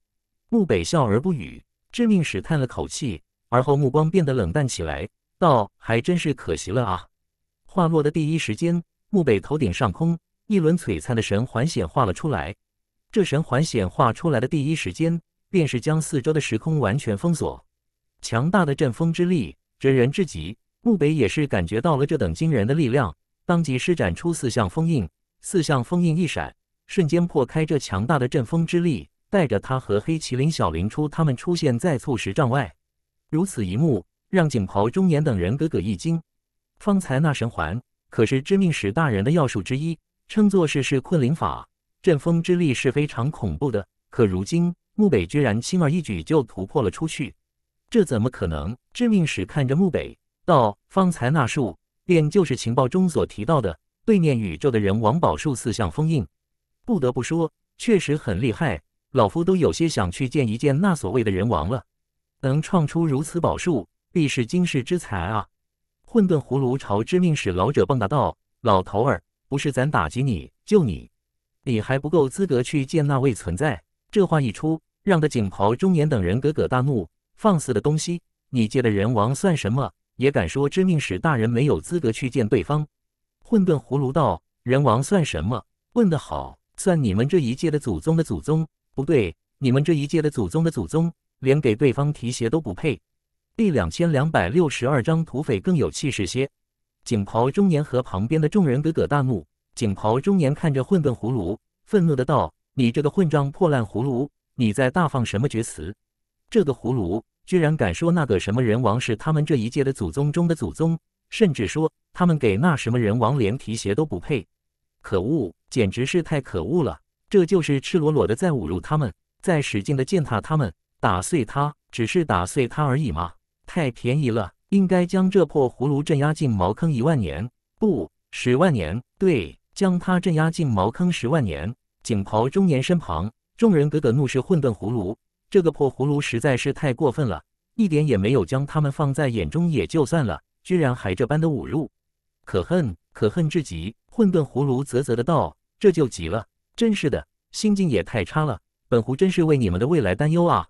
木北笑而不语。致命使叹了口气，而后目光变得冷淡起来，道：“还真是可惜了啊。”话落的第一时间，木北头顶上空一轮璀璨的神环显化了出来。这神环显化出来的第一时间，便是将四周的时空完全封锁。强大的阵风之力，真人之极，木北也是感觉到了这等惊人的力量，当即施展出四象封印。四象封印一闪，瞬间破开这强大的阵风之力，带着他和黑麒麟、小林初他们出现在促石障外。如此一幕，让锦袍中年等人咯咯一惊。方才那神环可是知命使大人的要术之一，称作是是困灵法。阵风之力是非常恐怖的，可如今穆北居然轻而易举就突破了出去，这怎么可能？致命使看着穆北道：“方才那术，便就是情报中所提到的对面宇宙的人王宝术四象封印。不得不说，确实很厉害，老夫都有些想去见一见那所谓的人王了。能创出如此宝术，必是惊世之才啊！”混沌葫芦朝致命使老者蹦跶道：“老头儿，不是咱打击你，救你。”你还不够资格去见那位存在。这话一出，让的锦袍中年等人个个大怒。放肆的东西，你界的人王算什么？也敢说知命使大人没有资格去见对方？混沌葫芦道人王算什么？问得好，算你们这一届的祖宗的祖宗？不对，你们这一届的祖宗的祖宗，连给对方提鞋都不配。第两千两百六十二章，土匪更有气势些。锦袍中年和旁边的众人个个大怒。锦袍中年看着混沌葫芦，愤怒的道：“你这个混账破烂葫芦，你在大放什么厥词？这个葫芦居然敢说那个什么人王是他们这一届的祖宗中的祖宗，甚至说他们给那什么人王连提鞋都不配！可恶，简直是太可恶了！这就是赤裸裸的在侮辱他们，在使劲的践踏他们，打碎他，只是打碎他而已嘛！太便宜了，应该将这破葫芦镇压进茅坑一万年，不，十万年，对。”将他镇压进茅坑十万年。锦袍中年身旁，众人个个怒视混沌葫芦。这个破葫芦实在是太过分了，一点也没有将他们放在眼中也就算了，居然还这般的侮辱，可恨，可恨至极！混沌葫芦啧啧的道：“这就急了，真是的，心境也太差了。本狐真是为你们的未来担忧啊。”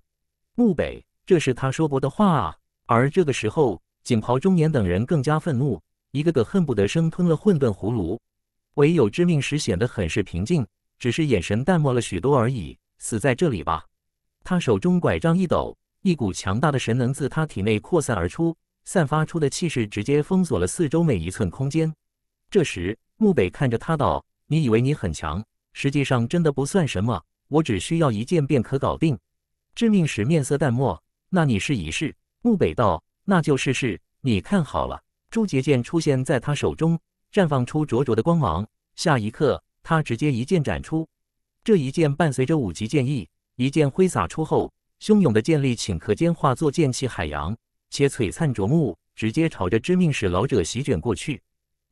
木北，这是他说过的话啊。而这个时候，锦袍中年等人更加愤怒，一个个恨不得生吞了混沌葫芦。唯有致命石显得很是平静，只是眼神淡漠了许多而已。死在这里吧。他手中拐杖一抖，一股强大的神能自他体内扩散而出，散发出的气势直接封锁了四周每一寸空间。这时，木北看着他道：“你以为你很强？实际上真的不算什么。我只需要一剑便可搞定。”致命石面色淡漠。“那你试一试。”木北道。“那就试试。”你看好了，朱杰剑出现在他手中。绽放出灼灼的光芒，下一刻，他直接一剑斩出。这一剑伴随着五级剑意，一剑挥洒出后，汹涌的剑力顷刻间化作剑气海洋，且璀璨夺目，直接朝着致命使老者席卷过去。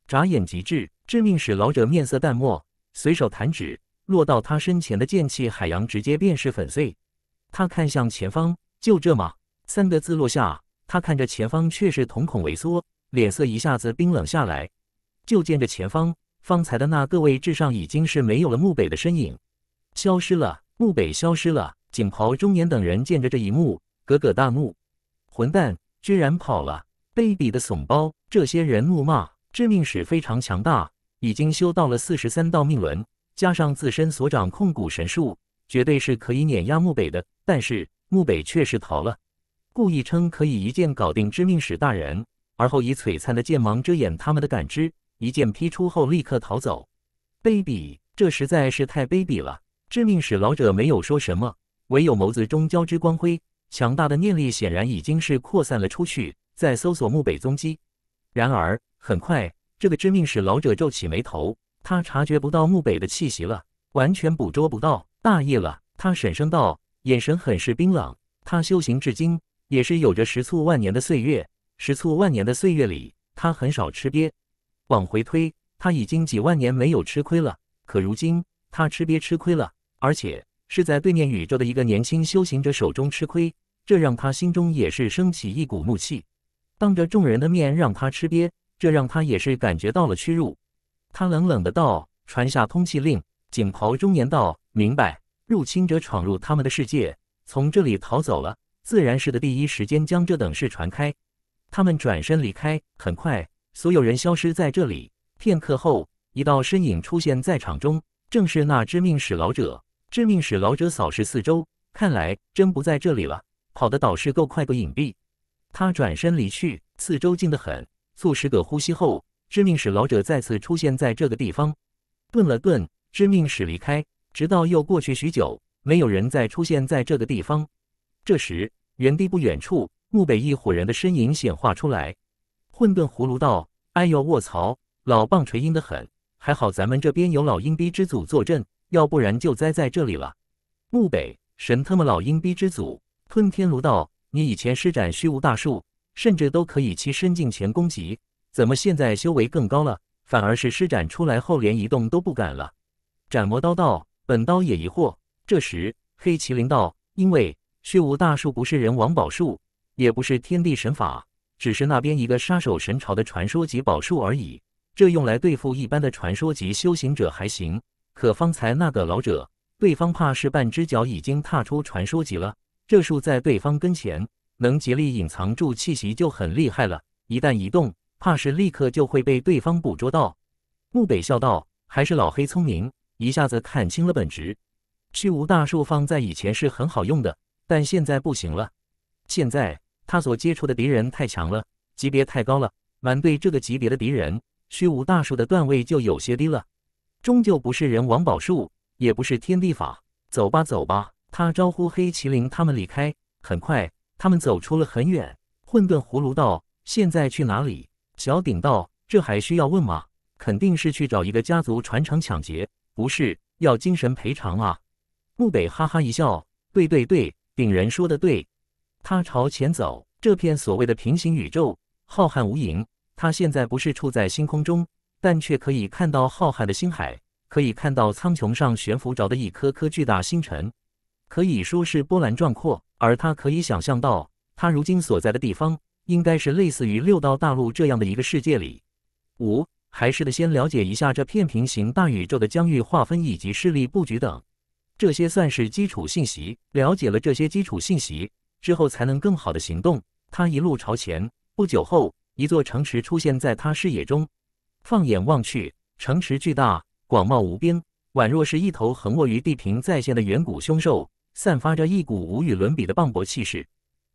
眨眼即至，致命使老者面色淡漠，随手弹指，落到他身前的剑气海洋直接便是粉碎。他看向前方，就这吗？三个字落下，他看着前方，却是瞳孔萎缩，脸色一下子冰冷下来。就见着前方方才的那个位置上已经是没有了木北的身影，消失了。木北消失了。锦袍中年等人见着这一幕，个个大怒：“混蛋，居然跑了！卑鄙的怂包！”这些人怒骂：“致命史非常强大，已经修到了四十三道命轮，加上自身所掌控古神术，绝对是可以碾压木北的。”但是木北却是逃了，故意称可以一剑搞定致命史大人，而后以璀璨的剑芒遮掩他们的感知。一剑劈出后，立刻逃走。卑鄙！这实在是太卑鄙了！致命使老者没有说什么，唯有眸子中交织光辉，强大的念力显然已经是扩散了出去，在搜索木北踪迹。然而，很快这个致命使老者皱起眉头，他察觉不到木北的气息了，完全捕捉不到。大意了，他沈声道，眼神很是冰冷。他修行至今，也是有着十簇万年的岁月，十簇万年的岁月里，他很少吃瘪。往回推，他已经几万年没有吃亏了。可如今他吃瘪吃亏了，而且是在对面宇宙的一个年轻修行者手中吃亏，这让他心中也是升起一股怒气。当着众人的面让他吃瘪，这让他也是感觉到了屈辱。他冷冷的道：“传下通气令。”锦袍中年道：“明白，入侵者闯入他们的世界，从这里逃走了，自然是的第一时间将这等事传开。”他们转身离开，很快。所有人消失在这里。片刻后，一道身影出现在场中，正是那致命使老者。致命使老者扫视四周，看来真不在这里了。跑的倒是够快，够隐蔽。他转身离去，四周静得很。数十个呼吸后，致命使老者再次出现在这个地方。顿了顿，致命使离开。直到又过去许久，没有人再出现在这个地方。这时，原地不远处，木北一伙人的身影显化出来。混沌葫芦道，哎呦卧槽，老棒锤阴的很，还好咱们这边有老阴逼之祖坐镇，要不然就栽在这里了。木北神他妈老阴逼之祖，吞天炉道，你以前施展虚无大树，甚至都可以欺身境前攻击，怎么现在修为更高了，反而是施展出来后连移动都不敢了？斩魔刀道，本刀也疑惑。这时黑麒麟道，因为虚无大树不是人王宝术，也不是天地神法。只是那边一个杀手神朝的传说级宝术而已，这用来对付一般的传说级修行者还行。可方才那个老者，对方怕是半只脚已经踏出传说级了。这术在对方跟前，能竭力隐藏住气息就很厉害了。一旦移动，怕是立刻就会被对方捕捉到。木北笑道：“还是老黑聪明，一下子看清了本质。虚无大树放在以前是很好用的，但现在不行了。现在。”他所接触的敌人太强了，级别太高了。满对这个级别的敌人，虚无大树的段位就有些低了，终究不是人王宝树，也不是天地法。走吧，走吧。他招呼黑麒麟他们离开。很快，他们走出了很远。混沌葫芦道，现在去哪里？小鼎道，这还需要问吗？肯定是去找一个家族传承抢劫，不是要精神赔偿啊！木北哈哈一笑，对对对，鼎人说的对。他朝前走，这片所谓的平行宇宙浩瀚无垠。他现在不是处在星空中，但却可以看到浩瀚的星海，可以看到苍穹上悬浮着的一颗颗巨大星辰，可以说是波澜壮阔。而他可以想象到，他如今所在的地方，应该是类似于六道大陆这样的一个世界里。五还是得先了解一下这片平行大宇宙的疆域划分以及势力布局等，这些算是基础信息。了解了这些基础信息。之后才能更好的行动。他一路朝前，不久后，一座城池出现在他视野中。放眼望去，城池巨大，广袤无边，宛若是一头横卧于地平在线的远古凶兽，散发着一股无与伦比的磅礴气势。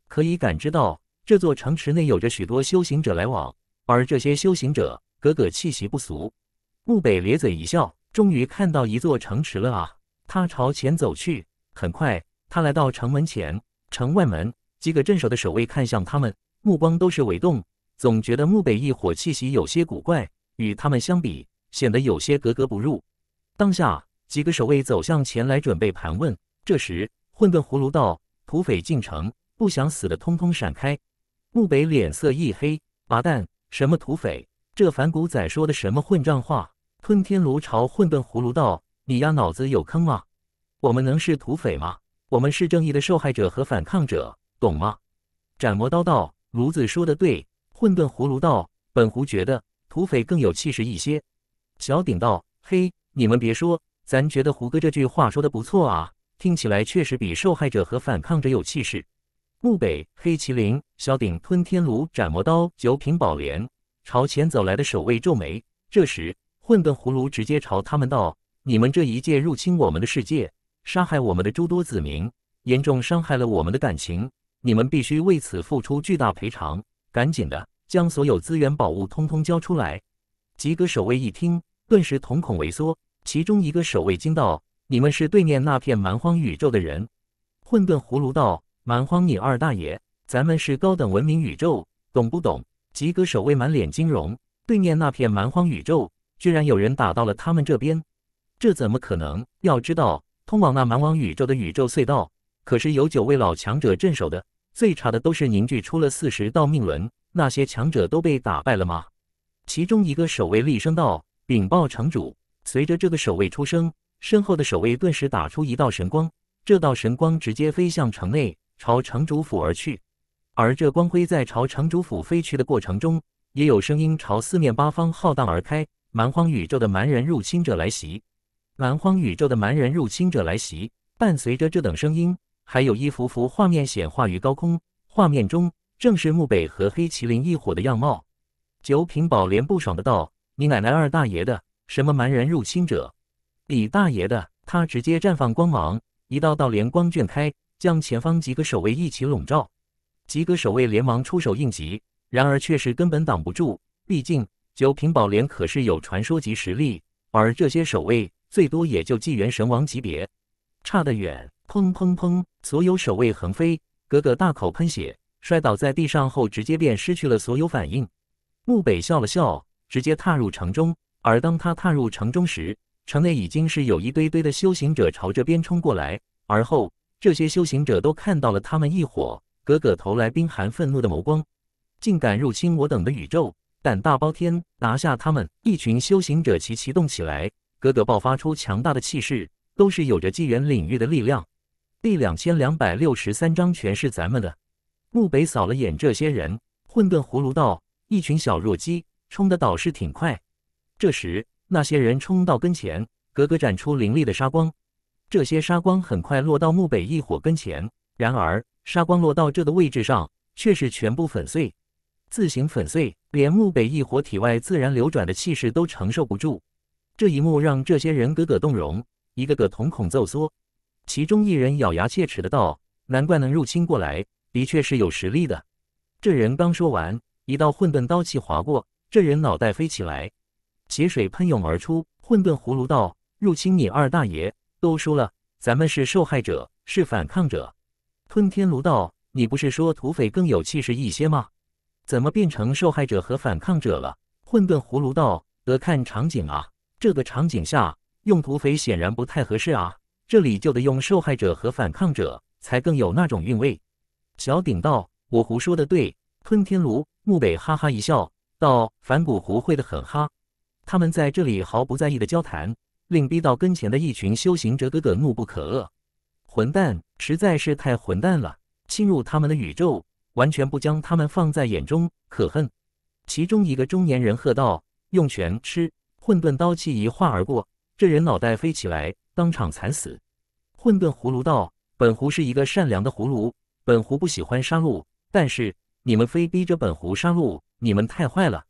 可以感知到，这座城池内有着许多修行者来往，而这些修行者个个气息不俗。木北咧嘴一笑，终于看到一座城池了啊！他朝前走去，很快，他来到城门前。城外门几个镇守的守卫看向他们，目光都是微动，总觉得木北一伙气息有些古怪，与他们相比显得有些格格不入。当下几个守卫走向前来准备盘问。这时，混沌葫芦道土匪进城，不想死的通通闪开。木北脸色一黑：“麻蛋，什么土匪？这反骨仔说的什么混账话？”吞天炉朝混沌葫芦道：“你丫脑子有坑吗？我们能是土匪吗？”我们是正义的受害者和反抗者，懂吗？斩魔刀道，炉子说的对。混沌葫芦道，本狐觉得土匪更有气势一些。小鼎道，嘿，你们别说，咱觉得胡哥这句话说的不错啊，听起来确实比受害者和反抗者有气势。木北、黑麒麟、小鼎、吞天炉、斩魔刀、九品宝莲，朝前走来的守卫皱眉。这时，混沌葫芦直接朝他们道：“你们这一届入侵我们的世界。”杀害我们的诸多子民，严重伤害了我们的感情。你们必须为此付出巨大赔偿。赶紧的，将所有资源宝物通通交出来！几格守卫一听，顿时瞳孔萎缩。其中一个守卫惊道：“你们是对面那片蛮荒宇宙的人？”混沌葫芦道：“蛮荒，你二大爷，咱们是高等文明宇宙，懂不懂？”吉格守卫满脸惊容。对面那片蛮荒宇宙，居然有人打到了他们这边，这怎么可能？要知道。通往那蛮王宇宙的宇宙隧道，可是有九位老强者镇守的。最差的都是凝聚出了四十道命轮，那些强者都被打败了吗？其中一个守卫厉声道：“禀报城主！”随着这个守卫出声，身后的守卫顿时打出一道神光，这道神光直接飞向城内，朝城主府而去。而这光辉在朝城主府飞去的过程中，也有声音朝四面八方浩荡而开：蛮荒宇宙的蛮人入侵者来袭！蛮荒宇宙的蛮人入侵者来袭，伴随着这等声音，还有一幅幅画面显化于高空。画面中正是木北和黑麒麟一伙的样貌。九品宝莲不爽的道：“你奶奶二大爷的，什么蛮人入侵者？李大爷的！”他直接绽放光芒，一道道连光卷开，将前方几个守卫一起笼罩。几个守卫连忙出手应急，然而却是根本挡不住。毕竟九品宝莲可是有传说级实力，而这些守卫。最多也就纪元神王级别，差得远！砰砰砰，所有守卫横飞，格格大口喷血，摔倒在地上后，直接便失去了所有反应。木北笑了笑，直接踏入城中。而当他踏入城中时，城内已经是有一堆堆的修行者朝这边冲过来。而后，这些修行者都看到了他们一伙，格格投来冰寒愤怒的眸光，竟敢入侵我等的宇宙，胆大包天！拿下他们！一群修行者齐齐动起来。格格爆发出强大的气势，都是有着纪元领域的力量。第两千两百六十三章全是咱们的。木北扫了眼这些人，混沌葫芦道：“一群小弱鸡，冲的倒是挺快。”这时，那些人冲到跟前，格格展出凌厉的杀光。这些杀光很快落到木北一伙跟前，然而杀光落到这的位置上，却是全部粉碎，自行粉碎，连木北一伙体外自然流转的气势都承受不住。这一幕让这些人个个动容，一个个瞳孔骤缩。其中一人咬牙切齿的道：“难怪能入侵过来，的确是有实力的。”这人刚说完，一道混沌刀气划过，这人脑袋飞起来，血水喷涌而出。混沌葫芦道：“入侵你二大爷都说了，咱们是受害者，是反抗者。”吞天炉道：“你不是说土匪更有气势一些吗？怎么变成受害者和反抗者了？”混沌葫芦道：“得看场景啊。”这个场景下用土匪显然不太合适啊，这里就得用受害者和反抗者才更有那种韵味。小鼎道，我胡说的对。吞天炉木北哈哈一笑，道：“反骨胡会的很哈。”他们在这里毫不在意的交谈，令逼到跟前的一群修行者哥哥怒不可遏。混蛋，实在是太混蛋了！侵入他们的宇宙，完全不将他们放在眼中，可恨！其中一个中年人喝道：“用拳吃！”混沌刀气一划而过，这人脑袋飞起来，当场惨死。混沌葫芦道：“本狐是一个善良的葫芦，本狐不喜欢杀戮，但是你们非逼着本狐杀戮，你们太坏了。”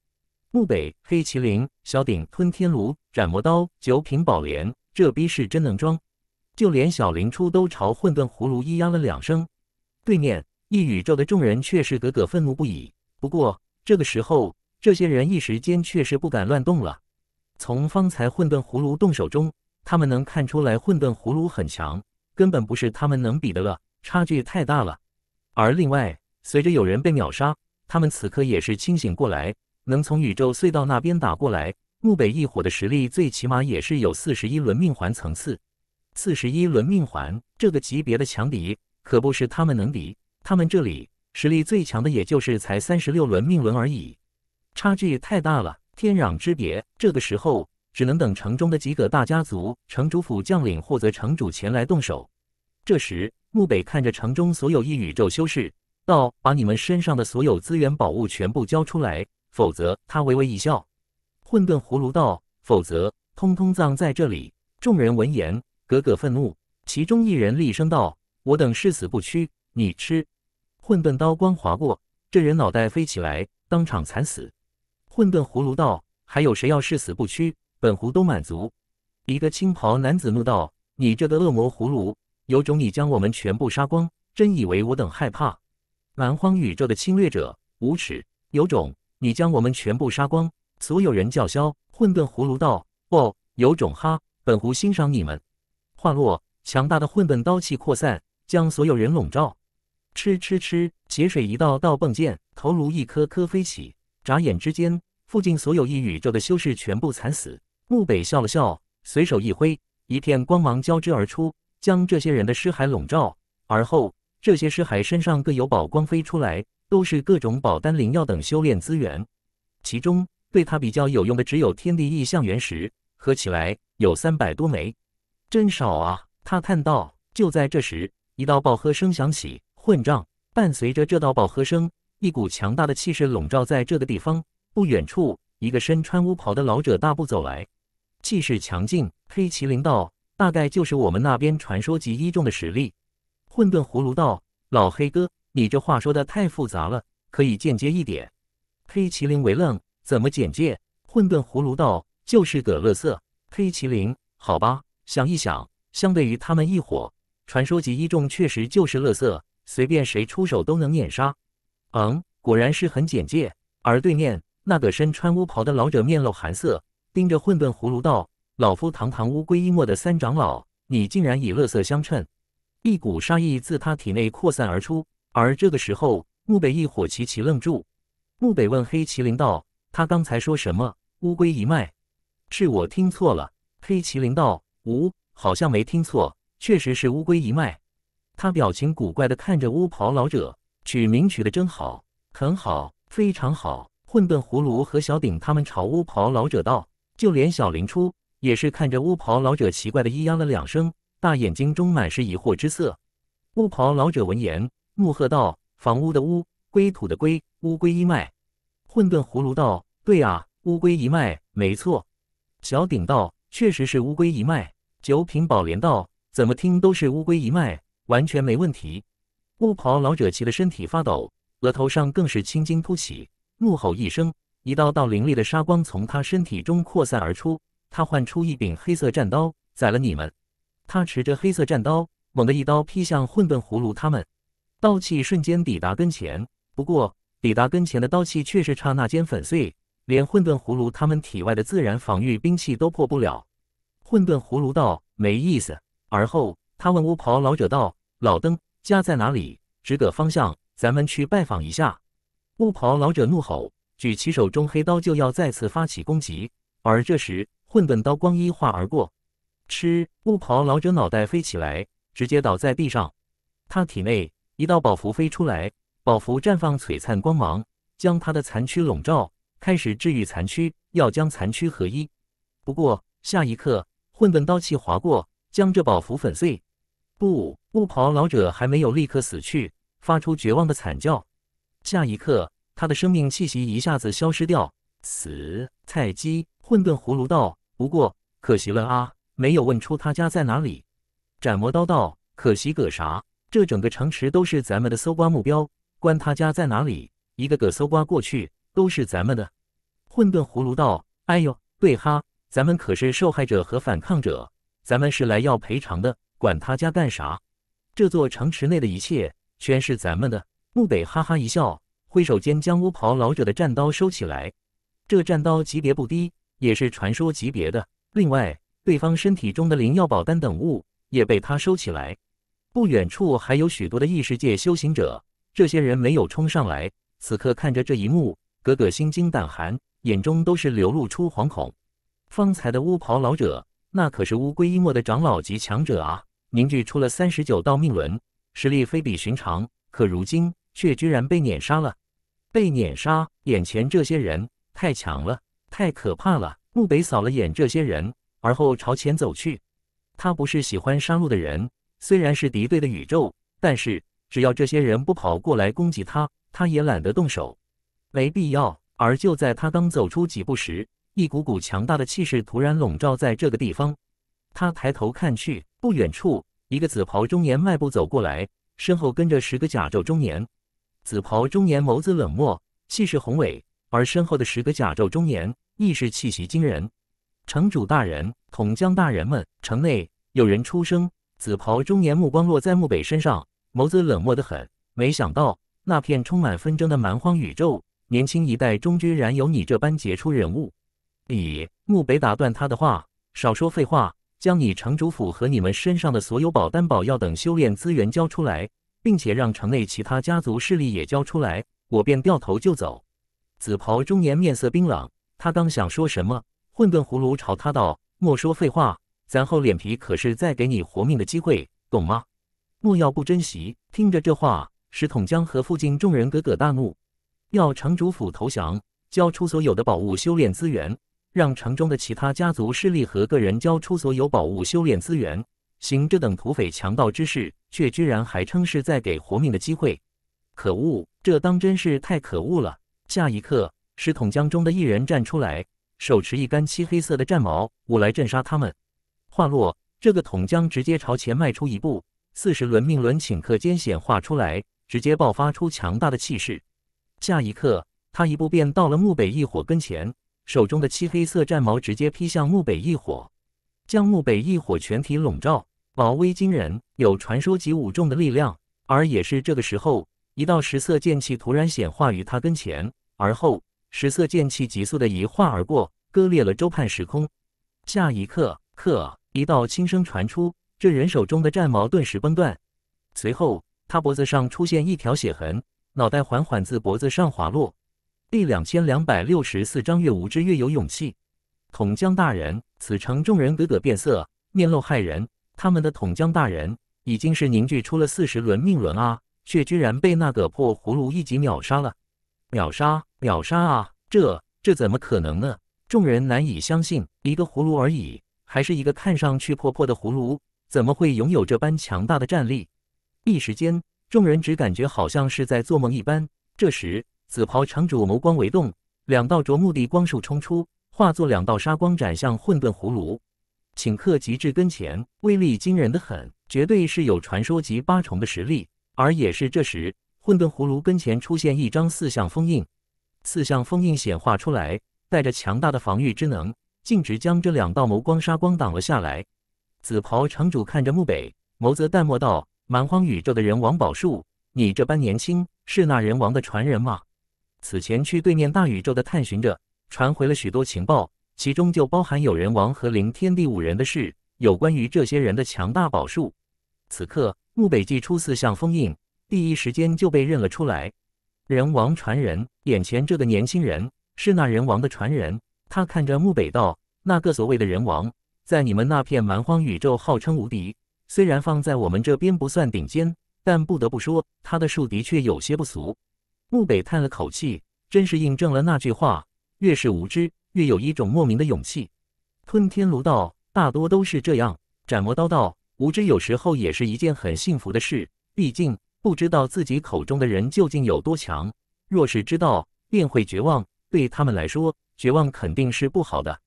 木北、黑麒麟、小鼎、吞天炉、斩魔刀、九品宝莲，这逼是真能装，就连小林初都朝混沌葫芦一压了两声。对面一宇宙的众人却是个个愤怒不已。不过这个时候，这些人一时间却是不敢乱动了。从方才混沌葫芦动手中，他们能看出来混沌葫芦很强，根本不是他们能比的了，差距太大了。而另外，随着有人被秒杀，他们此刻也是清醒过来，能从宇宙隧道那边打过来，木北一伙的实力最起码也是有四十一轮命环层次。四十一轮命环这个级别的强敌，可不是他们能比。他们这里实力最强的，也就是才三十六轮命轮而已，差距太大了。天壤之别。这个时候，只能等城中的几个大家族、城主府将领或者城主前来动手。这时，木北看着城中所有异宇宙修士，道：“把你们身上的所有资源宝物全部交出来，否则……”他微微一笑，混沌葫芦道：“否则，通通葬在这里。”众人闻言，个个愤怒。其中一人厉声道：“我等誓死不屈！”你吃？混沌刀光划过，这人脑袋飞起来，当场惨死。混沌葫芦道，还有谁要誓死不屈？本狐都满足。一个青袍男子怒道：“你这个恶魔葫芦，有种你将我们全部杀光！真以为我等害怕？蛮荒宇宙的侵略者，无耻！有种你将我们全部杀光！”所有人叫嚣。混沌葫芦道：“哦，有种哈！本狐欣赏你们。”话落，强大的混沌刀气扩散，将所有人笼罩。吃吃吃！血水一道道迸溅，头颅一颗颗飞起。眨眼之间，附近所有异宇宙的修士全部惨死。木北笑了笑，随手一挥，一片光芒交织而出，将这些人的尸骸笼罩。而后，这些尸骸身上各有宝光飞出来，都是各种宝丹、灵药等修炼资源。其中对他比较有用的只有天地异象原石，合起来有三百多枚，真少啊！他叹道。就在这时，一道爆喝声响起：“混账！”伴随着这道爆喝声。一股强大的气势笼罩在这个地方。不远处，一个身穿乌袍的老者大步走来，气势强劲。黑麒麟道：“大概就是我们那边传说级一众的实力。”混沌葫芦道：“老黑哥，你这话说的太复杂了，可以间接一点。”黑麒麟为愣：“怎么简介？”混沌葫芦道：“就是个乐色。”黑麒麟：“好吧，想一想，相对于他们一伙，传说级一众确实就是乐色，随便谁出手都能碾杀。”嗯，果然是很简介。而对面那个身穿乌袍的老者面露寒色，盯着混沌葫芦道：“老夫堂堂乌龟一脉的三长老，你竟然以乐色相称！”一股杀意自他体内扩散而出。而这个时候，木北一伙齐齐愣住。木北问黑麒麟道：“他刚才说什么？乌龟一脉？”“是我听错了。”黑麒麟道：“无，好像没听错，确实是乌龟一脉。”他表情古怪的看着乌袍老者。取名取的真好，很好，非常好！混沌葫芦和小鼎他们朝巫袍老者道，就连小林初也是看着巫袍老者奇怪的咿呀了两声，大眼睛中满是疑惑之色。巫袍老者闻言，怒喝道：“房屋的屋，归土的归，乌龟一脉！”混沌葫芦道：“对啊，乌龟一脉，没错。”小鼎道：“确实是乌龟一脉。”九品宝莲道：“怎么听都是乌龟一脉，完全没问题。”乌袍老者气得身体发抖，额头上更是青筋突起，怒吼一声，一道道凌厉的杀光从他身体中扩散而出。他唤出一柄黑色战刀，宰了你们！他持着黑色战刀，猛地一刀劈向混沌葫芦他们。刀气瞬间抵达跟前，不过抵达跟前的刀气却是刹那间粉碎，连混沌葫芦他们体外的自然防御兵器都破不了。混沌葫芦道：“没意思。”而后他问乌袍老者道：“老登。”家在哪里？指个方向，咱们去拜访一下。木袍老者怒吼，举起手中黑刀就要再次发起攻击。而这时，混沌刀光一划而过，吃！木袍老者脑袋飞起来，直接倒在地上。他体内一道宝符飞出来，宝符绽放璀璨光芒，将他的残躯笼罩，开始治愈残躯，要将残躯合一。不过下一刻，混沌刀气划过，将这宝符粉碎。不，雾袍老者还没有立刻死去，发出绝望的惨叫。下一刻，他的生命气息一下子消失掉，死菜鸡！混沌葫芦道，不过可惜了啊，没有问出他家在哪里。斩魔刀道，可惜个啥？这整个城池都是咱们的搜刮目标，关他家在哪里，一个个搜刮过去都是咱们的。混沌葫芦道，哎呦，对哈，咱们可是受害者和反抗者，咱们是来要赔偿的。管他家干啥！这座城池内的一切全是咱们的。木北哈哈一笑，挥手间将乌袍老者的战刀收起来。这战刀级别不低，也是传说级别的。另外，对方身体中的灵药宝丹等物也被他收起来。不远处还有许多的异世界修行者，这些人没有冲上来。此刻看着这一幕，个个心惊胆寒，眼中都是流露出惶恐。方才的乌袍老者，那可是乌龟一墨的长老级强者啊！凝聚出了三十九道命轮，实力非比寻常。可如今却居然被碾杀了！被碾杀！眼前这些人太强了，太可怕了！穆北扫了眼这些人，而后朝前走去。他不是喜欢杀戮的人，虽然是敌对的宇宙，但是只要这些人不跑过来攻击他，他也懒得动手，没必要。而就在他刚走出几步时，一股股强大的气势突然笼罩在这个地方。他抬头看去，不远处一个紫袍中年迈步走过来，身后跟着十个甲胄中年。紫袍中年眸子冷漠，气势宏伟，而身后的十个甲胄中年亦是气息惊人。城主大人，统江大人们，城内有人出声。紫袍中年目光落在木北身上，眸子冷漠得很。没想到那片充满纷争的蛮荒宇宙，年轻一代中居然有你这般杰出人物。咦，木北打断他的话，少说废话。将你城主府和你们身上的所有宝丹、宝药等修炼资源交出来，并且让城内其他家族势力也交出来，我便掉头就走。紫袍中年面色冰冷，他刚想说什么，混沌葫芦朝他道：“莫说废话，咱厚脸皮可是再给你活命的机会，懂吗？莫要不珍惜。”听着这话，石统江和附近众人咯咯大怒，要城主府投降，交出所有的宝物、修炼资源。让城中的其他家族势力和个人交出所有宝物、修炼资源，行这等土匪强盗之事，却居然还称是在给活命的机会，可恶！这当真是太可恶了。下一刻，石桶江中的一人站出来，手持一杆漆黑色的战矛，我来镇杀他们。话落，这个桶江直接朝前迈出一步，四十轮命轮顷刻间显化出来，直接爆发出强大的气势。下一刻，他一步便到了木北一伙跟前。手中的漆黑色战矛直接劈向木北异火，将木北异火全体笼罩。毛威惊人，有传说级武重的力量。而也是这个时候，一道十色剑气突然显化于他跟前，而后十色剑气急速的一划而过，割裂了周判时空。下一刻，刻一道轻声传出，这人手中的战矛顿时崩断，随后他脖子上出现一条血痕，脑袋缓缓自脖子上滑落。第两千两百六十四章，越无知越有勇气。统江大人，此城众人个个变色，面露骇人。他们的统江大人已经是凝聚出了四十轮命轮啊，却居然被那个破葫芦一击秒杀了！秒杀，秒杀啊！这，这怎么可能呢？众人难以相信，一个葫芦而已，还是一个看上去破破的葫芦，怎么会拥有这般强大的战力？一时间，众人只感觉好像是在做梦一般。这时，紫袍城主眸光微动，两道着目的光束冲出，化作两道杀光斩向混沌葫芦。顷刻即至跟前，威力惊人的很，绝对是有传说级八重的实力。而也是这时，混沌葫芦跟前出现一张四象封印，四象封印显化出来，带着强大的防御之能，径直将这两道眸光杀光挡了下来。紫袍城主看着墓北，眸泽淡漠道：“蛮荒宇宙的人王宝术，你这般年轻，是那人王的传人吗？”此前去对面大宇宙的探寻者传回了许多情报，其中就包含有人王和灵天地五人的事，有关于这些人的强大宝术。此刻，木北祭出四项封印，第一时间就被认了出来。人王传人，眼前这个年轻人是那人王的传人。他看着木北道：“那个所谓的人王，在你们那片蛮荒宇宙号称无敌，虽然放在我们这边不算顶尖，但不得不说，他的术的确有些不俗。”木北叹了口气，真是印证了那句话：越是无知，越有一种莫名的勇气。吞天炉道大多都是这样。斩魔刀道无知有时候也是一件很幸福的事，毕竟不知道自己口中的人究竟有多强。若是知道，便会绝望。对他们来说，绝望肯定是不好的。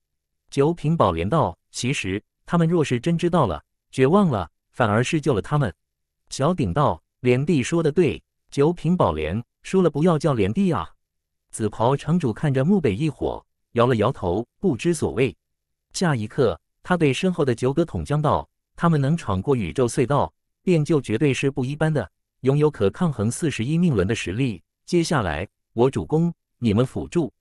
九品宝莲道其实他们若是真知道了绝望了，反而是救了他们。小鼎道莲帝说的对，九品宝莲。输了不要叫连弟啊！紫袍城主看着木北一伙，摇了摇头，不知所谓。下一刻，他对身后的九哥统江道：“他们能闯过宇宙隧道，便就绝对是不一般的，拥有可抗衡四十一命轮的实力。接下来，我主攻，你们辅助，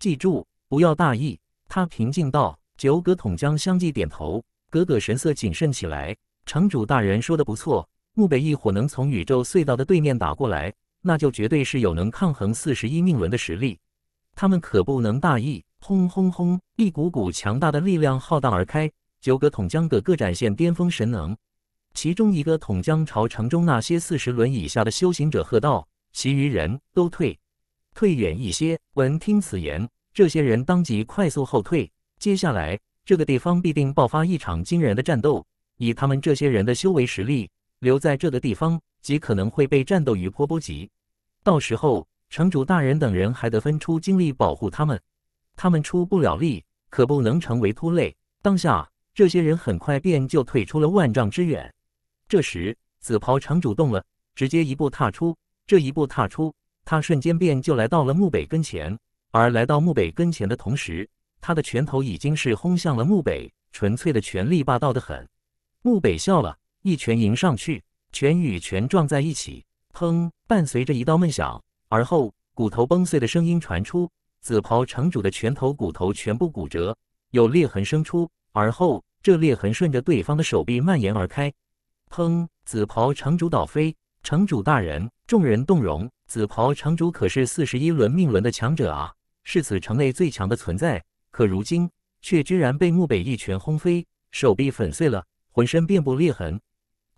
记住不要大意。”他平静道。九哥统江相继点头，哥哥神色谨慎起来。城主大人说的不错，木北一伙能从宇宙隧道的对面打过来。那就绝对是有能抗衡四十一命轮的实力，他们可不能大意。轰轰轰！一股股强大的力量浩荡而开，九个统江各各展现巅峰神能。其中一个统江朝城中那些四十轮以下的修行者喝道：“其余人都退，退远一些。”闻听此言，这些人当即快速后退。接下来，这个地方必定爆发一场惊人的战斗。以他们这些人的修为实力，留在这个地方，极可能会被战斗余波波及。到时候，城主大人等人还得分出精力保护他们，他们出不了力，可不能成为拖累。当下，这些人很快便就退出了万丈之远。这时，紫袍城主动了，直接一步踏出，这一步踏出，他瞬间便就来到了墓北跟前。而来到墓北跟前的同时，他的拳头已经是轰向了墓北，纯粹的全力，霸道的很。墓北笑了，一拳迎上去，拳与拳撞在一起。砰！伴随着一道闷响，而后骨头崩碎的声音传出。紫袍城主的拳头骨头全部骨折，有裂痕生出。而后，这裂痕顺着对方的手臂蔓延而开。砰！紫袍城主倒飞。城主大人，众人动容。紫袍城主可是四十一轮命轮的强者啊，是此城内最强的存在。可如今，却居然被木北一拳轰飞，手臂粉碎了，浑身遍布裂痕，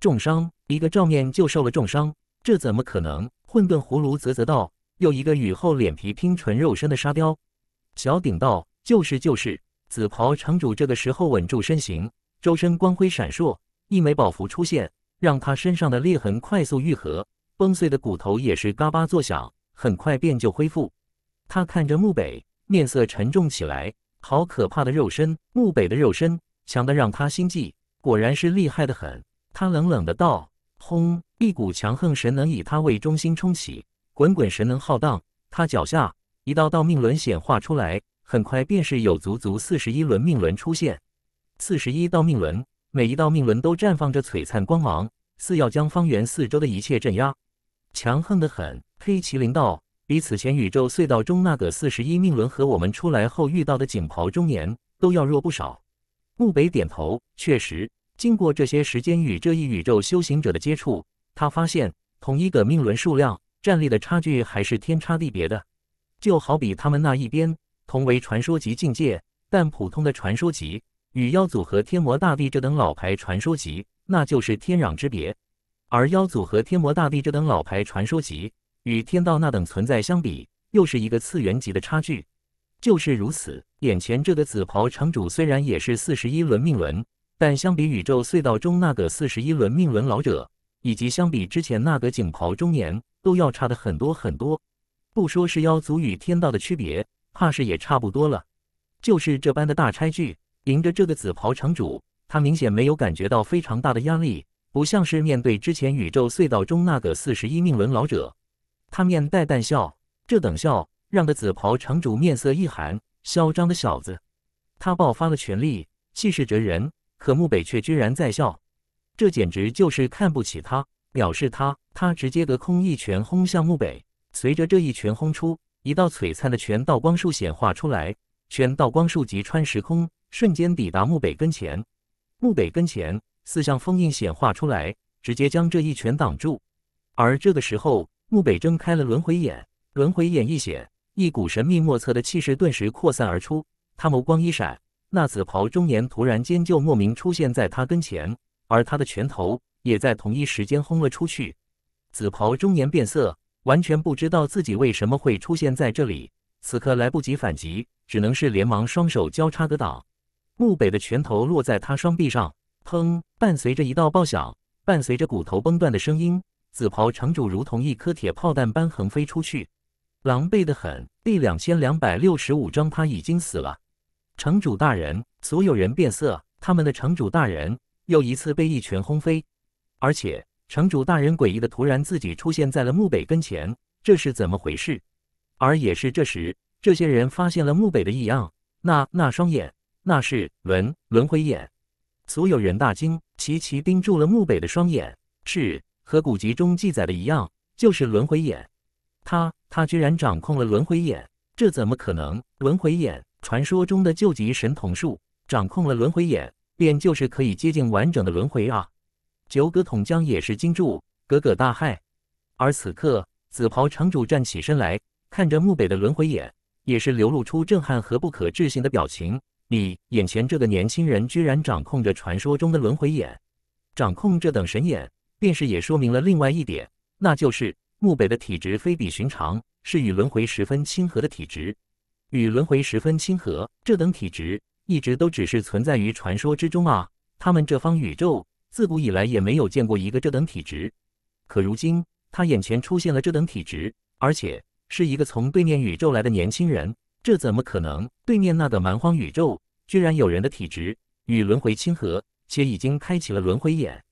重伤。一个照面就受了重伤。这怎么可能？混沌葫芦啧啧道：“又一个雨后脸皮拼纯肉身的沙雕。”小鼎道：“就是就是。”紫袍城主这个时候稳住身形，周身光辉闪烁，一枚宝符出现，让他身上的裂痕快速愈合，崩碎的骨头也是嘎巴作响，很快便就恢复。他看着木北，面色沉重起来。好可怕的肉身！木北的肉身强的让他心悸，果然是厉害的很。他冷冷的道：“轰！”一股强横神能以他为中心冲起，滚滚神能浩荡。他脚下一道道命轮显化出来，很快便是有足足四十一轮命轮出现。四十一道命轮，每一道命轮都绽放着璀璨光芒，似要将方圆四周的一切镇压。强横的很。黑麒麟道比此前宇宙隧道中那个四十一命轮和我们出来后遇到的锦袍中年都要弱不少。木北点头，确实，经过这些时间与这一宇宙修行者的接触。他发现，同一个命轮数量，战力的差距还是天差地别的。就好比他们那一边，同为传说级境界，但普通的传说级与妖祖和天魔大帝这等老牌传说级，那就是天壤之别。而妖祖和天魔大帝这等老牌传说级，与天道那等存在相比，又是一个次元级的差距。就是如此，眼前这个紫袍城主虽然也是四十一轮命轮，但相比宇宙隧道中那个四十一轮命轮老者。以及相比之前那个锦袍中年都要差的很多很多，不说是妖族与天道的区别，怕是也差不多了。就是这般的大差距，迎着这个紫袍城主，他明显没有感觉到非常大的压力，不像是面对之前宇宙隧道中那个四十一命轮老者。他面带淡笑，这等笑让的紫袍城主面色一寒。嚣张的小子，他爆发了全力，气势折人，可木北却居然在笑。这简直就是看不起他，藐视他！他直接隔空一拳轰向墓北。随着这一拳轰出，一道璀璨的拳道光束显化出来，拳道光束即穿时空，瞬间抵达墓北跟前。墓北跟前，四象封印显化出来，直接将这一拳挡住。而这个时候，墓北睁开了轮回眼，轮回眼一显，一股神秘莫测的气势顿时扩散而出。他眸光一闪，那紫袍中年突然间就莫名出现在他跟前。而他的拳头也在同一时间轰了出去，紫袍中年变色，完全不知道自己为什么会出现在这里。此刻来不及反击，只能是连忙双手交叉格挡。木北的拳头落在他双臂上，砰！伴随着一道爆响，伴随着骨头崩断的声音，紫袍城主如同一颗铁炮弹般横飞出去，狼狈得很。第两千两百六十五章，他已经死了。城主大人，所有人变色，他们的城主大人。又一次被一拳轰飞，而且城主大人诡异的突然自己出现在了墓北跟前，这是怎么回事？而也是这时，这些人发现了墓北的异样，那那双眼，那是轮轮回眼，所有人大惊，齐齐盯住了墓北的双眼，是和古籍中记载的一样，就是轮回眼，他他居然掌控了轮回眼，这怎么可能？轮回眼，传说中的救急神瞳术，掌控了轮回眼。便就是可以接近完整的轮回啊！九葛统江也是惊住，葛葛大骇。而此刻，紫袍城主站起身来，看着墓北的轮回眼，也是流露出震撼和不可置信的表情。你眼前这个年轻人，居然掌控着传说中的轮回眼！掌控这等神眼，便是也说明了另外一点，那就是墓北的体质非比寻常，是与轮回十分亲和的体质。与轮回十分亲和，这等体质。一直都只是存在于传说之中啊！他们这方宇宙自古以来也没有见过一个这等体质。可如今他眼前出现了这等体质，而且是一个从对面宇宙来的年轻人，这怎么可能？对面那个蛮荒宇宙居然有人的体质与轮回亲和，且已经开启了轮回眼。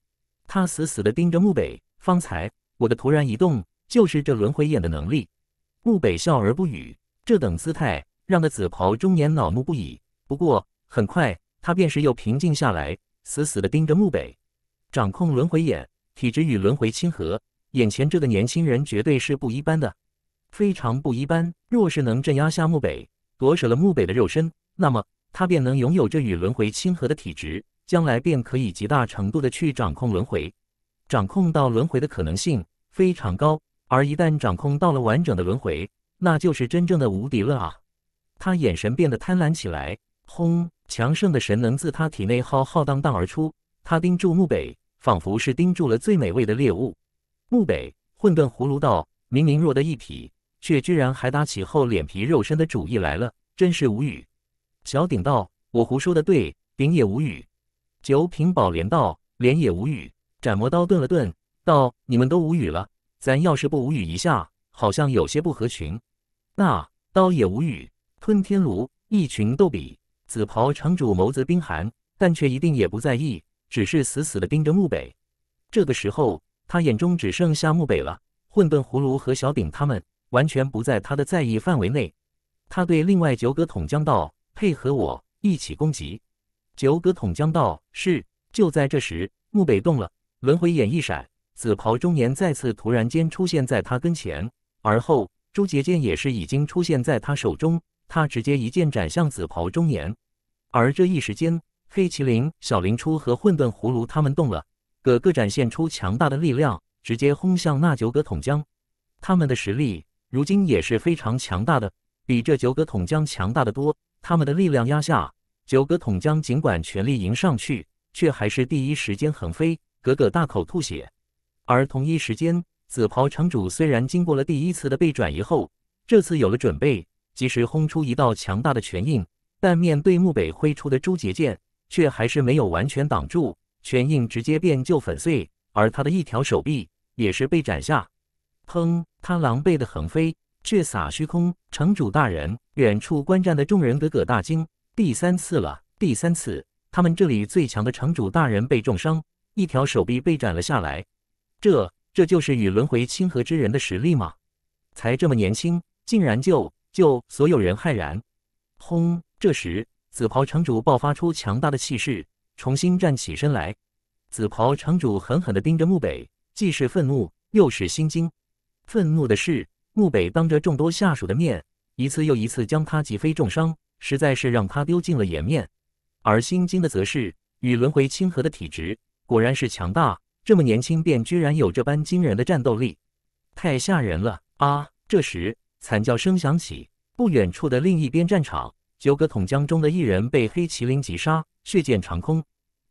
他死死地盯着木北。方才我的突然一动，就是这轮回眼的能力。木北笑而不语，这等姿态让的紫袍中年恼怒不已。不过很快，他便是又平静下来，死死地盯着墓北。掌控轮回眼体质与轮回亲和，眼前这个年轻人绝对是不一般的，非常不一般。若是能镇压下墓北，夺舍了墓北的肉身，那么他便能拥有这与轮回亲和的体质，将来便可以极大程度的去掌控轮回，掌控到轮回的可能性非常高。而一旦掌控到了完整的轮回，那就是真正的无敌了啊！他眼神变得贪婪起来。轰！强盛的神能自他体内浩浩荡荡而出。他盯住木北，仿佛是盯住了最美味的猎物。木北，混沌葫芦道，明明弱的一匹，却居然还打起厚脸皮肉身的主意来了，真是无语。小鼎道，我胡说的对。鼎也无语。九品宝莲道，莲也无语。斩魔刀顿了顿，道：“你们都无语了，咱要是不无语一下，好像有些不合群。”那刀也无语。吞天炉，一群逗比。紫袍城主眸子冰寒，但却一定也不在意，只是死死地盯着木北。这个时候，他眼中只剩下木北了。混沌葫芦和小鼎他们完全不在他的在意范围内。他对另外九个统江道配合我一起攻击。九个统江道是。就在这时，木北动了，轮回眼一闪，紫袍中年再次突然间出现在他跟前，而后朱结剑也是已经出现在他手中。他直接一剑斩向紫袍中年，而这一时间，黑麒麟、小林初和混沌葫芦他们动了，个个展现出强大的力量，直接轰向那九个桶江。他们的实力如今也是非常强大的，比这九个桶江强大的多。他们的力量压下九个桶江，尽管全力迎上去，却还是第一时间横飞，个个大口吐血。而同一时间，紫袍城主虽然经过了第一次的被转移后，这次有了准备。及时轰出一道强大的拳印，但面对木北挥出的诛劫剑，却还是没有完全挡住，拳印直接便就粉碎，而他的一条手臂也是被斩下。砰！他狼狈的横飞，却洒虚空。城主大人，远处观战的众人个个大惊。第三次了，第三次，他们这里最强的城主大人被重伤，一条手臂被斩了下来。这，这就是与轮回亲和之人的实力吗？才这么年轻，竟然就……就所有人骇然，轰！这时，紫袍城主爆发出强大的气势，重新站起身来。紫袍城主狠狠地盯着木北，既是愤怒，又是心惊。愤怒的是，木北当着众多下属的面，一次又一次将他击飞重伤，实在是让他丢尽了颜面。而心惊的则是，与轮回亲和的体质，果然是强大，这么年轻便居然有这般惊人的战斗力，太吓人了啊！这时。惨叫声响起，不远处的另一边战场，九个桶江中的一人被黑麒麟击杀，血溅长空。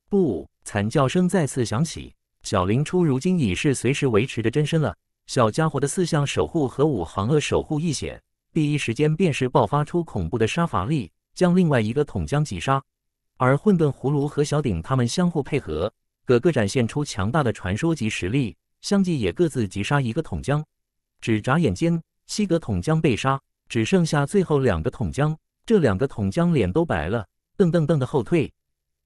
不，惨叫声再次响起，小林初如今已是随时维持着真身了。小家伙的四项守护和五行恶守护一显，第一时间便是爆发出恐怖的杀伐力，将另外一个桶江击杀。而混沌葫芦和小鼎他们相互配合，个个展现出强大的传说级实力，相继也各自击杀一个桶江。只眨眼间。七个统江被杀，只剩下最后两个统江，这两个统江脸都白了，噔噔噔的后退。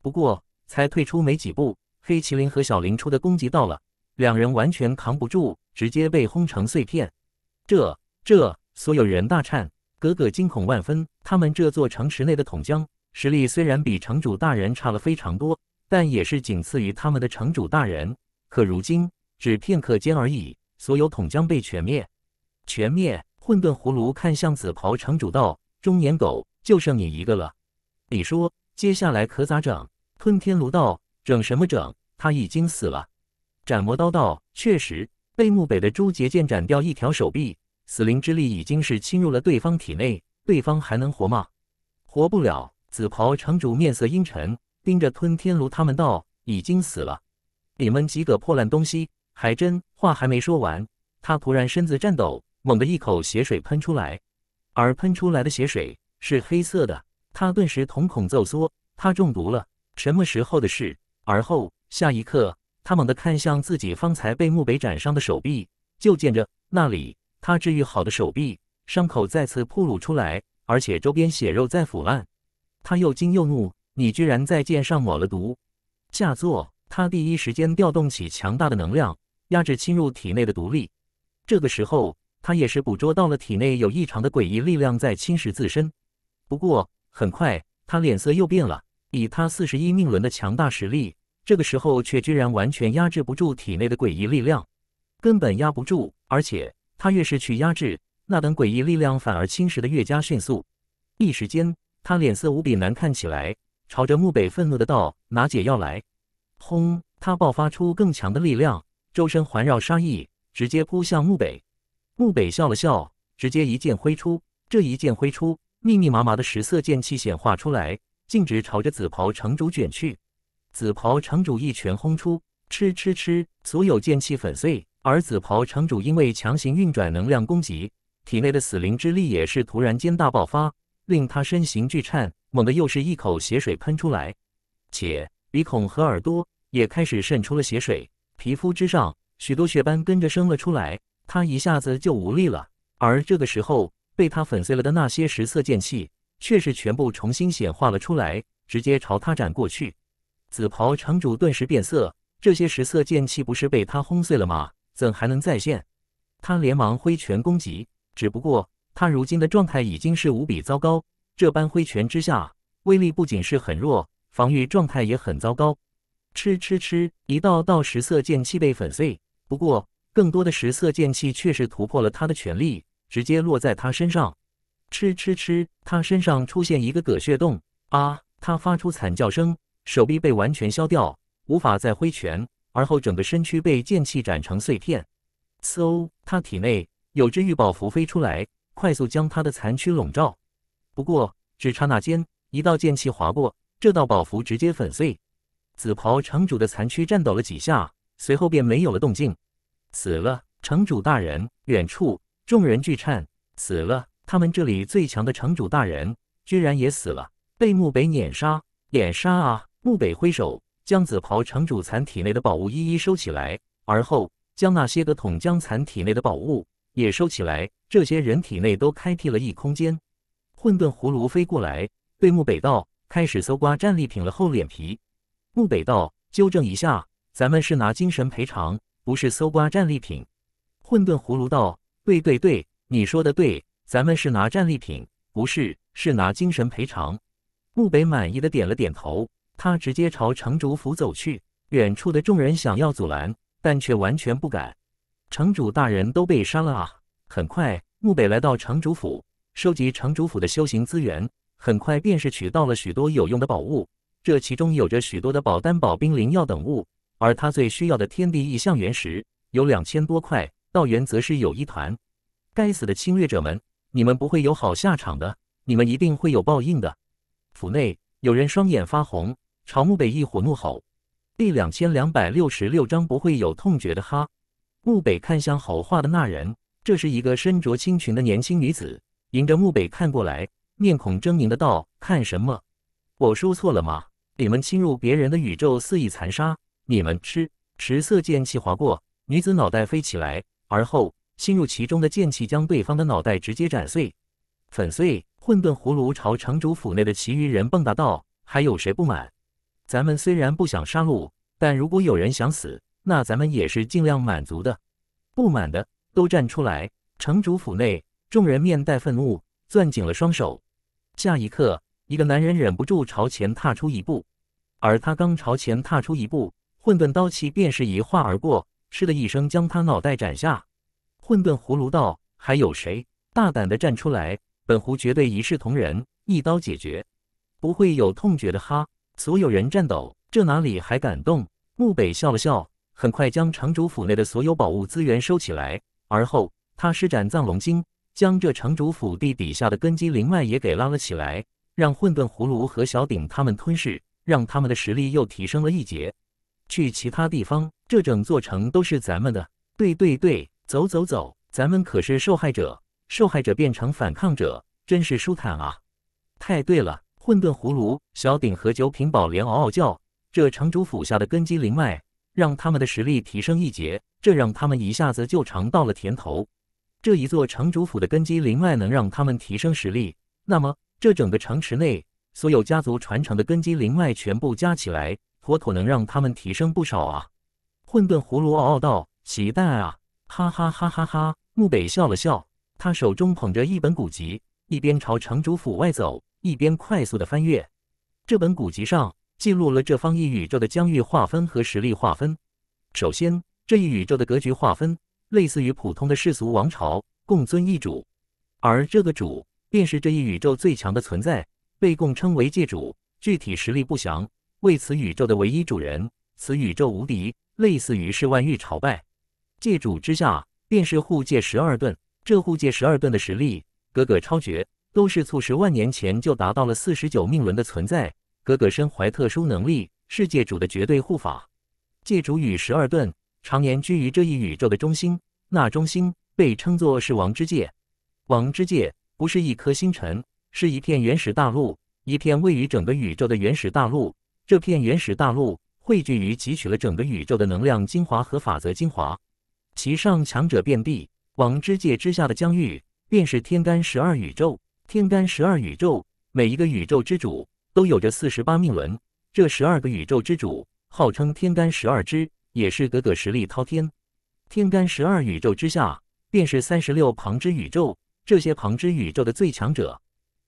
不过才退出没几步，黑麒麟和小林出的攻击到了，两人完全扛不住，直接被轰成碎片。这这，所有人大颤，格格惊恐万分。他们这座城池内的统江实力虽然比城主大人差了非常多，但也是仅次于他们的城主大人。可如今只片刻间而已，所有统将被全灭。全灭！混沌葫芦看向紫袍城主道：“中年狗，就剩你一个了。你说接下来可咋整？”吞天炉道：“整什么整？他已经死了。”斩魔刀道：“确实，被木北的朱洁剑斩掉一条手臂，死灵之力已经是侵入了对方体内，对方还能活吗？”“活不了。”紫袍城主面色阴沉，盯着吞天炉他们道：“已经死了，你们几个破烂东西，还真话还没说完，他突然身子颤抖。”猛地一口血水喷出来，而喷出来的血水是黑色的。他顿时瞳孔骤缩，他中毒了。什么时候的事？而后下一刻，他猛地看向自己方才被木北斩伤的手臂，就见着那里他治愈好的手臂伤口再次暴露出来，而且周边血肉在腐烂。他又惊又怒：“你居然在剑上抹了毒，下作！”他第一时间调动起强大的能量，压制侵入体内的毒力。这个时候。他也是捕捉到了体内有异常的诡异力量在侵蚀自身，不过很快他脸色又变了。以他四十一命轮的强大实力，这个时候却居然完全压制不住体内的诡异力量，根本压不住。而且他越是去压制，那等诡异力量反而侵蚀的越加迅速。一时间，他脸色无比难看起来，朝着木北愤怒的道：“拿解药来！”轰！他爆发出更强的力量，周身环绕杀意，直接扑向木北。穆北笑了笑，直接一剑挥出。这一剑挥出，密密麻麻的十色剑气显化出来，径直朝着紫袍城主卷去。紫袍城主一拳轰出，嗤嗤嗤，所有剑气粉碎。而紫袍城主因为强行运转能量攻击，体内的死灵之力也是突然间大爆发，令他身形巨颤，猛地又是一口血水喷出来，且鼻孔和耳朵也开始渗出了血水，皮肤之上许多血斑跟着生了出来。他一下子就无力了，而这个时候被他粉碎了的那些十色剑气，却是全部重新显化了出来，直接朝他斩过去。紫袍城主顿时变色，这些十色剑气不是被他轰碎了吗？怎还能再现？他连忙挥拳攻击，只不过他如今的状态已经是无比糟糕，这般挥拳之下，威力不仅是很弱，防御状态也很糟糕。吃吃吃，一道道十色剑气被粉碎，不过。更多的十色剑气却是突破了他的全力，直接落在他身上。吃吃吃！他身上出现一个葛血洞，啊！他发出惨叫声，手臂被完全削掉，无法再挥拳。而后整个身躯被剑气斩成碎片。嗖！他体内有只御宝符飞出来，快速将他的残躯笼罩。不过只刹那间，一道剑气划过，这道宝符直接粉碎。紫袍城主的残躯颤抖了几下，随后便没有了动静。死了，城主大人！远处众人巨颤，死了！他们这里最强的城主大人居然也死了，被木北碾杀，碾杀啊！木北挥手将紫袍城主残体内的宝物一一收起来，而后将那些个统将残体内的宝物也收起来。这些人体内都开辟了异空间。混沌葫芦飞过来，对木北道：“开始搜刮战利品了。”厚脸皮，木北道：“纠正一下，咱们是拿精神赔偿。”不是搜刮战利品，混沌葫芦道，对对对，你说的对，咱们是拿战利品，不是是拿精神赔偿。木北满意的点了点头，他直接朝城主府走去。远处的众人想要阻拦，但却完全不敢。城主大人都被杀了啊！很快，木北来到城主府，收集城主府的修行资源，很快便是取到了许多有用的宝物，这其中有着许多的宝丹、宝兵、灵药等物。而他最需要的天地异象原石有两千多块，道元则是有一团。该死的侵略者们，你们不会有好下场的，你们一定会有报应的。府内有人双眼发红，朝木北一伙怒吼。第两千两百六十六章不会有痛觉的哈。木北看向吼话的那人，这是一个身着青裙的年轻女子，迎着木北看过来，面孔狰狞的道：“看什么？我说错了吗？你们侵入别人的宇宙，肆意残杀。”你们吃！持色剑气划过女子脑袋飞起来，而后心入其中的剑气将对方的脑袋直接斩碎、粉碎。混沌葫芦朝城主府内的其余人蹦跶道：“还有谁不满？咱们虽然不想杀戮，但如果有人想死，那咱们也是尽量满足的。不满的都站出来！”城主府内众人面带愤怒，攥紧了双手。下一刻，一个男人忍不住朝前踏出一步，而他刚朝前踏出一步。混沌刀气便是一划而过，嗤的一声将他脑袋斩下。混沌葫芦道：“还有谁大胆的站出来？本狐绝对一视同仁，一刀解决，不会有痛觉的哈！”所有人颤抖，这哪里还敢动？木北笑了笑，很快将城主府内的所有宝物资源收起来，而后他施展藏龙经，将这城主府地底下的根基灵脉也给拉了起来，让混沌葫芦和小鼎他们吞噬，让他们的实力又提升了一截。去其他地方，这整座城都是咱们的。对对对，走走走，咱们可是受害者，受害者变成反抗者，真是舒坦啊！太对了，混沌葫芦、小鼎和九品宝莲嗷嗷叫，这城主府下的根基灵脉，让他们的实力提升一截，这让他们一下子就尝到了甜头。这一座城主府的根基灵脉能让他们提升实力，那么这整个城池内所有家族传承的根基灵脉全部加起来。妥妥能让他们提升不少啊！混沌葫芦嗷嗷道：“期蛋啊！”哈哈哈哈哈！木北笑了笑，他手中捧着一本古籍，一边朝城主府外走，一边快速的翻阅。这本古籍上记录了这方一宇宙的疆域划分和实力划分。首先，这一宇宙的格局划分类似于普通的世俗王朝，共尊一主，而这个主便是这一宇宙最强的存在，被共称为界主，具体实力不详。为此宇宙的唯一主人，此宇宙无敌，类似于是万域朝拜。界主之下，便是护界十二盾。这护界十二盾的实力，哥个超绝，都是促十万年前就达到了四十九命轮的存在。哥哥身怀特殊能力，是界主的绝对护法。界主与十二盾常年居于这一宇宙的中心，那中心被称作是王之界。王之界不是一颗星辰，是一片原始大陆，一片位于整个宇宙的原始大陆。这片原始大陆汇聚于汲取了整个宇宙的能量精华和法则精华，其上强者遍地。王之界之下的疆域便是天干十二宇宙。天干十二宇宙，每一个宇宙之主都有着四十八命轮。这十二个宇宙之主号称天干十二支，也是个个实力滔天。天干十二宇宙之下便是三十六旁支宇宙。这些旁支宇宙的最强者，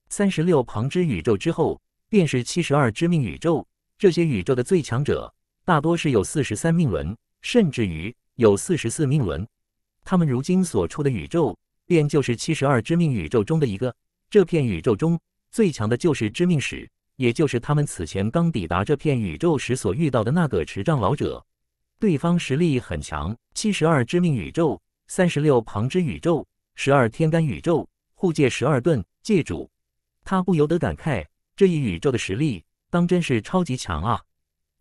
三十六旁支宇宙之后便是七十二之命宇宙。这些宇宙的最强者，大多是有四十三命轮，甚至于有四十四命轮。他们如今所处的宇宙，便就是七十二命宇宙中的一个。这片宇宙中最强的就是知命使，也就是他们此前刚抵达这片宇宙时所遇到的那个持杖老者。对方实力很强。七十二命宇宙，三十六旁支宇宙，十二天干宇宙，护戒十二盾，界主。他不由得感慨这一宇宙的实力。当真是超级强啊！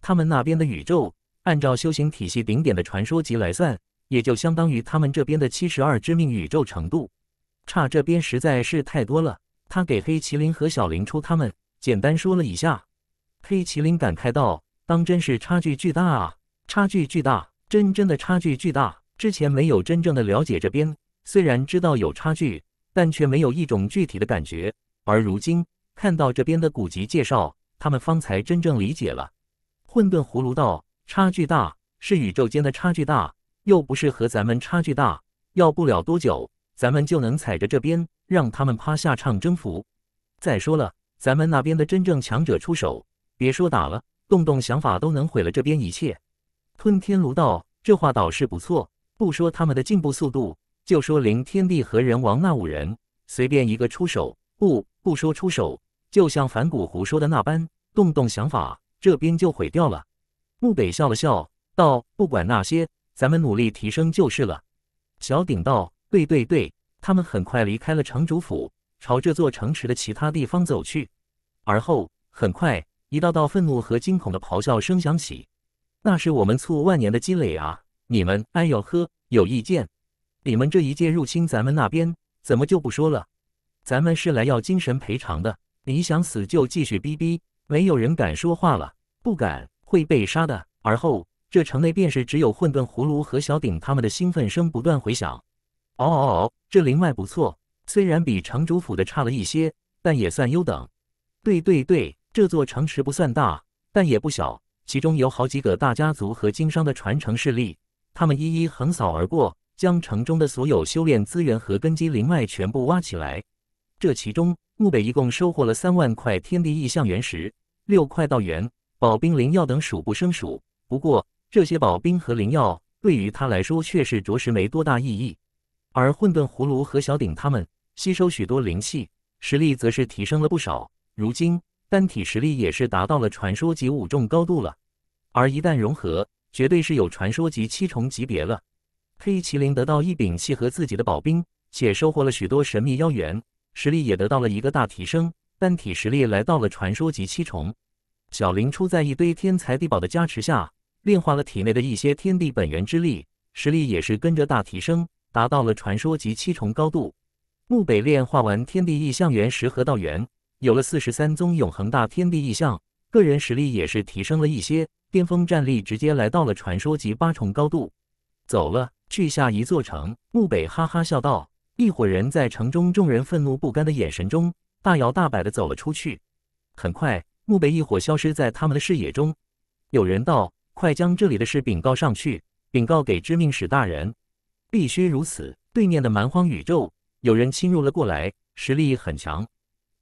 他们那边的宇宙，按照修行体系顶点的传说级来算，也就相当于他们这边的七十二之命宇宙程度，差这边实在是太多了。他给黑麒麟和小灵初他们简单说了一下，黑麒麟感慨道：“当真是差距巨大啊！差距巨大，真真的差距巨大！之前没有真正的了解这边，虽然知道有差距，但却没有一种具体的感觉。而如今看到这边的古籍介绍。”他们方才真正理解了，混沌葫芦道差距大，是宇宙间的差距大，又不是和咱们差距大。要不了多久，咱们就能踩着这边，让他们趴下唱征服。再说了，咱们那边的真正强者出手，别说打了，动动想法都能毁了这边一切。吞天炉道这话倒是不错，不说他们的进步速度，就说灵天地和人王那五人，随便一个出手，不不说出手。就像反骨胡说的那般，动动想法，这边就毁掉了。木北笑了笑，道：“不管那些，咱们努力提升就是了。”小鼎道：“对对对。”他们很快离开了城主府，朝这座城池的其他地方走去。而后，很快，一道道愤怒和惊恐的咆哮声响起。那是我们促万年的积累啊！你们，哎呦呵，有意见？你们这一届入侵咱们那边，怎么就不说了？咱们是来要精神赔偿的。你想死就继续逼逼，没有人敢说话了，不敢会被杀的。而后，这城内便是只有混沌葫芦和小鼎他们的兴奋声不断回响。嗷嗷嗷！这灵脉不错，虽然比城主府的差了一些，但也算优等。对对对，这座城池不算大，但也不小，其中有好几个大家族和经商的传承势力，他们一一横扫而过，将城中的所有修炼资源和根基灵脉全部挖起来。这其中，慕北一共收获了三万块天地异象原石、六块道元、宝兵灵药等数不胜数。不过，这些宝兵和灵药对于他来说却是着实没多大意义。而混沌葫芦和小鼎他们吸收许多灵气，实力则是提升了不少。如今单体实力也是达到了传说级五重高度了，而一旦融合，绝对是有传说级七重级别了。黑麒麟得到一柄契合自己的宝兵，且收获了许多神秘妖元。实力也得到了一个大提升，单体实力来到了传说级七重。小林初在一堆天才地宝的加持下，炼化了体内的一些天地本源之力，实力也是跟着大提升，达到了传说级七重高度。木北炼化完天地意象元石和道元，有了四十三宗永恒大天地意象，个人实力也是提升了一些，巅峰战力直接来到了传说级八重高度。走了，去下一座城。木北哈哈笑道。一伙人在城中，众人愤怒不甘的眼神中，大摇大摆的走了出去。很快，墓北一伙消失在他们的视野中。有人道：“快将这里的事禀告上去，禀告给知命使大人，必须如此。”对面的蛮荒宇宙有人侵入了过来，实力很强，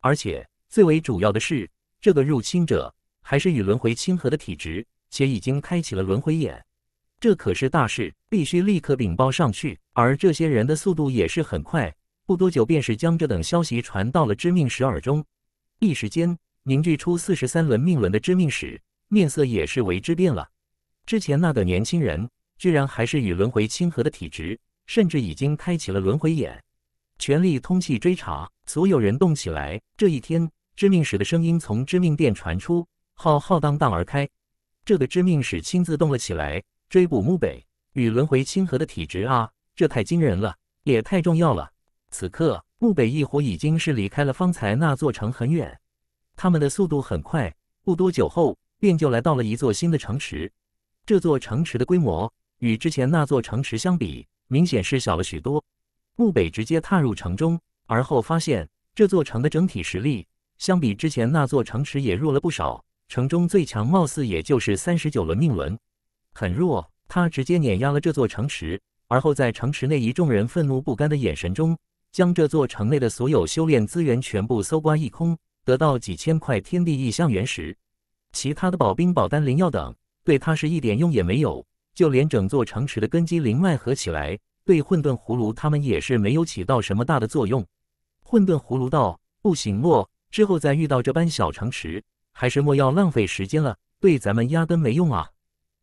而且最为主要的是，这个入侵者还是与轮回亲和的体质，且已经开启了轮回眼。这可是大事，必须立刻禀报上去。而这些人的速度也是很快，不多久便是将这等消息传到了知命使耳中。一时间，凝聚出四十三轮命轮的知命使面色也是为之变了。之前那个年轻人，居然还是与轮回亲和的体质，甚至已经开启了轮回眼。全力通气追查，所有人动起来。这一天，知命使的声音从知命殿传出，浩浩荡荡而开。这个知命使亲自动了起来。追捕木北与轮回清河的体质啊，这太惊人了，也太重要了。此刻，木北一伙已经是离开了方才那座城很远，他们的速度很快，不多久后便就来到了一座新的城池。这座城池的规模与之前那座城池相比，明显是小了许多。木北直接踏入城中，而后发现这座城的整体实力相比之前那座城池也弱了不少，城中最强貌似也就是三十九轮命轮。很弱，他直接碾压了这座城池，而后在城池内一众人愤怒不甘的眼神中，将这座城内的所有修炼资源全部搜刮一空，得到几千块天地异象原石，其他的宝兵、宝丹、灵药等，对他是一点用也没有，就连整座城池的根基灵脉合起来，对混沌葫芦他们也是没有起到什么大的作用。混沌葫芦道：“不行哦，之后再遇到这般小城池，还是莫要浪费时间了，对咱们压根没用啊。”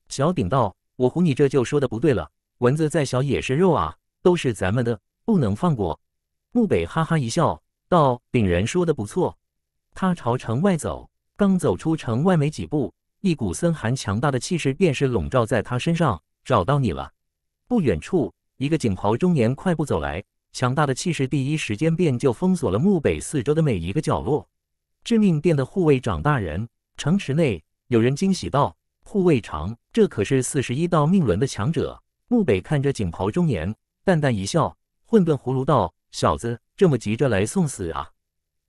小鼎道：“我唬你，这就说的不对了。蚊子再小也是肉啊，都是咱们的，不能放过。”木北哈哈一笑，道：“鼎人说的不错。”他朝城外走，刚走出城外没几步，一股森寒强大的气势便是笼罩在他身上。找到你了！不远处，一个锦袍中年快步走来，强大的气势第一时间便就封锁了木北四周的每一个角落。致命殿的护卫长大人，城池内有人惊喜道：“护卫长。”这可是四十一道命轮的强者。木北看着锦袍中年，淡淡一笑：“混沌葫芦道小子，这么急着来送死啊？”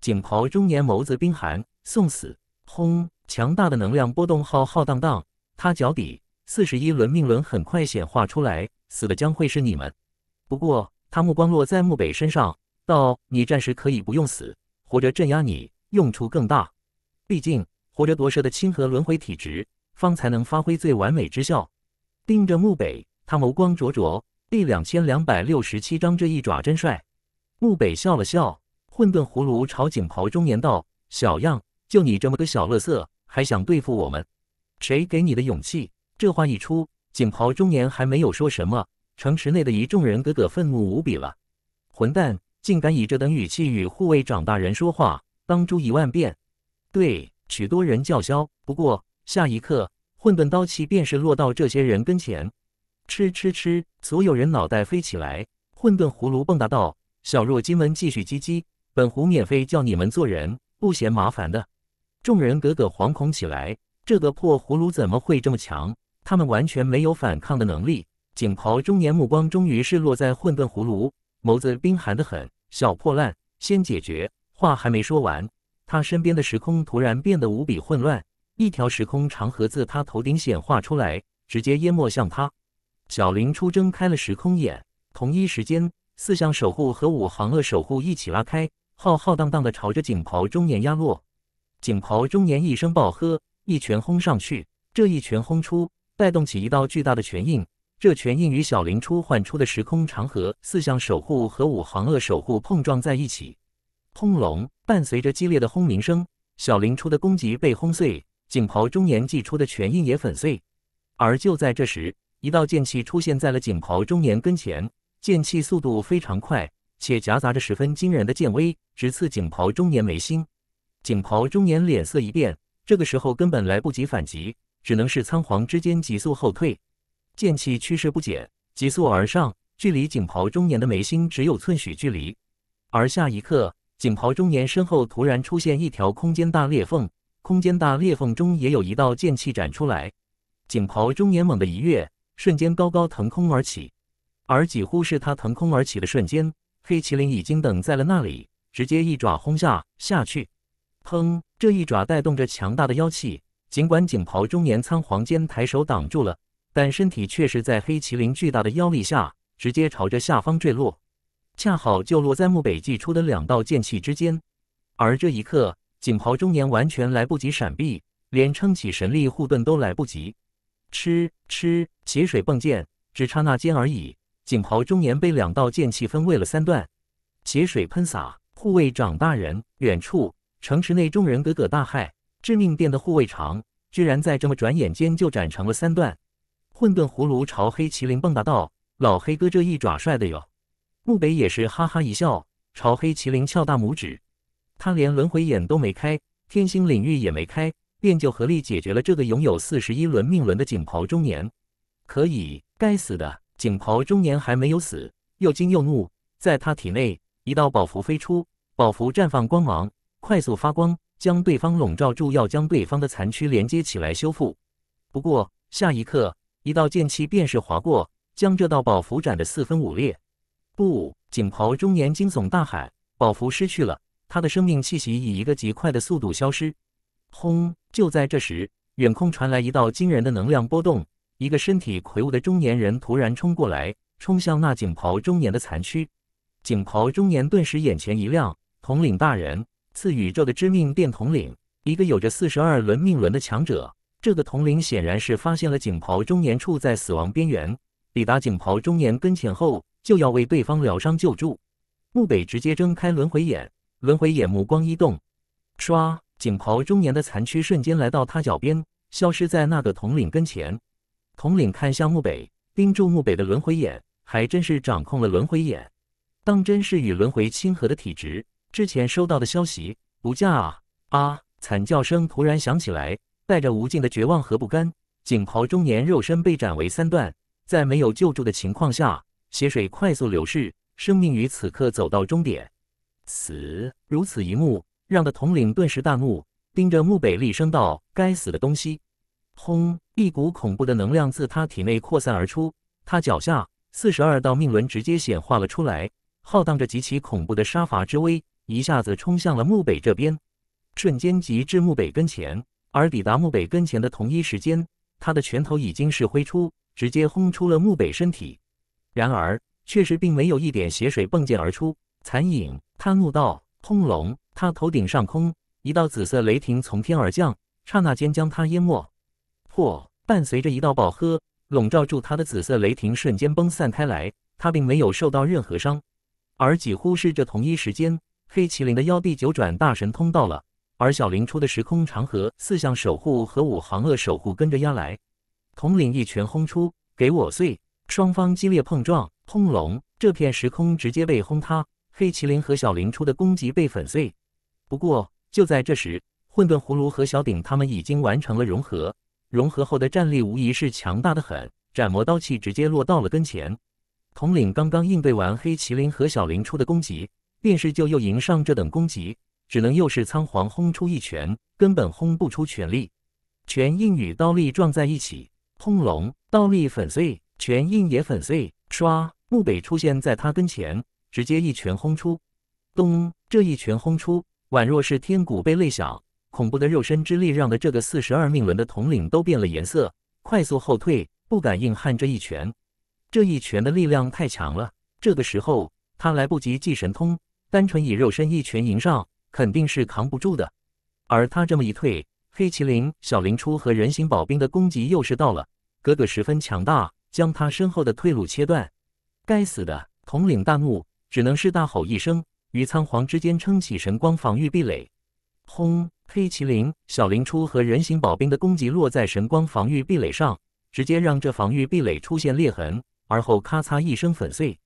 锦袍中年眸子冰寒：“送死！”轰，强大的能量波动浩浩荡荡。他脚底四十一轮命轮很快显化出来，死的将会是你们。不过他目光落在木北身上，道：“你暂时可以不用死，活着镇压你，用处更大。毕竟活着夺舍的清河轮回体质。”方才能发挥最完美之效。盯着木北，他眸光灼灼。第两千两百六十七章，这一爪真帅。木北笑了笑，混沌葫芦朝锦袍中年道：“小样，就你这么个小乐色，还想对付我们？谁给你的勇气？”这话一出，锦袍中年还没有说什么，城池内的一众人个个愤怒无比了。混蛋，竟敢以这等语气与护卫长大人说话，当诛一万遍！对，许多人叫嚣。不过。下一刻，混沌刀气便是落到这些人跟前，吃吃吃，所有人脑袋飞起来。混沌葫芦蹦跶道：“小若金文继续叽叽，本壶免费教你们做人，不嫌麻烦的。”众人个个惶恐起来，这个破葫芦怎么会这么强？他们完全没有反抗的能力。锦袍中年目光终于是落在混沌葫芦，眸子冰寒的很：“小破烂，先解决。”话还没说完，他身边的时空突然变得无比混乱。一条时空长河自他头顶显化出来，直接淹没向他。小林初睁开了时空眼，同一时间，四象守护和五行恶守护一起拉开，浩浩荡荡的朝着锦袍中年压落。锦袍中年一声暴喝，一拳轰上去。这一拳轰出，带动起一道巨大的拳印。这拳印与小林初唤出的时空长河、四象守护和五行恶守护碰撞在一起，轰隆！伴随着激烈的轰鸣声，小林初的攻击被轰碎。锦袍中年祭出的拳印也粉碎，而就在这时，一道剑气出现在了锦袍中年跟前，剑气速度非常快，且夹杂着十分惊人的剑威，直刺锦袍中年眉心。锦袍中年脸色一变，这个时候根本来不及反击，只能是仓皇之间急速后退。剑气趋势不减，急速而上，距离锦袍中年的眉心只有寸许距离。而下一刻，锦袍中年身后突然出现一条空间大裂缝。空间大裂缝中也有一道剑气斩出来，锦袍中年猛地一跃，瞬间高高腾空而起。而几乎是他腾空而起的瞬间，黑麒麟已经等在了那里，直接一爪轰下下去。砰！这一爪带动着强大的妖气，尽管锦袍中年仓皇间抬手挡住了，但身体却是在黑麒麟巨大的妖力下，直接朝着下方坠落，恰好就落在木北祭出的两道剑气之间。而这一刻。锦袍中年完全来不及闪避，连撑起神力护盾都来不及。吃吃，血水迸溅，只刹那间而已。锦袍中年被两道剑气分为了三段。血水喷洒，护卫长大人。远处城池内众人个个大骇，致命殿的护卫长，居然在这么转眼间就斩成了三段！”混沌葫芦朝黑麒麟蹦跶道：“老黑哥这一爪帅的哟！”木北也是哈哈一笑，朝黑麒麟翘大拇指。他连轮回眼都没开，天星领域也没开，便就合力解决了这个拥有四十一轮命轮的锦袍中年。可以，该死的锦袍中年还没有死，又惊又怒，在他体内一道宝符飞出，宝符绽放光芒，快速发光，将对方笼罩住，要将对方的残躯连接起来修复。不过下一刻，一道剑气便是划过，将这道宝符斩得四分五裂。不，锦袍中年惊悚大喊：“宝符失去了！”他的生命气息以一个极快的速度消失。轰！就在这时，远空传来一道惊人的能量波动。一个身体魁梧的中年人突然冲过来，冲向那锦袍中年的残躯。锦袍中年顿时眼前一亮：“统领大人，赐宇宙的知命殿统领，一个有着四十二轮命轮的强者。”这个统领显然是发现了锦袍中年处在死亡边缘，抵达锦袍中年跟前后，就要为对方疗伤救助。木北直接睁开轮回眼。轮回眼目光一动，唰！锦袍中年的残躯瞬间来到他脚边，消失在那个统领跟前。统领看向墓北，盯住墓北的轮回眼，还真是掌控了轮回眼，当真是与轮回亲和的体质。之前收到的消息，不嫁啊啊！惨叫声突然响起来，带着无尽的绝望和不甘。锦袍中年肉身被斩为三段，在没有救助的情况下，血水快速流逝，生命于此刻走到终点。死！如此一幕，让的统领顿时大怒，盯着穆北厉声道：“该死的东西！”轰！一股恐怖的能量自他体内扩散而出，他脚下四十二道命轮直接显化了出来，浩荡着极其恐怖的杀伐之威，一下子冲向了穆北这边，瞬间即至穆北跟前。而抵达穆北跟前的同一时间，他的拳头已经是挥出，直接轰出了穆北身体。然而，确实并没有一点血水迸溅而出。残影，他怒道：“轰隆！”他头顶上空，一道紫色雷霆从天而降，刹那间将他淹没。破！伴随着一道爆喝，笼罩住他的紫色雷霆瞬间崩散开来，他并没有受到任何伤。而几乎是这同一时间，黑麒麟的妖帝九转大神通到了，而小林出的时空长河、四象守护和五行恶守护跟着压来。统领一拳轰出，给我碎！双方激烈碰撞，轰隆！这片时空直接被轰塌。黑麒麟和小林出的攻击被粉碎。不过，就在这时，混沌葫芦和小鼎他们已经完成了融合，融合后的战力无疑是强大的很。斩魔刀气直接落到了跟前。统领刚刚应对完黑麒麟和小林出的攻击，便是就又迎上这等攻击，只能又是仓皇轰出一拳，根本轰不出全力。拳印与刀力撞在一起，轰隆，刀力粉碎，拳印也粉碎。唰，木北出现在他跟前。直接一拳轰出，咚！这一拳轰出，宛若是天鼓被擂响。恐怖的肉身之力让的这个四十二命轮的统领都变了颜色，快速后退，不敢硬撼这一拳。这一拳的力量太强了，这个时候他来不及祭神通，单纯以肉身一拳迎上，肯定是扛不住的。而他这么一退，黑麒麟、小林初和人形宝兵的攻击又是到了。哥哥十分强大，将他身后的退路切断。该死的！统领大怒。只能是大吼一声，与仓皇之间撑起神光防御壁垒。轰！黑麒麟、小林初和人形保兵的攻击落在神光防御壁垒上，直接让这防御壁垒出现裂痕，而后咔嚓一声粉碎。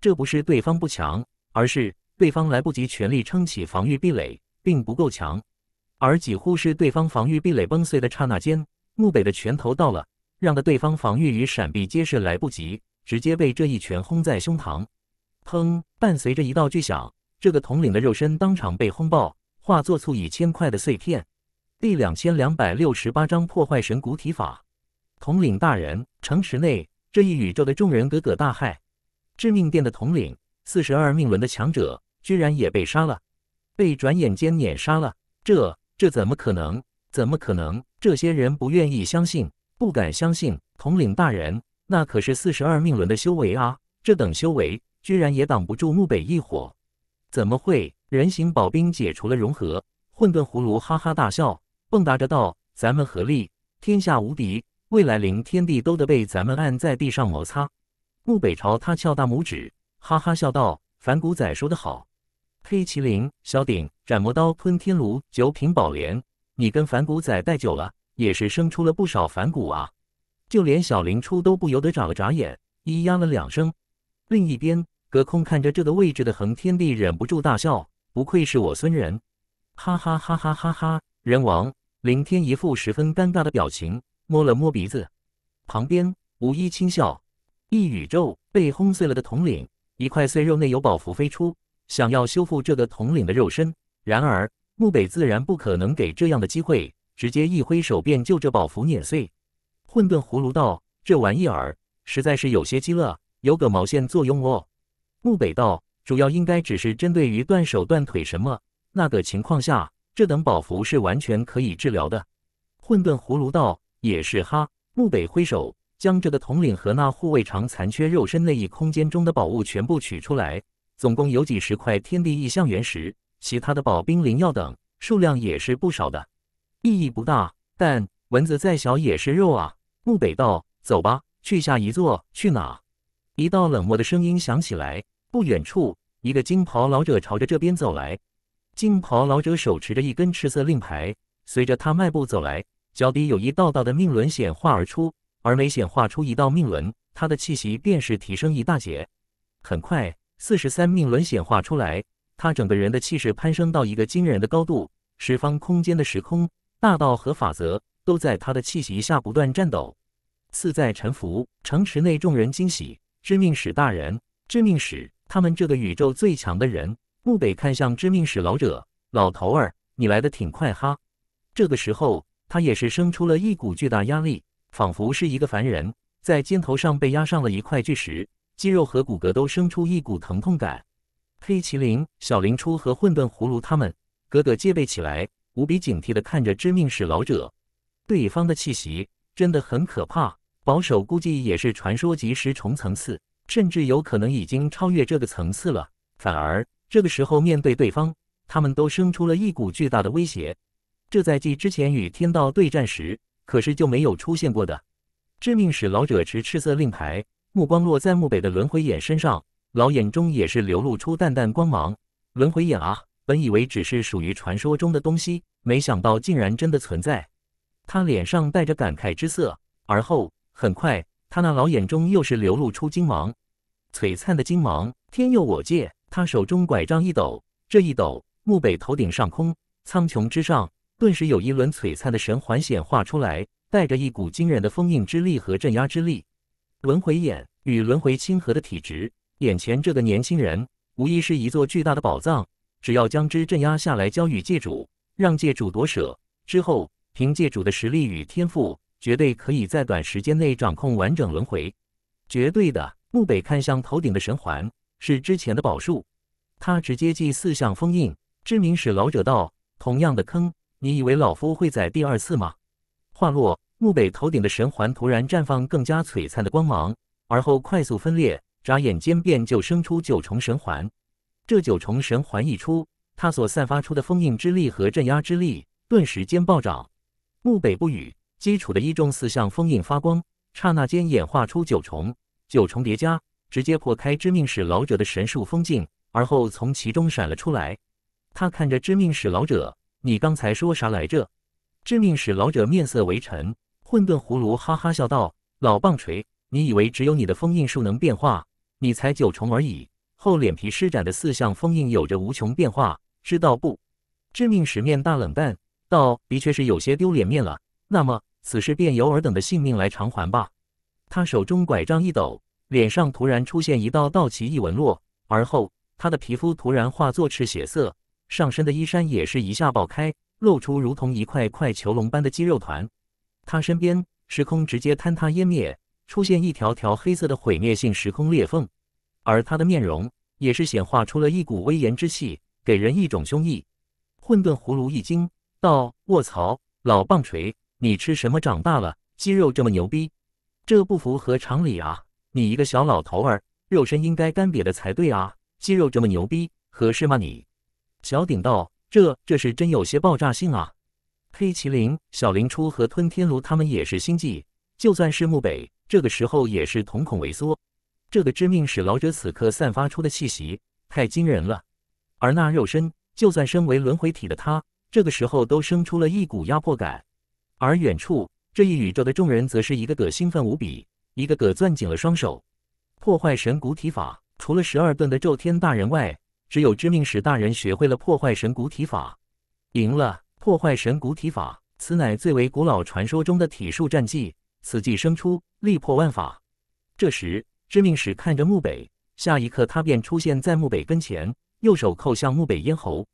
这不是对方不强，而是对方来不及全力撑起防御壁垒，并不够强。而几乎是对方防御壁垒崩碎的刹那间，木北的拳头到了，让得对方防御与闪避皆是来不及，直接被这一拳轰在胸膛。砰！伴随着一道巨响，这个统领的肉身当场被轰爆，化作数以千块的碎片。第两千两百六十八章破坏神骨体法。统领大人，城池内这一宇宙的众人个个大骇，致命殿的统领，四十二命轮的强者，居然也被杀了，被转眼间碾杀了！这这怎么可能？怎么可能？这些人不愿意相信，不敢相信！统领大人，那可是四十二命轮的修为啊，这等修为！居然也挡不住木北一伙，怎么会？人形宝兵解除了融合，混沌葫芦哈哈大笑，蹦跶着道：“咱们合力，天下无敌，未来灵天地都得被咱们按在地上摩擦。”木北朝他翘大拇指，哈哈笑道：“反骨仔说得好。”黑麒麟、小鼎、斩魔刀、吞天炉、九品宝莲，你跟反骨仔待久了，也是生出了不少反骨啊。就连小灵初都不由得眨了眨眼，咿呀了两声。另一边。隔空看着这个位置的恒天帝，忍不住大笑：“不愧是我孙人，哈哈哈哈哈哈！”人王林天一副十分尴尬的表情，摸了摸鼻子。旁边无一轻笑，一宇宙被轰碎了的统领，一块碎肉内有宝符飞出，想要修复这个统领的肉身。然而木北自然不可能给这样的机会，直接一挥手便就这宝符碾碎。混沌葫芦道：“这玩意儿实在是有些鸡肋，有个毛线作用哦。”木北道，主要应该只是针对于断手断腿什么那个情况下，这等宝符是完全可以治疗的。混沌葫芦道也是哈。木北挥手，将这个统领和那护卫长残缺肉身内异空间中的宝物全部取出来，总共有几十块天地异象原石，其他的宝兵灵药等数量也是不少的。意义不大，但蚊子再小也是肉啊。木北道，走吧，去下一座。去哪？一道冷漠的声音响起来。不远处，一个金袍老者朝着这边走来。金袍老者手持着一根赤色令牌，随着他迈步走来，脚底有一道道的命轮显化而出。而每显化出一道命轮，他的气息便是提升一大截。很快，四十三命轮显化出来，他整个人的气势攀升到一个惊人的高度，十方空间的时空、大道和法则都在他的气息下不断颤抖，似在沉浮。城池内众人惊喜：“致命使大人，致命使！”他们这个宇宙最强的人，木北看向知命史老者，老头儿，你来的挺快哈。这个时候，他也是生出了一股巨大压力，仿佛是一个凡人在肩头上被压上了一块巨石，肌肉和骨骼都生出一股疼痛感。黑麒麟、小林初和混沌葫芦他们，个个戒备起来，无比警惕的看着知命史老者，对方的气息真的很可怕，保守估计也是传说级十重层次。甚至有可能已经超越这个层次了，反而这个时候面对对方，他们都生出了一股巨大的威胁。这在继之前与天道对战时可是就没有出现过的。致命使老者持赤色令牌，目光落在墓北的轮回眼身上，老眼中也是流露出淡淡光芒。轮回眼啊，本以为只是属于传说中的东西，没想到竟然真的存在。他脸上带着感慨之色，而后很快。他那老眼中又是流露出金芒，璀璨的金芒。天佑我界！他手中拐杖一抖，这一抖，墓北头顶上空，苍穹之上，顿时有一轮璀璨的神环显化出来，带着一股惊人的封印之力和镇压之力。轮回眼与轮回亲和的体质，眼前这个年轻人，无疑是一座巨大的宝藏。只要将之镇压下来，交与界主，让界主夺舍之后，凭界主的实力与天赋。绝对可以在短时间内掌控完整轮回，绝对的。木北看向头顶的神环，是之前的宝树。他直接祭四项封印，知名使老者道：“同样的坑，你以为老夫会在第二次吗？”话落，木北头顶的神环突然绽放更加璀璨的光芒，而后快速分裂，眨眼间便就生出九重神环。这九重神环一出，他所散发出的封印之力和镇压之力顿时间暴涨。木北不语。基础的一重四象封印发光，刹那间演化出九重，九重叠加，直接破开致命史老者的神术封禁，而后从其中闪了出来。他看着致命史老者：“你刚才说啥来着？”致命史老者面色微沉，混沌葫芦哈哈笑道：“老棒槌，你以为只有你的封印术能变化？你才九重而已，厚脸皮施展的四象封印有着无穷变化，知道不？”致命使面大冷淡道：“的确是有些丢脸面了。那么。”此事便由尔等的性命来偿还吧。他手中拐杖一抖，脸上突然出现一道道奇异纹络，而后他的皮肤突然化作赤血色，上身的衣衫也是一下爆开，露出如同一块块囚笼般的肌肉团。他身边时空直接坍塌湮灭，出现一条条黑色的毁灭性时空裂缝，而他的面容也是显化出了一股威严之气，给人一种凶意。混沌葫芦一惊道：“卧槽，老棒槌！”你吃什么长大了？肌肉这么牛逼，这不符合常理啊！你一个小老头儿，肉身应该干瘪的才对啊！肌肉这么牛逼，合适吗你？小顶道，这这是真有些爆炸性啊！黑麒麟、小林初和吞天炉他们也是心悸，就算是木北，这个时候也是瞳孔萎缩。这个致命使老者此刻散发出的气息太惊人了，而那肉身，就算身为轮回体的他，这个时候都生出了一股压迫感。而远处这一宇宙的众人则是一个个兴奋无比，一个个攥紧了双手。破坏神古体法，除了十二顿的咒天大人外，只有致命使大人学会了破坏神古体法。赢了！破坏神古体法，此乃最为古老传说中的体术战技，此技生出，力破万法。这时，致命使看着墓北，下一刻他便出现在墓北跟前，右手扣向墓北咽喉。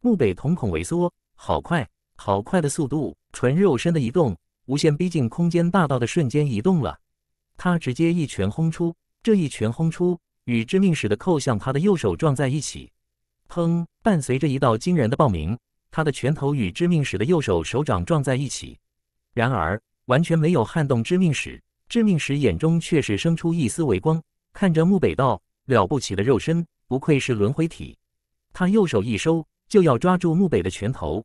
墓北瞳孔微缩，好快！好快的速度，纯肉身的移动，无限逼近空间大道的瞬间移动了。他直接一拳轰出，这一拳轰出与致命使的扣向他的右手撞在一起，砰！伴随着一道惊人的爆鸣，他的拳头与致命使的右手手掌撞在一起。然而，完全没有撼动致命使。致命使眼中却是生出一丝微光，看着木北道，了不起的肉身，不愧是轮回体。他右手一收，就要抓住木北的拳头。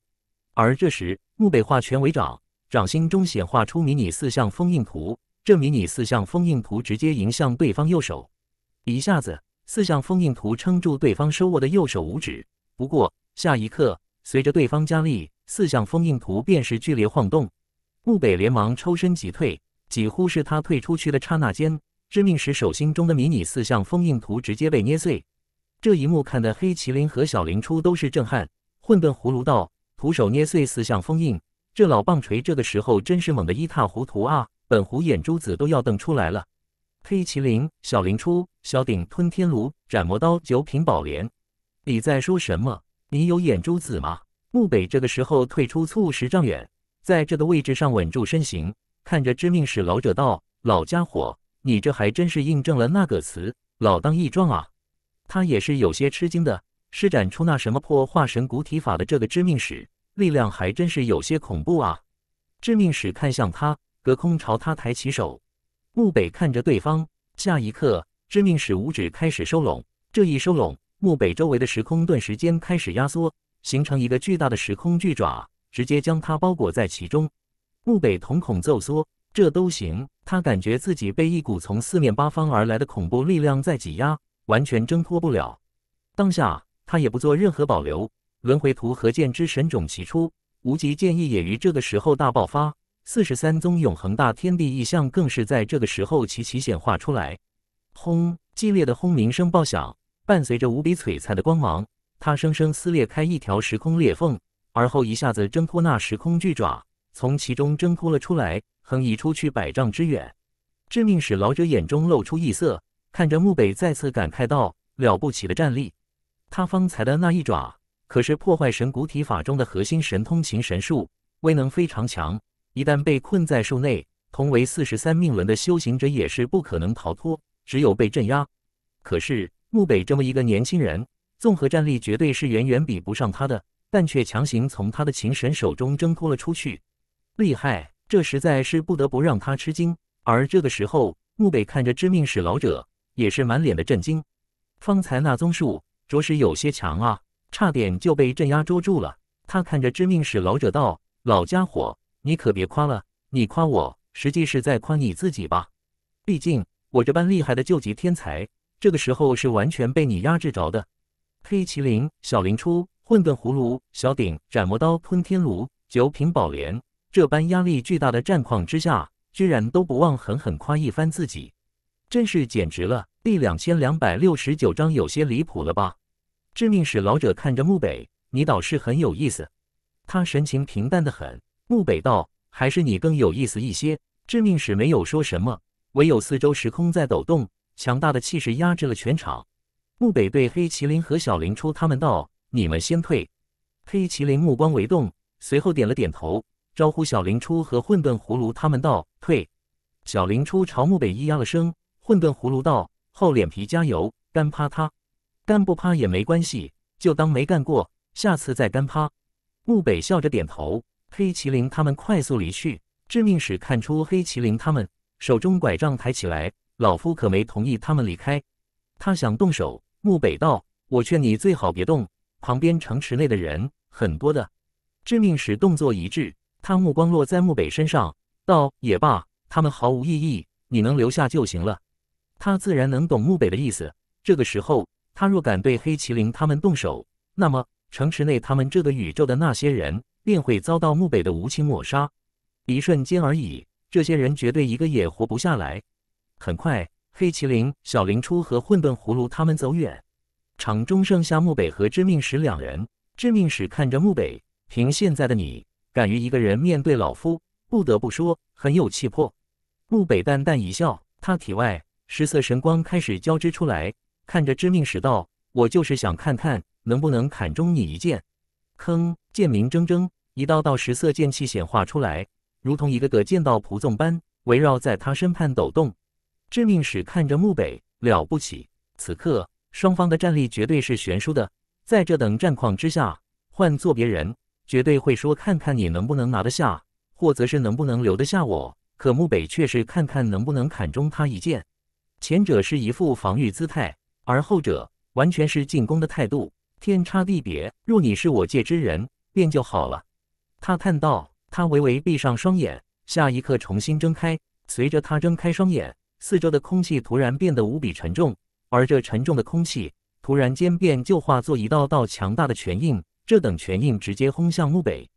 而这时，木北化拳为掌，掌心中显化出迷你四象封印图。这迷你四象封印图直接迎向对方右手，一下子四象封印图撑住对方收握的右手五指。不过下一刻，随着对方加力，四象封印图便是剧烈晃动。木北连忙抽身急退，几乎是他退出去的刹那间，致命时手心中的迷你四象封印图直接被捏碎。这一幕看的黑麒麟和小林初都是震撼。混沌葫芦道。徒手捏碎四象封印，这老棒槌这个时候真是猛得一塌糊涂啊！本狐眼珠子都要瞪出来了。黑麒麟，小灵初，小鼎吞天炉，斩魔刀，九品宝莲，你在说什么？你有眼珠子吗？木北这个时候退出促十丈远，在这个位置上稳住身形，看着致命使老者道：“老家伙，你这还真是印证了那个词，老当益壮啊！”他也是有些吃惊的。施展出那什么破化神古体法的这个致命使，力量还真是有些恐怖啊！致命使看向他，隔空朝他抬起手。木北看着对方，下一刻，致命使五指开始收拢。这一收拢，木北周围的时空顿时间开始压缩，形成一个巨大的时空巨爪，直接将他包裹在其中。木北瞳孔骤缩，这都行？他感觉自己被一股从四面八方而来的恐怖力量在挤压，完全挣脱不了。当下。他也不做任何保留，轮回图和剑之神种齐出，无极剑意也于这个时候大爆发。四十三宗永恒大天地异象更是在这个时候齐齐显化出来。轰！激烈的轰鸣声爆响，伴随着无比璀璨的光芒，他生生撕裂开一条时空裂缝，而后一下子挣脱那时空巨爪，从其中挣脱了出来，横移出去百丈之远。致命使老者眼中露出异色，看着墓北再次感慨道：“了不起的战力！”他方才的那一爪可是破坏神古体法中的核心神通情神术，威能非常强。一旦被困在术内，同为四十三命轮的修行者也是不可能逃脱，只有被镇压。可是木北这么一个年轻人，综合战力绝对是远远比不上他的，但却强行从他的情神手中挣脱了出去，厉害！这实在是不得不让他吃惊。而这个时候，木北看着知命使老者，也是满脸的震惊。方才那宗术。着实有些强啊，差点就被镇压捉住了。他看着致命使老者道：“老家伙，你可别夸了，你夸我，实际是在夸你自己吧？毕竟我这般厉害的救急天才，这个时候是完全被你压制着的。黑麒麟、小林初、混沌葫芦、小鼎、斩魔刀、吞天炉、九品宝莲，这般压力巨大的战况之下，居然都不忘狠狠夸一番自己，真是简直了！第两千两百六十九章有些离谱了吧？”致命史老者看着木北，你倒是很有意思。他神情平淡的很。木北道：“还是你更有意思一些。”致命史没有说什么，唯有四周时空在抖动，强大的气势压制了全场。木北对黑麒麟和小林初他们道：“你们先退。”黑麒麟目光为动，随后点了点头，招呼小林初和混沌葫芦他们道：“退。”小林初朝木北一压了声，混沌葫芦道：“厚脸皮，加油，干趴他。”干不趴也没关系，就当没干过，下次再干趴。木北笑着点头。黑麒麟他们快速离去。致命使看出黑麒麟他们手中拐杖抬起来，老夫可没同意他们离开。他想动手，木北道：“我劝你最好别动，旁边城池内的人很多的。”致命使动作一致，他目光落在木北身上，道：“也罢，他们毫无意义，你能留下就行了。”他自然能懂木北的意思，这个时候。他若敢对黑麒麟他们动手，那么城池内他们这个宇宙的那些人便会遭到木北的无情抹杀，一瞬间而已，这些人绝对一个也活不下来。很快，黑麒麟、小林初和混沌葫芦他们走远，场中剩下木北和致命史两人。致命史看着木北，凭现在的你，敢于一个人面对老夫，不得不说很有气魄。木北淡淡一笑，他体外十色神光开始交织出来。看着致命石道，我就是想看看能不能砍中你一剑。铿！剑鸣铮铮，一道道十色剑气显化出来，如同一个个剑道蒲纵般围绕在他身畔抖动。致命使看着木北，了不起。此刻双方的战力绝对是悬殊的，在这等战况之下，换做别人绝对会说看看你能不能拿得下，或则是能不能留得下我。可木北却是看看能不能砍中他一剑，前者是一副防御姿态。而后者完全是进攻的态度，天差地别。若你是我界之人，便就好了。他叹道。他微微闭上双眼，下一刻重新睁开。随着他睁开双眼，四周的空气突然变得无比沉重，而这沉重的空气突然间便就化作一道道强大的拳印。这等拳印直接轰向墓北，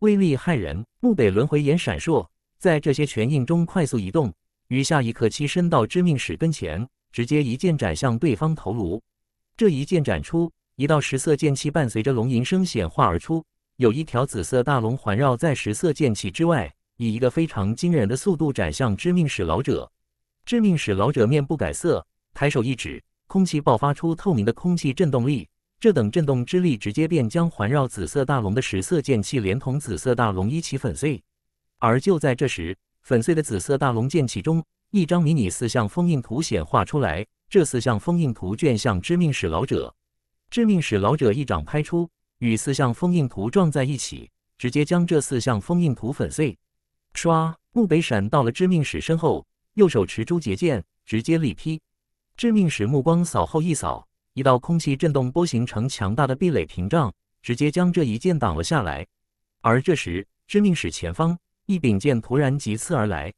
威力骇人。墓北轮回眼闪烁，在这些拳印中快速移动，于下一刻栖身到知命使跟前。直接一剑斩向对方头颅，这一剑斩出，一道十色剑气伴随着龙吟声显化而出，有一条紫色大龙环绕在十色剑气之外，以一个非常惊人的速度斩向致命使老者。致命使老者面不改色，抬手一指，空气爆发出透明的空气震动力，这等震动之力直接便将环绕紫色大龙的十色剑气连同紫色大龙一起粉碎。而就在这时，粉碎的紫色大龙剑气中。一张迷你四象封印图显化出来，这四象封印图卷向致命史老者。致命史老者一掌拍出，与四象封印图撞在一起，直接将这四象封印图粉碎。唰，木北闪到了致命史身后，右手持诛结剑，直接力劈。致命史目光扫后一扫，一道空气震动波形成强大的壁垒屏障，直接将这一剑挡了下来。而这时，致命史前方一柄剑突然疾刺而来。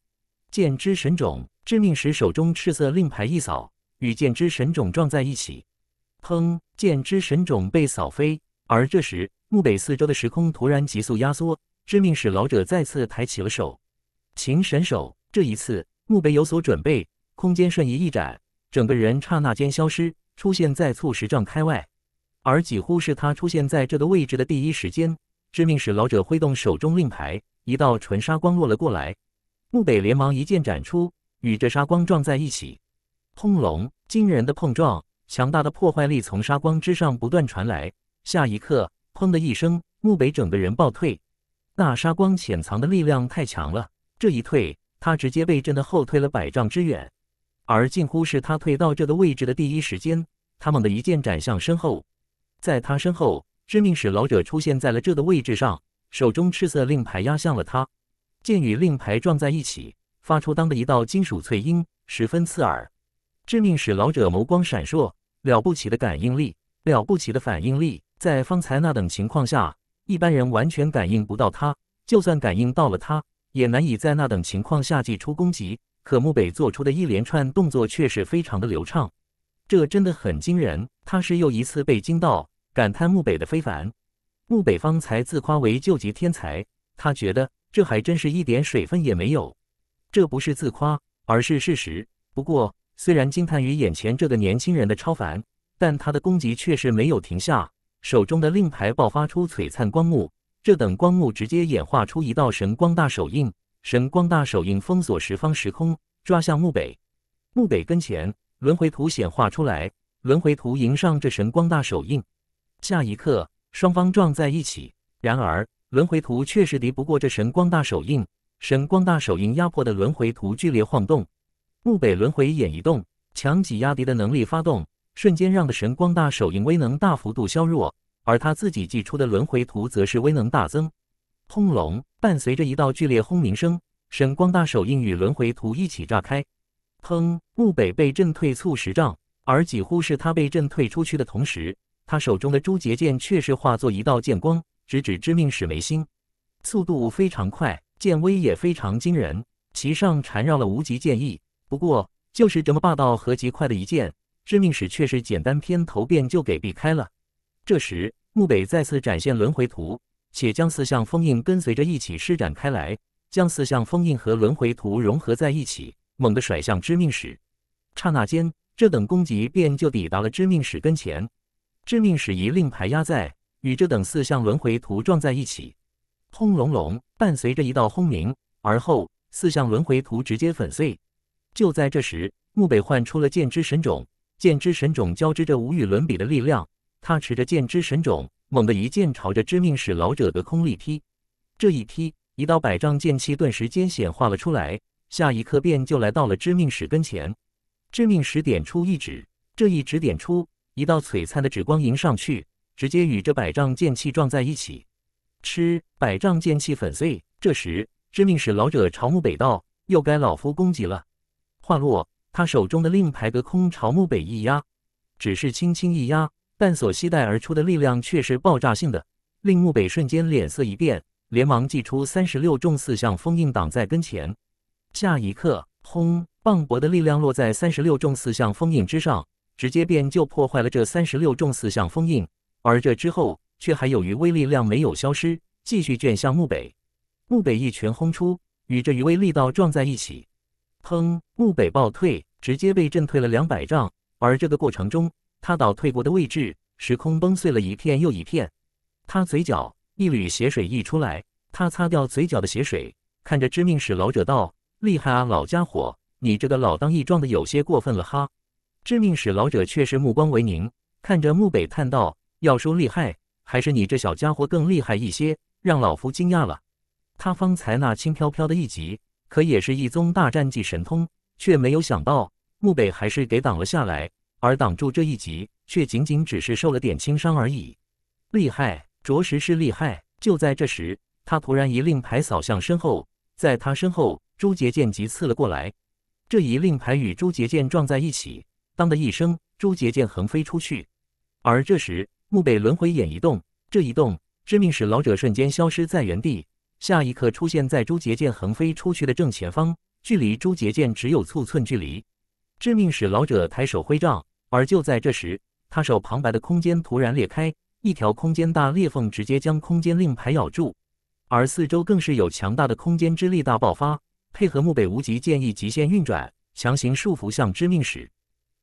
剑之神种致命使手中赤色令牌一扫，与剑之神种撞在一起。砰！剑之神种被扫飞。而这时，墓北四周的时空突然急速压缩。致命使老者再次抬起了手，擒神手。这一次，墓北有所准备，空间瞬移一展，整个人刹那间消失，出现在促石丈开外。而几乎是他出现在这个位置的第一时间，致命使老者挥动手中令牌，一道纯杀光落了过来。木北连忙一剑斩出，与这杀光撞在一起，轰隆！惊人的碰撞，强大的破坏力从杀光之上不断传来。下一刻，砰的一声，木北整个人暴退。那杀光潜藏的力量太强了，这一退，他直接被震得后退了百丈之远。而近乎是他退到这个位置的第一时间，他猛地一剑斩向身后，在他身后，致命使老者出现在了这个位置上，手中赤色令牌压向了他。剑与令牌撞在一起，发出当的一道金属脆音，十分刺耳。致命使老者眸光闪烁，了不起的感应力，了不起的反应力，在方才那等情况下，一般人完全感应不到他，就算感应到了他，也难以在那等情况下祭出攻击。可木北做出的一连串动作却是非常的流畅，这真的很惊人。他是又一次被惊到，感叹木北的非凡。木北方才自夸为救急天才，他觉得。这还真是一点水分也没有，这不是自夸，而是事实。不过，虽然惊叹于眼前这个年轻人的超凡，但他的攻击却是没有停下。手中的令牌爆发出璀璨光幕，这等光幕直接演化出一道神光大手印，神光大手印封锁十方时空，抓向墓北。墓北跟前，轮回图显化出来，轮回图迎上这神光大手印，下一刻，双方撞在一起。然而，轮回图确实敌不过这神光大手印，神光大手印压迫的轮回图剧烈晃动。木北轮回眼一动，强挤压敌的能力发动，瞬间让的神光大手印威能大幅度削弱，而他自己祭出的轮回图则是威能大增。轰隆！伴随着一道剧烈轰鸣声，神光大手印与轮回图一起炸开。砰！木北被震退数十丈，而几乎是他被震退出去的同时，他手中的朱结剑却是化作一道剑光。直指致命使眉心，速度非常快，剑威也非常惊人。其上缠绕了无极剑意，不过就是这么霸道和极快的一剑，致命使却是简单偏头便就给避开了。这时，木北再次展现轮回图，且将四象封印跟随着一起施展开来，将四象封印和轮回图融合在一起，猛地甩向致命使。刹那间，这等攻击便就抵到了致命使跟前。致命使一令牌压在。与这等四象轮回图撞在一起，轰隆隆，伴随着一道轰鸣，而后四象轮回图直接粉碎。就在这时，木北唤出了剑之神种，剑之神种交织着无与伦比的力量。他持着剑之神种，猛地一剑朝着知命使老者的空力劈。这一劈，一道百丈剑气顿时间显化了出来，下一刻便就来到了知命使跟前。知命使点出一指，这一指点出一道璀璨的指光迎上去。直接与这百丈剑气撞在一起，吃百丈剑气粉碎。这时，致命使老者朝木北道：“又该老夫攻击了。”话落，他手中的令牌隔空朝木北一压，只是轻轻一压，但所携带而出的力量却是爆炸性的，令木北瞬间脸色一变，连忙祭出三十六重四象封印挡在跟前。下一刻，轰！磅礴的力量落在三十六重四象封印之上，直接便就破坏了这三十六重四象封印。而这之后，却还有余威力量没有消失，继续卷向木北。木北一拳轰出，与这余威力道撞在一起，砰！木北爆退，直接被震退了两百丈。而这个过程中，他倒退过的位置，时空崩碎了一片又一片。他嘴角一缕血水溢出来，他擦掉嘴角的血水，看着致命使老者道：“厉害啊，老家伙，你这个老当益壮的有些过分了哈。”致命使老者却是目光为凝，看着木北叹道。要说厉害，还是你这小家伙更厉害一些，让老夫惊讶了。他方才那轻飘飘的一击，可也是一宗大战绩神通，却没有想到木北还是给挡了下来。而挡住这一击，却仅仅只是受了点轻伤而已。厉害，着实是厉害。就在这时，他突然一令牌扫向身后，在他身后，朱杰剑即刺了过来。这一令牌与朱杰剑撞在一起，当的一声，朱杰剑横飞出去。而这时，墓北轮回眼一动，这一动，致命使老者瞬间消失在原地，下一刻出现在朱杰剑横飞出去的正前方，距离朱杰剑只有寸寸距离。致命使老者抬手挥杖，而就在这时，他手旁白的空间突然裂开，一条空间大裂缝直接将空间令牌咬住，而四周更是有强大的空间之力大爆发，配合墓北无极剑意极限运转，强行束缚向致命使。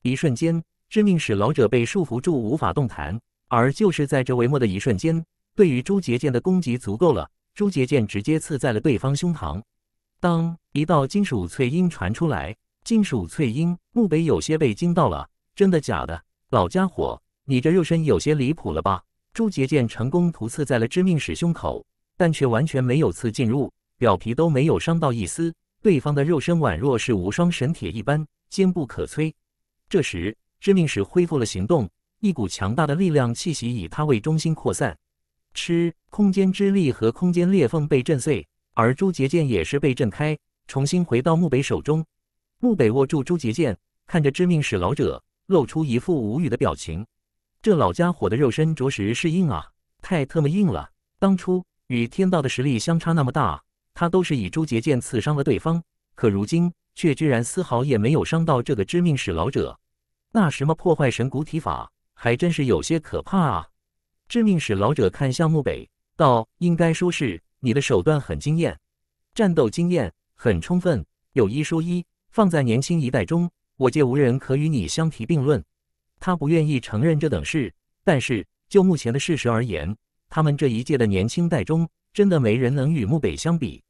一瞬间，致命使老者被束缚住，无法动弹。而就是在这帷幕的一瞬间，对于朱杰剑的攻击足够了，朱杰剑直接刺在了对方胸膛。当一道金属脆音传出来，金属脆音，木北有些被惊到了，真的假的？老家伙，你这肉身有些离谱了吧？朱杰剑成功突刺在了致命使胸口，但却完全没有刺进入，表皮都没有伤到一丝，对方的肉身宛若是无双神铁一般，坚不可摧。这时，致命使恢复了行动。一股强大的力量气息以他为中心扩散，吃空间之力和空间裂缝被震碎，而朱杰剑也是被震开，重新回到木北手中。木北握住朱杰剑，看着致命史老者，露出一副无语的表情。这老家伙的肉身着实是硬啊，太特么硬了！当初与天道的实力相差那么大，他都是以朱杰剑刺伤了对方，可如今却居然丝毫也没有伤到这个致命史老者。那什么破坏神骨体法？还真是有些可怕啊！致命使老者看向木北，道：“应该说是你的手段很惊艳，战斗经验很充分。有一说一，放在年轻一代中，我界无人可与你相提并论。”他不愿意承认这等事，但是就目前的事实而言，他们这一届的年轻代中，真的没人能与木北相比，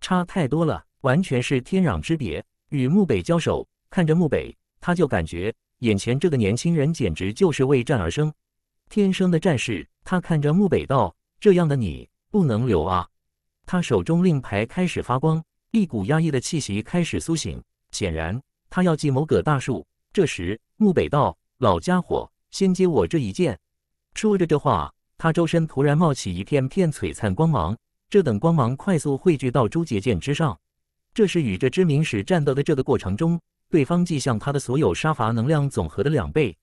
差太多了，完全是天壤之别。与木北交手，看着木北，他就感觉。眼前这个年轻人简直就是为战而生，天生的战士。他看着木北道，这样的你不能留啊！他手中令牌开始发光，一股压抑的气息开始苏醒。显然，他要计谋葛大树。这时，木北道，老家伙，先接我这一剑！说着这话，他周身突然冒起一片片璀璨光芒，这等光芒快速汇聚到朱邪剑之上。这是与这知名使战斗的这个过程中。对方即向他的所有杀伐能量总和的两倍。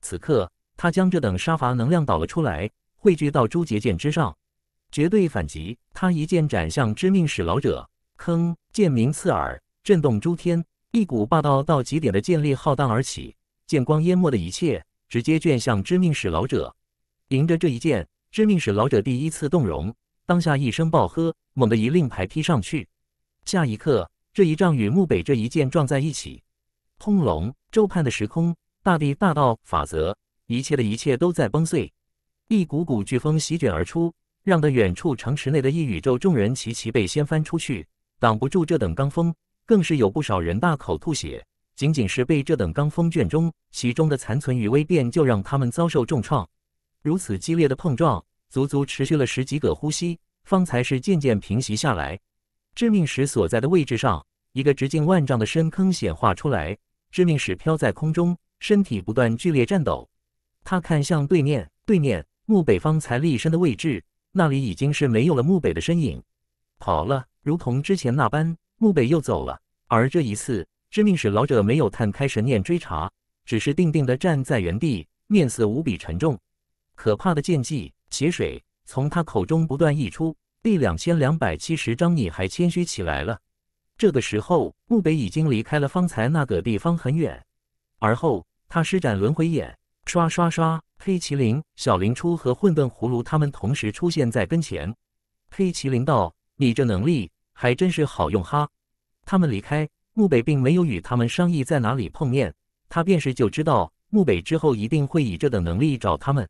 此刻，他将这等杀伐能量导了出来，汇聚到诸邪剑之上，绝对反击。他一剑斩向致命史老者，铿，剑鸣刺耳，震动诸天，一股霸道到极点的剑力浩荡而起，剑光淹没的一切，直接卷向致命史老者。迎着这一剑，致命史老者第一次动容，当下一声暴喝，猛地一令牌劈上去。下一刻。这一仗与木北这一剑撞在一起，轰隆！周盼的时空、大地、大道、法则，一切的一切都在崩碎。一股股飓风席卷而出，让得远处城池内的一宇宙众人齐齐被掀翻出去，挡不住这等罡风，更是有不少人大口吐血。仅仅是被这等罡风卷中，其中的残存余微变就让他们遭受重创。如此激烈的碰撞，足足持续了十几个呼吸，方才是渐渐平息下来。致命石所在的位置上，一个直径万丈的深坑显化出来。致命石飘在空中，身体不断剧烈颤抖。他看向对面，对面木北方才立身的位置，那里已经是没有了木北的身影，跑了。如同之前那般，木北又走了。而这一次，致命石老者没有探开神念追查，只是定定地站在原地，面色无比沉重。可怕的剑气、血水从他口中不断溢出。第两千两百七十章，你还谦虚起来了。这个时候，墓北已经离开了方才那个地方很远。而后，他施展轮回眼，刷刷刷，黑麒麟、小林初和混沌葫芦他们同时出现在跟前。黑麒麟道：“你这能力还真是好用哈。”他们离开，墓北并没有与他们商议在哪里碰面，他便是就知道墓北之后一定会以这等能力找他们。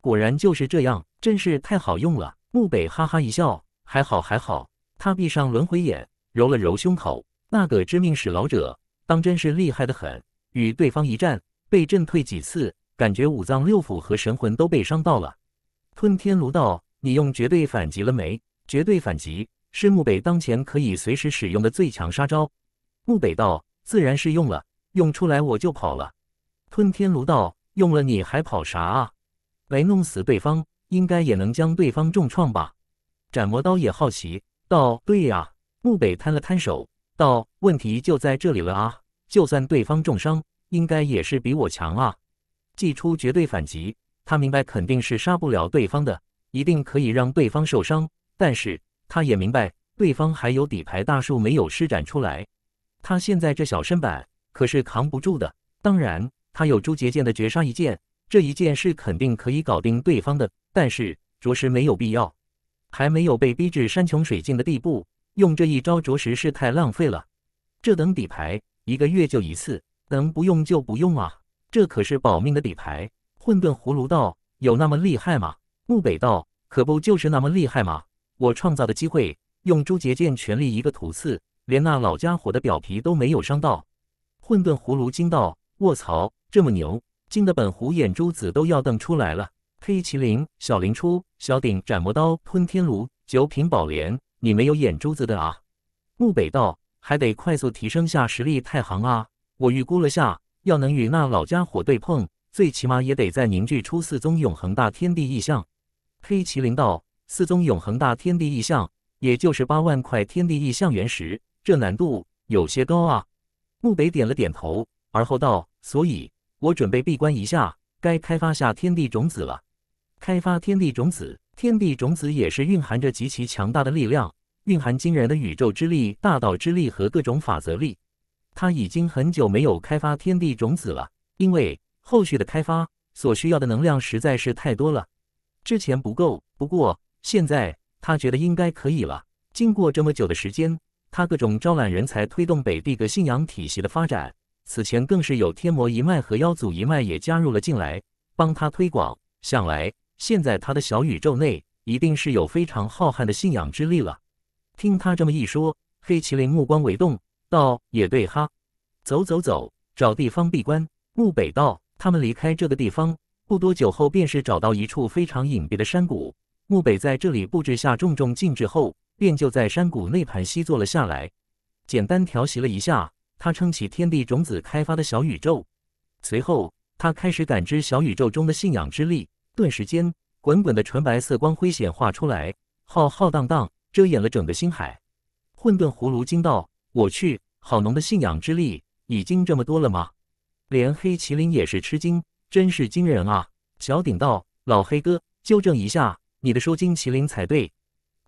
果然就是这样，真是太好用了。木北哈哈一笑，还好还好。他闭上轮回眼，揉了揉胸口。那个致命史老者当真是厉害的很，与对方一战，被震退几次，感觉五脏六腑和神魂都被伤到了。吞天炉道，你用绝对反击了没？绝对反击是木北当前可以随时使用的最强杀招。木北道，自然是用了，用出来我就跑了。吞天炉道，用了你还跑啥啊？没弄死对方。应该也能将对方重创吧？斩魔刀也好奇道：“对呀。”木北摊了摊手道：“问题就在这里了啊！就算对方重伤，应该也是比我强啊！”祭出绝对反击，他明白肯定是杀不了对方的，一定可以让对方受伤。但是他也明白，对方还有底牌大树没有施展出来，他现在这小身板可是扛不住的。当然，他有朱杰剑的绝杀一剑。这一剑是肯定可以搞定对方的，但是着实没有必要。还没有被逼至山穷水尽的地步，用这一招着实是太浪费了。这等底牌一个月就一次，能不用就不用啊！这可是保命的底牌。混沌葫芦道有那么厉害吗？木北道可不就是那么厉害吗？我创造的机会，用朱邪剑全力一个吐刺，连那老家伙的表皮都没有伤到。混沌葫芦惊道：“卧槽，这么牛！”惊得本狐眼珠子都要瞪出来了。黑麒麟，小林初，小鼎斩魔刀，吞天炉，九品宝莲，你没有眼珠子的啊？木北道，还得快速提升下实力，太行啊！我预估了下，要能与那老家伙对碰，最起码也得再凝聚出四宗永恒大天地意象。黑麒麟道，四宗永恒大天地意象，也就是八万块天地意象原石，这难度有些高啊。木北点了点头，而后道，所以。我准备闭关一下，该开发下天地种子了。开发天地种子，天地种子也是蕴含着极其强大的力量，蕴含惊人的宇宙之力、大道之力和各种法则力。他已经很久没有开发天地种子了，因为后续的开发所需要的能量实在是太多了，之前不够。不过现在他觉得应该可以了。经过这么久的时间，他各种招揽人才，推动北地的信仰体系的发展。此前更是有天魔一脉和妖祖一脉也加入了进来，帮他推广。想来现在他的小宇宙内一定是有非常浩瀚的信仰之力了。听他这么一说，黑麒麟目光微动，道：“也对哈，走走走，找地方闭关。”木北道：“他们离开这个地方不多久后，便是找到一处非常隐蔽的山谷。木北在这里布置下重重禁制后，便就在山谷内盘膝坐了下来，简单调息了一下。”他撑起天地种子开发的小宇宙，随后他开始感知小宇宙中的信仰之力。顿时间，滚滚的纯白色光辉显化出来，浩浩荡荡，遮掩了整个星海。混沌葫芦惊道：“我去，好浓的信仰之力，已经这么多了吗？”连黑麒麟也是吃惊，真是惊人啊！小鼎道：“老黑哥，纠正一下，你的说金麒麟才对。”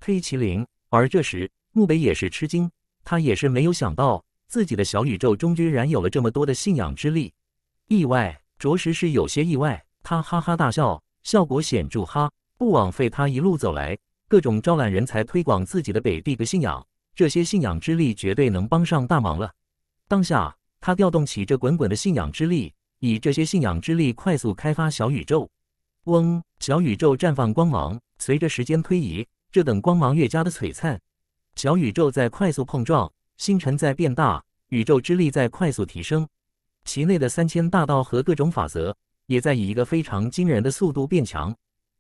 黑麒麟。而这时，慕北也是吃惊，他也是没有想到。自己的小宇宙中居然有了这么多的信仰之力，意外，着实是有些意外。他哈哈大笑，效果显著，哈，不枉费他一路走来各种招揽人才、推广自己的北帝的信仰，这些信仰之力绝对能帮上大忙了。当下，他调动起这滚滚的信仰之力，以这些信仰之力快速开发小宇宙。嗡，小宇宙绽放光芒，随着时间推移，这等光芒越加的璀璨。小宇宙在快速碰撞。星辰在变大，宇宙之力在快速提升，其内的三千大道和各种法则也在以一个非常惊人的速度变强。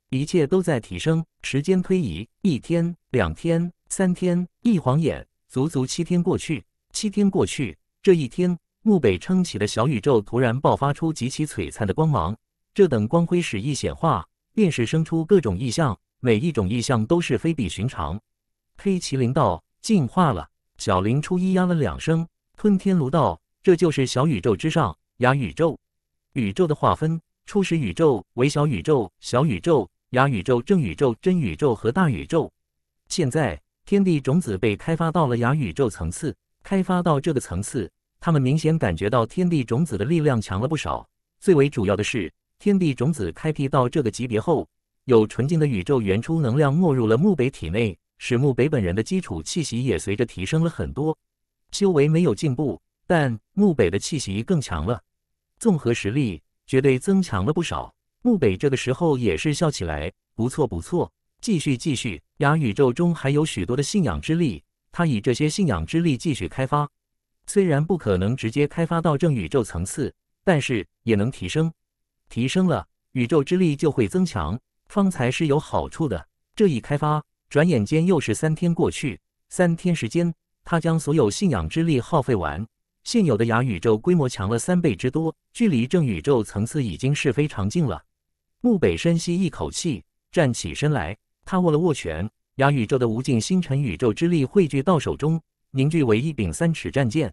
一切都在提升，时间推移，一天、两天、三天，一晃眼，足足七天过去。七天过去，这一天，木北撑起的小宇宙突然爆发出极其璀璨的光芒。这等光辉始一显化，便是生出各种异象，每一种异象都是非比寻常。黑麒麟道进化了。小林初一压了两声，吞天炉道，这就是小宇宙之上雅宇宙、宇宙的划分。初始宇宙为小宇宙、小宇宙、雅宇宙、正宇宙、真宇宙和大宇宙。现在，天地种子被开发到了雅宇宙层次。开发到这个层次，他们明显感觉到天地种子的力量强了不少。最为主要的是，天地种子开辟到这个级别后，有纯净的宇宙原初能量没入了墓碑体内。使木北本人的基础气息也随着提升了很多，修为没有进步，但木北的气息更强了，综合实力绝对增强了不少。木北这个时候也是笑起来，不错不错，继续继续。雅宇宙中还有许多的信仰之力，他以这些信仰之力继续开发，虽然不可能直接开发到正宇宙层次，但是也能提升，提升了宇宙之力就会增强，方才是有好处的。这一开发。转眼间又是三天过去，三天时间，他将所有信仰之力耗费完，现有的牙宇宙规模强了三倍之多，距离正宇宙层次已经是非常近了。木北深吸一口气，站起身来，他握了握拳，牙宇宙的无尽星辰宇宙之力汇聚到手中，凝聚为一柄三尺战剑，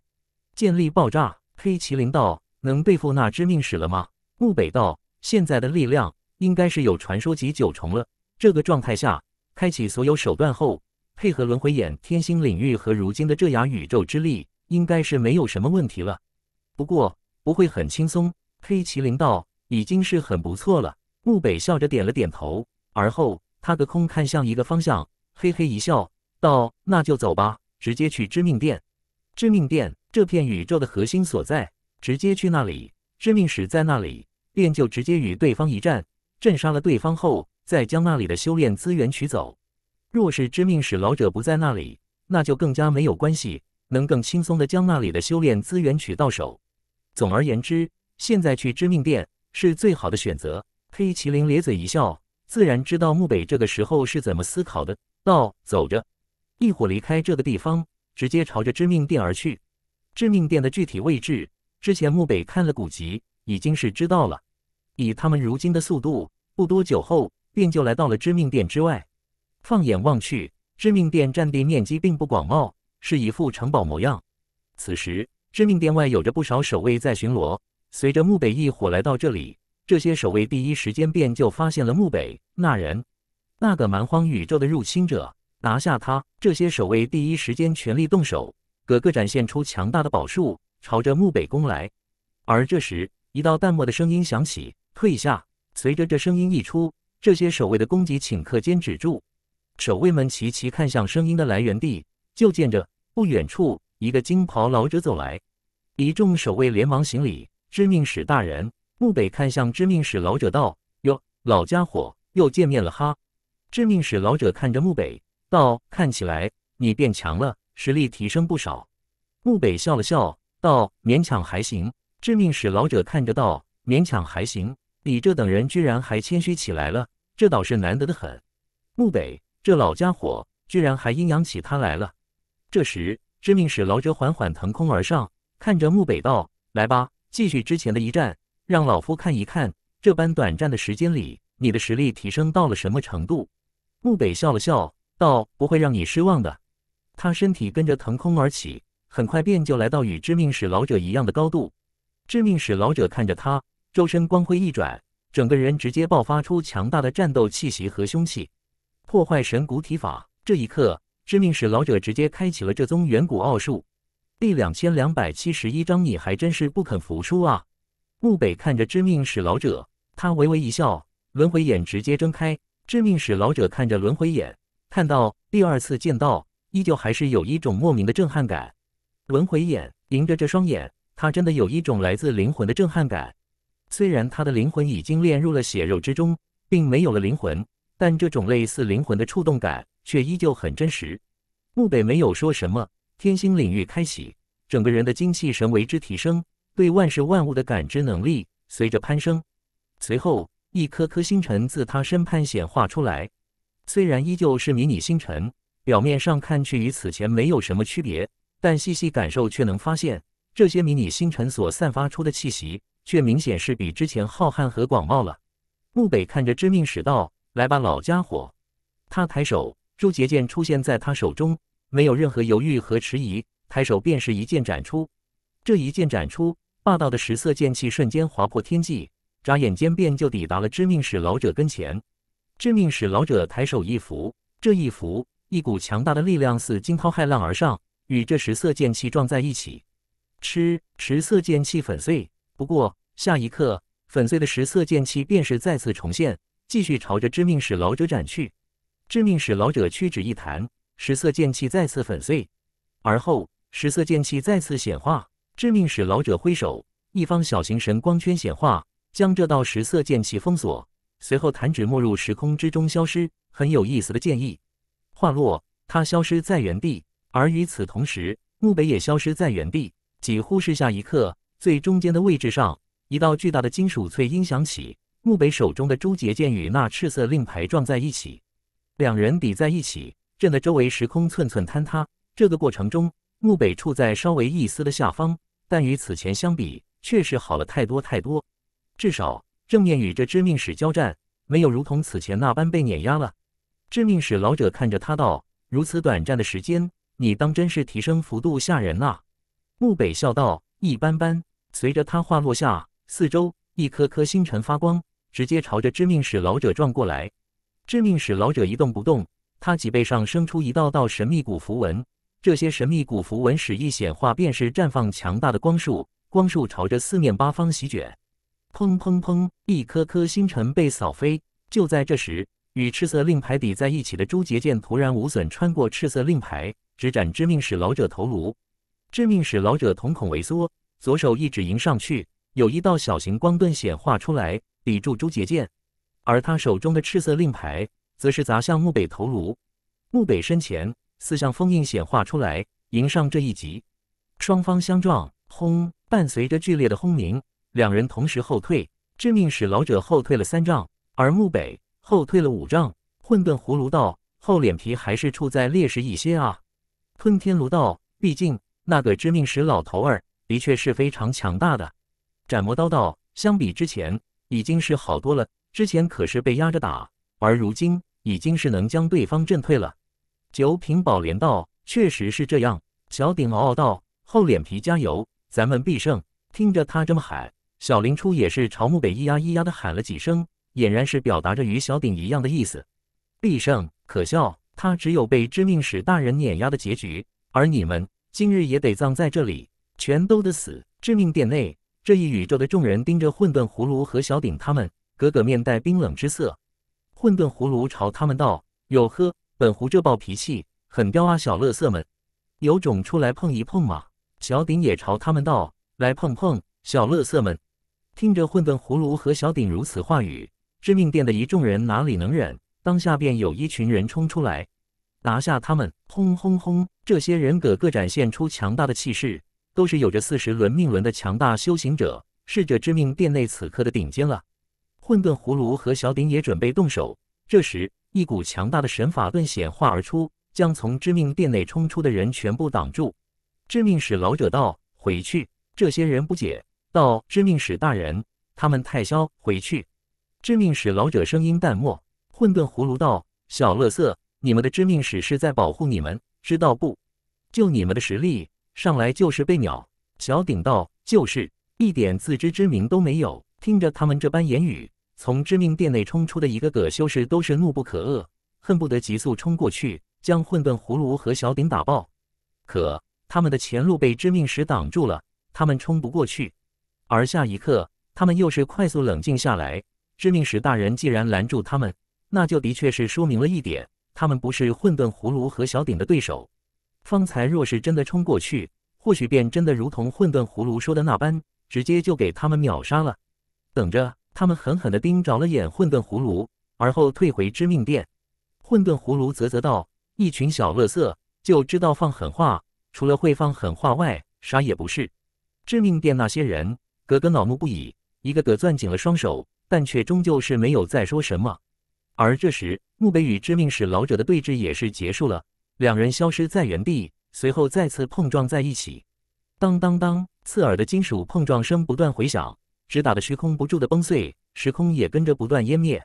剑力爆炸。黑麒麟道，能对付那致命使了吗？木北道，现在的力量应该是有传说级九重了，这个状态下。开启所有手段后，配合轮回眼、天星领域和如今的这牙宇宙之力，应该是没有什么问题了。不过不会很轻松。黑麒麟道已经是很不错了。木北笑着点了点头，而后他个空看向一个方向，嘿嘿一笑，道：“那就走吧，直接去致命殿。致命殿这片宇宙的核心所在，直接去那里。致命使在那里，便就直接与对方一战，镇杀了对方后。”再将那里的修炼资源取走，若是知命使老者不在那里，那就更加没有关系，能更轻松的将那里的修炼资源取到手。总而言之，现在去知命殿是最好的选择。黑麒麟咧嘴一笑，自然知道木北这个时候是怎么思考的。道：“走着，一伙离开这个地方，直接朝着知命殿而去。知命殿的具体位置，之前木北看了古籍，已经是知道了。以他们如今的速度，不多久后。便就来到了知命殿之外，放眼望去，知命殿占地面积并不广袤，是一副城堡模样。此时，知命殿外有着不少守卫在巡逻。随着木北一伙来到这里，这些守卫第一时间便就发现了木北那人，那个蛮荒宇宙的入侵者，拿下他！这些守卫第一时间全力动手，个个展现出强大的宝术，朝着木北攻来。而这时，一道淡漠的声音响起：“退下。”随着这声音一出。这些守卫的攻击顷刻间止住，守卫们齐齐看向声音的来源地，就见着不远处一个金袍老者走来，一众守卫连忙行礼。致命使大人，穆北看向致命使老者道：“哟，老家伙，又见面了哈。”致命使老者看着穆北道：“看起来你变强了，实力提升不少。”穆北笑了笑道：“勉强还行。”致命使老者看着道：“勉强还行。”你这等人居然还谦虚起来了，这倒是难得的很。穆北这老家伙居然还阴阳起他来了。这时，致命使老者缓缓腾空而上，看着穆北道：“来吧，继续之前的一战，让老夫看一看，这般短暂的时间里，你的实力提升到了什么程度。”穆北笑了笑，道：“不会让你失望的。”他身体跟着腾空而起，很快便就来到与致命使老者一样的高度。致命使老者看着他。周身光辉一转，整个人直接爆发出强大的战斗气息和凶气，破坏神古体法。这一刻，致命使老者直接开启了这宗远古奥术。第两千两百七十一章，你还真是不肯服输啊！木北看着致命使老者，他微微一笑，轮回眼直接睁开。致命使老者看着轮回眼，看到第二次见到，依旧还是有一种莫名的震撼感。轮回眼，迎着这双眼，他真的有一种来自灵魂的震撼感。虽然他的灵魂已经炼入了血肉之中，并没有了灵魂，但这种类似灵魂的触动感却依旧很真实。木北没有说什么，天星领域开启，整个人的精气神为之提升，对万事万物的感知能力随着攀升。随后，一颗颗星辰自他身畔显化出来，虽然依旧是迷你星辰，表面上看去与此前没有什么区别，但细细感受却能发现，这些迷你星辰所散发出的气息。却明显是比之前浩瀚和广袤了。穆北看着致命使道，来吧，老家伙。他抬手，朱杰剑出现在他手中，没有任何犹豫和迟疑，抬手便是一剑斩出。这一剑斩出，霸道的十色剑气瞬间划破天际，眨眼间便就抵达了致命使老者跟前。致命使老者抬手一拂，这一拂，一股强大的力量似惊涛骇浪而上，与这十色剑气撞在一起，吃，十色剑气粉碎。不过下一刻，粉碎的十色剑气便是再次重现，继续朝着致命使老者斩去。致命使老者屈指一弹，十色剑气再次粉碎，而后十色剑气再次显化。致命使老者挥手，一方小型神光圈显化，将这道十色剑气封锁。随后弹指没入时空之中消失。很有意思的建议。话落，他消失在原地，而与此同时，墓北也消失在原地。几乎是下一刻。最中间的位置上，一道巨大的金属脆音响起。木北手中的朱结剑与那赤色令牌撞在一起，两人抵在一起，震得周围时空寸寸坍塌。这个过程中，木北处在稍微一丝的下方，但与此前相比，确实好了太多太多。至少正面与这致命使交战，没有如同此前那般被碾压了。致命使老者看着他道：“如此短暂的时间，你当真是提升幅度吓人呐。”木北笑道：“一般般。”随着他话落下，四周一颗颗星辰发光，直接朝着致命使老者撞过来。致命使老者一动不动，他脊背上生出一道道神秘古符文，这些神秘古符文使一显化，便是绽放强大的光束，光束朝着四面八方席卷。砰砰砰！一颗颗星辰被扫飞。就在这时，与赤色令牌抵在一起的朱杰剑突然无损穿过赤色令牌，直斩致命使老者头颅。致命使老者瞳孔萎缩。左手一指迎上去，有一道小型光盾显化出来，抵住朱杰剑；而他手中的赤色令牌则是砸向木北头颅。木北身前四象封印显化出来，迎上这一击。双方相撞，轰！伴随着剧烈的轰鸣，两人同时后退。致命使老者后退了三丈，而木北后退了五丈。混沌葫芦道厚脸皮还是处在劣势一些啊！吞天炉道，毕竟那个致命使老头儿。的确是非常强大的，斩魔刀道相比之前已经是好多了。之前可是被压着打，而如今已经是能将对方震退了。九品宝莲道确实是这样。小鼎嗷嗷道：“厚脸皮，加油，咱们必胜！”听着他这么喊，小林初也是朝木北咿呀咿呀的喊了几声，俨然是表达着与小鼎一样的意思。必胜？可笑！他只有被致命使大人碾压的结局，而你们今日也得葬在这里。全都得死！致命殿内，这一宇宙的众人盯着混沌葫芦和小鼎，他们个个面带冰冷之色。混沌葫芦朝他们道：“哟呵，本壶这暴脾气很彪啊，小乐色们，有种出来碰一碰吗？”小鼎也朝他们道：“来碰碰，小乐色们！”听着混沌葫芦和小鼎如此话语，致命殿的一众人哪里能忍？当下便有一群人冲出来拿下他们。轰轰轰！这些人个个展现出强大的气势。都是有着四十轮命轮的强大修行者，逝者之命殿内此刻的顶尖了。混沌葫芦和小鼎也准备动手。这时，一股强大的神法顿显化而出，将从致命殿内冲出的人全部挡住。致命使老者道：“回去。”这些人不解，道：“致命使大人，他们太嚣，回去。”致命使老者声音淡漠。混沌葫芦道：“小乐色，你们的致命使是在保护你们，知道不？就你们的实力。”上来就是被秒，小鼎道就是一点自知之明都没有。听着他们这般言语，从致命殿内冲出的一个个修士都是怒不可遏，恨不得急速冲过去将混沌葫芦和小鼎打爆。可他们的前路被致命石挡住了，他们冲不过去。而下一刻，他们又是快速冷静下来。致命石大人既然拦住他们，那就的确是说明了一点：他们不是混沌葫芦和小鼎的对手。方才若是真的冲过去，或许便真的如同混沌葫芦说的那般，直接就给他们秒杀了。等着，他们狠狠地盯找了眼混沌葫芦，而后退回致命殿。混沌葫芦啧啧道：“一群小乐色，就知道放狠话，除了会放狠话外，啥也不是。”致命殿那些人，个个恼怒不已，一个个攥紧了双手，但却终究是没有再说什么。而这时，墓碑与致命使老者的对峙也是结束了。两人消失在原地，随后再次碰撞在一起。当当当，刺耳的金属碰撞声不断回响，直打的时空不住的崩碎，时空也跟着不断湮灭。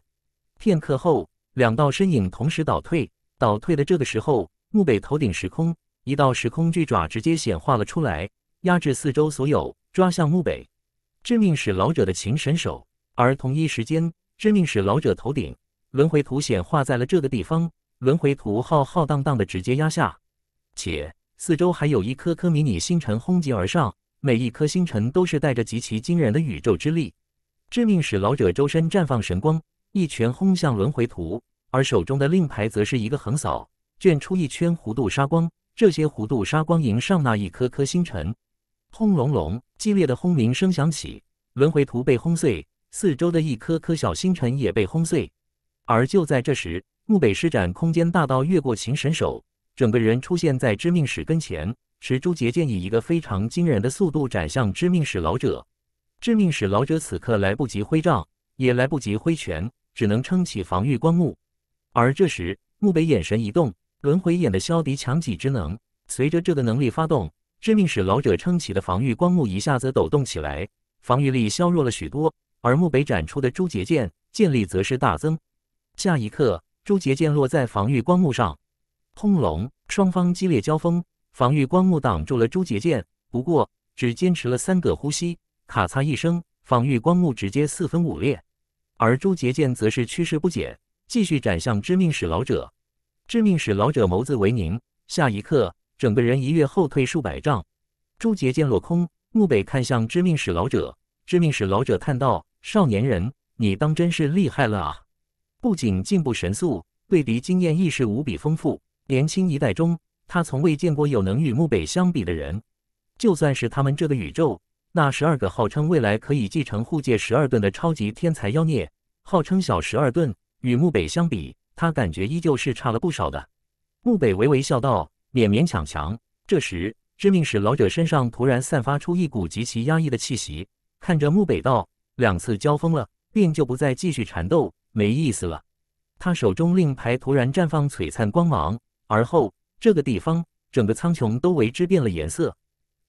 片刻后，两道身影同时倒退。倒退的这个时候，木北头顶时空一道时空巨爪直接显化了出来，压制四周所有，抓向木北，致命使老者的情神手。而同一时间，致命使老者头顶轮回图显化在了这个地方。轮回图浩浩荡荡的直接压下，且四周还有一颗颗迷你星辰轰击而上，每一颗星辰都是带着极其惊人的宇宙之力。致命使老者周身绽放神光，一拳轰向轮回图，而手中的令牌则是一个横扫，卷出一圈弧度杀光。这些弧度杀光迎上那一颗颗星辰，轰隆隆，激烈的轰鸣声响起，轮回图被轰碎，四周的一颗颗小星辰也被轰碎。而就在这时。墓北施展空间大道，越过秦神手，整个人出现在致命使跟前，持朱结剑以一个非常惊人的速度斩向致命使老者。致命使老者此刻来不及挥杖，也来不及挥拳，只能撑起防御光幕。而这时，墓北眼神一动，轮回眼的消敌强己之能随着这个能力发动，致命使老者撑起的防御光幕一下子抖动起来，防御力削弱了许多。而墓北展出的朱结剑，剑力则是大增。下一刻。朱杰剑落在防御光幕上，轰隆！双方激烈交锋，防御光幕挡住了朱杰剑，不过只坚持了三个呼吸，咔嚓一声，防御光幕直接四分五裂。而朱杰剑则是趋势不减，继续斩向致命使老者。致命使老者眸子为凝，下一刻整个人一跃后退数百丈。朱杰剑落空，牧北看向致命使老者，致命使老者叹道：“少年人，你当真是厉害了啊。”不仅进步神速，对敌经验意识无比丰富。年轻一代中，他从未见过有能与木北相比的人。就算是他们这个宇宙那十二个号称未来可以继承护界十二盾的超级天才妖孽，号称小十二盾，与木北相比，他感觉依旧是差了不少的。木北微微笑道：“勉勉强强。”这时，致命使老者身上突然散发出一股极其压抑的气息，看着木北道：“两次交锋了，便就不再继续缠斗。”没意思了，他手中令牌突然绽放璀璨光芒，而后这个地方、整个苍穹都为之变了颜色，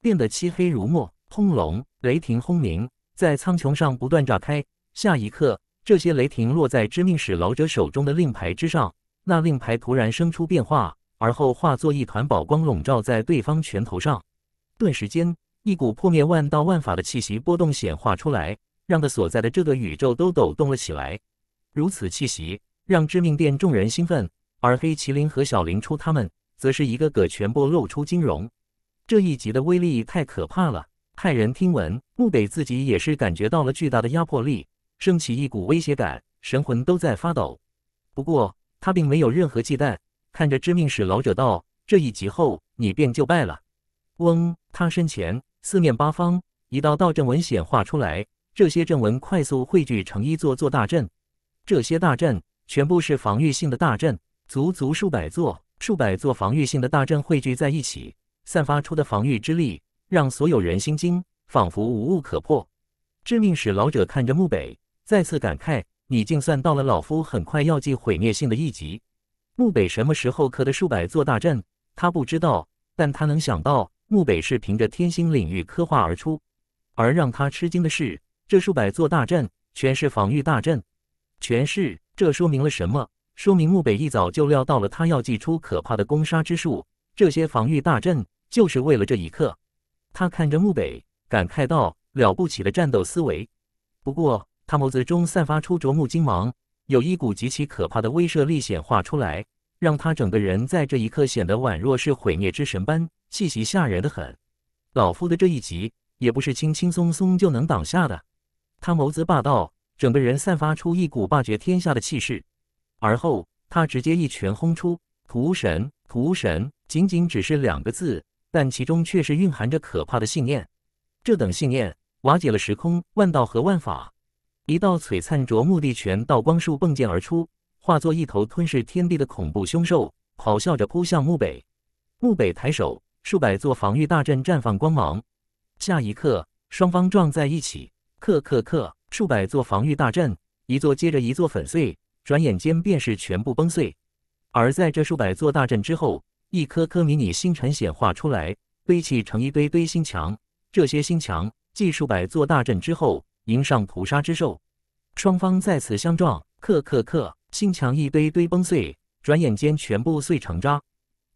变得漆黑如墨。轰隆，雷霆轰鸣在苍穹上不断炸开。下一刻，这些雷霆落在知命使老者手中的令牌之上，那令牌突然生出变化，而后化作一团宝光笼罩在对方拳头上。顿时间，一股破灭万道万法的气息波动显化出来，让他所在的这个宇宙都抖动了起来。如此气息，让致命殿众人兴奋，而黑麒麟和小林初他们则是一个个全部露出金容。这一集的威力太可怕了，骇人听闻。木北自己也是感觉到了巨大的压迫力，升起一股威胁感，神魂都在发抖。不过他并没有任何忌惮，看着致命使老者道：“这一集后，你便就败了。”嗡，他身前四面八方一道道阵纹显化出来，这些阵纹快速汇聚成一座座大阵。这些大阵全部是防御性的大阵，足足数百座、数百座防御性的大阵汇聚在一起，散发出的防御之力让所有人心惊，仿佛无物可破。致命使老者看着墓北，再次感慨：“你竟算到了，老夫很快要祭毁灭性的一击。”墓北什么时候刻的数百座大阵？他不知道，但他能想到墓北是凭着天星领域刻画而出。而让他吃惊的是，这数百座大阵全是防御大阵。全是，这说明了什么？说明穆北一早就料到了，他要祭出可怕的攻杀之术，这些防御大阵就是为了这一刻。他看着穆北，感慨道：“了不起的战斗思维。”不过，他眸子中散发出灼目金芒，有一股极其可怕的威慑力显化出来，让他整个人在这一刻显得宛若是毁灭之神般，气息吓人的很。老夫的这一击也不是轻轻松松就能挡下的。他眸子霸道。整个人散发出一股霸绝天下的气势，而后他直接一拳轰出，“屠神！”屠神！仅仅只是两个字，但其中却是蕴含着可怕的信念。这等信念瓦解了时空、万道和万法。一道璀璨着目的拳道光束迸溅而出，化作一头吞噬天地的恐怖凶兽，咆哮着扑向木北。木北抬手，数百座防御大阵绽放光芒。下一刻，双方撞在一起，克克克！数百座防御大阵，一座接着一座粉碎，转眼间便是全部崩碎。而在这数百座大阵之后，一颗颗迷你星辰显化出来，堆砌成一堆堆星墙。这些星墙继数百座大阵之后，迎上屠杀之兽，双方再次相撞，克克克！星墙一堆堆崩碎，转眼间全部碎成渣。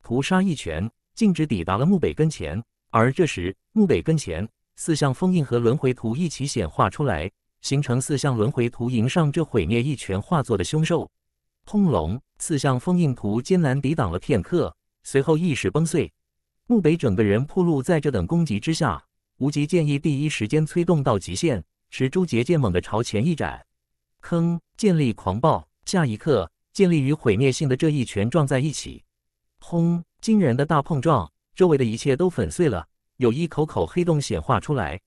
屠杀一拳，径直抵达了墓北跟前。而这时，墓北跟前，四象封印和轮回图一起显化出来。形成四象轮回图，迎上这毁灭一拳化作的凶兽，轰隆！四象封印图艰难抵挡了片刻，随后意识崩碎。木北整个人铺露在这等攻击之下，无极剑意第一时间催动到极限，使诸结剑猛地朝前一斩，铿！剑力狂暴，下一刻，剑力与毁灭性的这一拳撞在一起，轰！惊人的大碰撞，周围的一切都粉碎了，有一口口黑洞显化出来，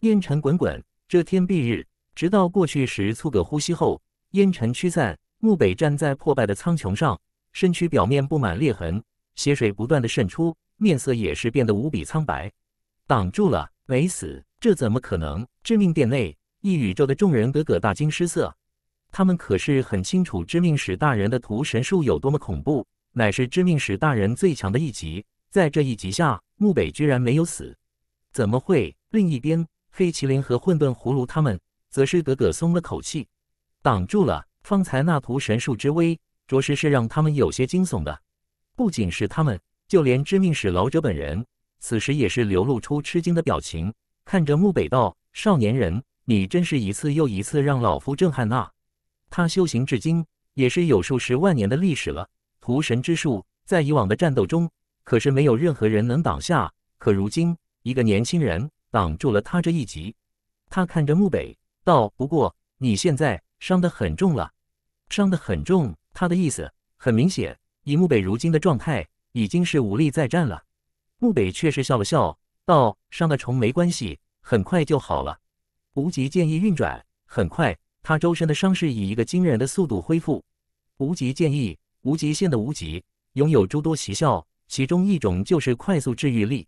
烟尘滚滚，遮天蔽日。直到过去时粗个呼吸后，烟尘驱散，木北站在破败的苍穹上，身躯表面布满裂痕，血水不断的渗出，面色也是变得无比苍白。挡住了，没死，这怎么可能？致命殿内一宇宙的众人个个大惊失色，他们可是很清楚致命使大人的屠神术有多么恐怖，乃是致命使大人最强的一级，在这一级下，木北居然没有死，怎么会？另一边，黑麒麟和混沌葫芦他们。则是格格松了口气，挡住了方才那屠神术之威，着实是让他们有些惊悚的。不仅是他们，就连知命使老者本人，此时也是流露出吃惊的表情，看着木北道：“少年人，你真是一次又一次让老夫震撼呐！他修行至今，也是有数十万年的历史了。屠神之术在以往的战斗中，可是没有任何人能挡下。可如今，一个年轻人挡住了他这一击。他看着木北。道不过，你现在伤得很重了，伤得很重。他的意思很明显，以木北如今的状态，已经是无力再战了。木北却是笑了笑，道：“伤的重没关系，很快就好了。”无极剑意运转，很快，他周身的伤势以一个惊人的速度恢复。无极剑意，无极限的无极，拥有诸多奇效，其中一种就是快速治愈力，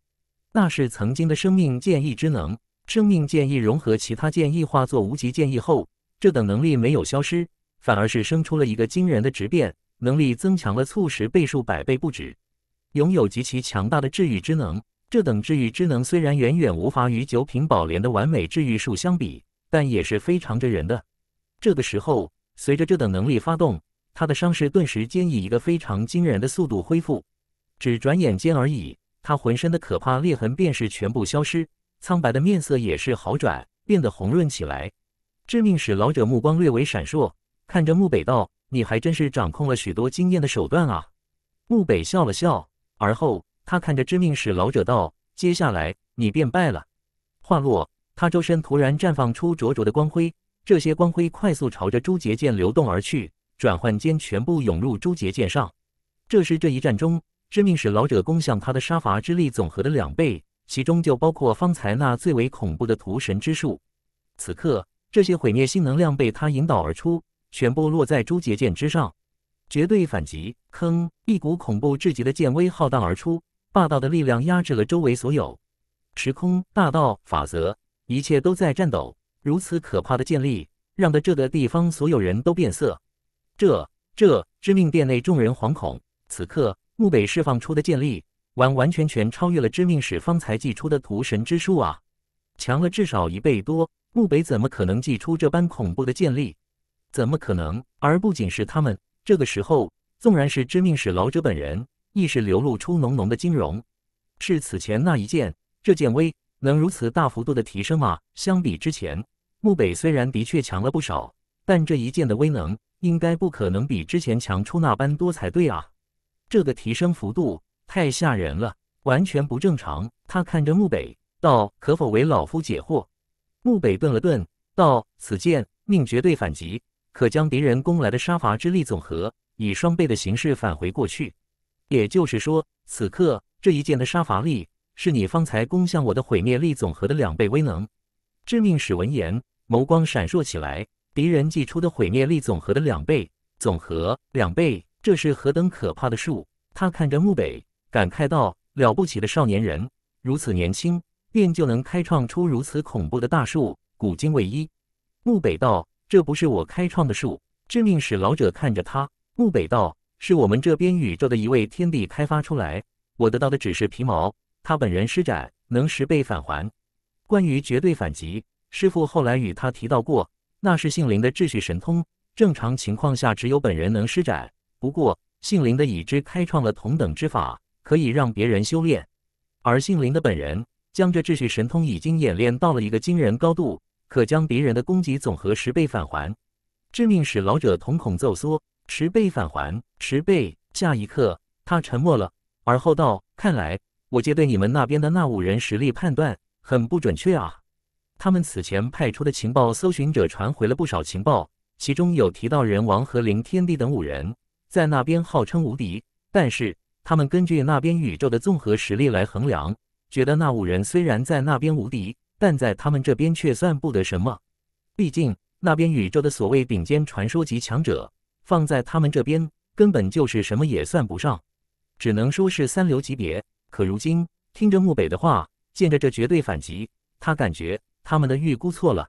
那是曾经的生命剑意之能。生命建议融合其他建议，化作无极剑意后，这等能力没有消失，反而是生出了一个惊人的质变，能力增强了促使倍数百倍不止，拥有极其强大的治愈之能。这等治愈之能虽然远远无法与九品宝莲的完美治愈术相比，但也是非常着人的。这个时候，随着这等能力发动，他的伤势顿时间以一个非常惊人的速度恢复，只转眼间而已，他浑身的可怕裂痕便是全部消失。苍白的面色也是好转，变得红润起来。致命使老者目光略微闪烁，看着穆北道：“你还真是掌控了许多惊艳的手段啊。”穆北笑了笑，而后他看着致命使老者道：“接下来你便败了。”话落，他周身突然绽放出灼灼的光辉，这些光辉快速朝着朱结剑流动而去，转换间全部涌入朱结剑上。这是这一战中致命使老者攻向他的杀伐之力总和的两倍。其中就包括方才那最为恐怖的屠神之术。此刻，这些毁灭性能量被他引导而出，全部落在朱结剑之上，绝对反击！坑，一股恐怖至极的剑威浩荡而出，霸道的力量压制了周围所有时空、大道、法则，一切都在颤抖。如此可怕的剑力，让得这个地方所有人都变色。这、这……致命殿内众人惶恐。此刻，木北释放出的剑力。完完全全超越了知命使方才祭出的屠神之术啊！强了至少一倍多。木北怎么可能祭出这般恐怖的剑力？怎么可能？而不仅是他们，这个时候，纵然是知命使老者本人，亦是流露出浓浓的金融。是此前那一剑，这剑威能如此大幅度的提升吗？相比之前，木北虽然的确强了不少，但这一剑的威能，应该不可能比之前强出那般多才对啊！这个提升幅度。太吓人了，完全不正常。他看着木北道：“可否为老夫解惑？”木北顿了顿道：“此剑命绝对反击，可将敌人攻来的杀伐之力总和，以双倍的形式返回过去。也就是说，此刻这一剑的杀伐力，是你方才攻向我的毁灭力总和的两倍威能。”致命使闻言，眸光闪烁起来。敌人祭出的毁灭力总和的两倍，总和两倍，这是何等可怕的数？他看着木北。感慨道：“了不起的少年人，如此年轻便就能开创出如此恐怖的大树，古今唯一。”木北道：“这不是我开创的树。”致命使老者看着他，木北道：“是我们这边宇宙的一位天地开发出来，我得到的只是皮毛。他本人施展能十倍返还。关于绝对反击，师傅后来与他提到过，那是姓林的秩序神通，正常情况下只有本人能施展。不过姓林的已知开创了同等之法。”可以让别人修炼，而姓林的本人将这秩序神通已经演练到了一个惊人高度，可将敌人的攻击总和十倍返还。致命使老者瞳孔骤缩，十倍返还，十倍。下一刻，他沉默了，而后道：“看来我接对你们那边的那五人实力判断很不准确啊。他们此前派出的情报搜寻者传回了不少情报，其中有提到人王和林天地等五人在那边号称无敌，但是。”他们根据那边宇宙的综合实力来衡量，觉得那五人虽然在那边无敌，但在他们这边却算不得什么。毕竟那边宇宙的所谓顶尖传说级强者，放在他们这边根本就是什么也算不上，只能说是三流级别。可如今听着木北的话，见着这绝对反击，他感觉他们的预估错了。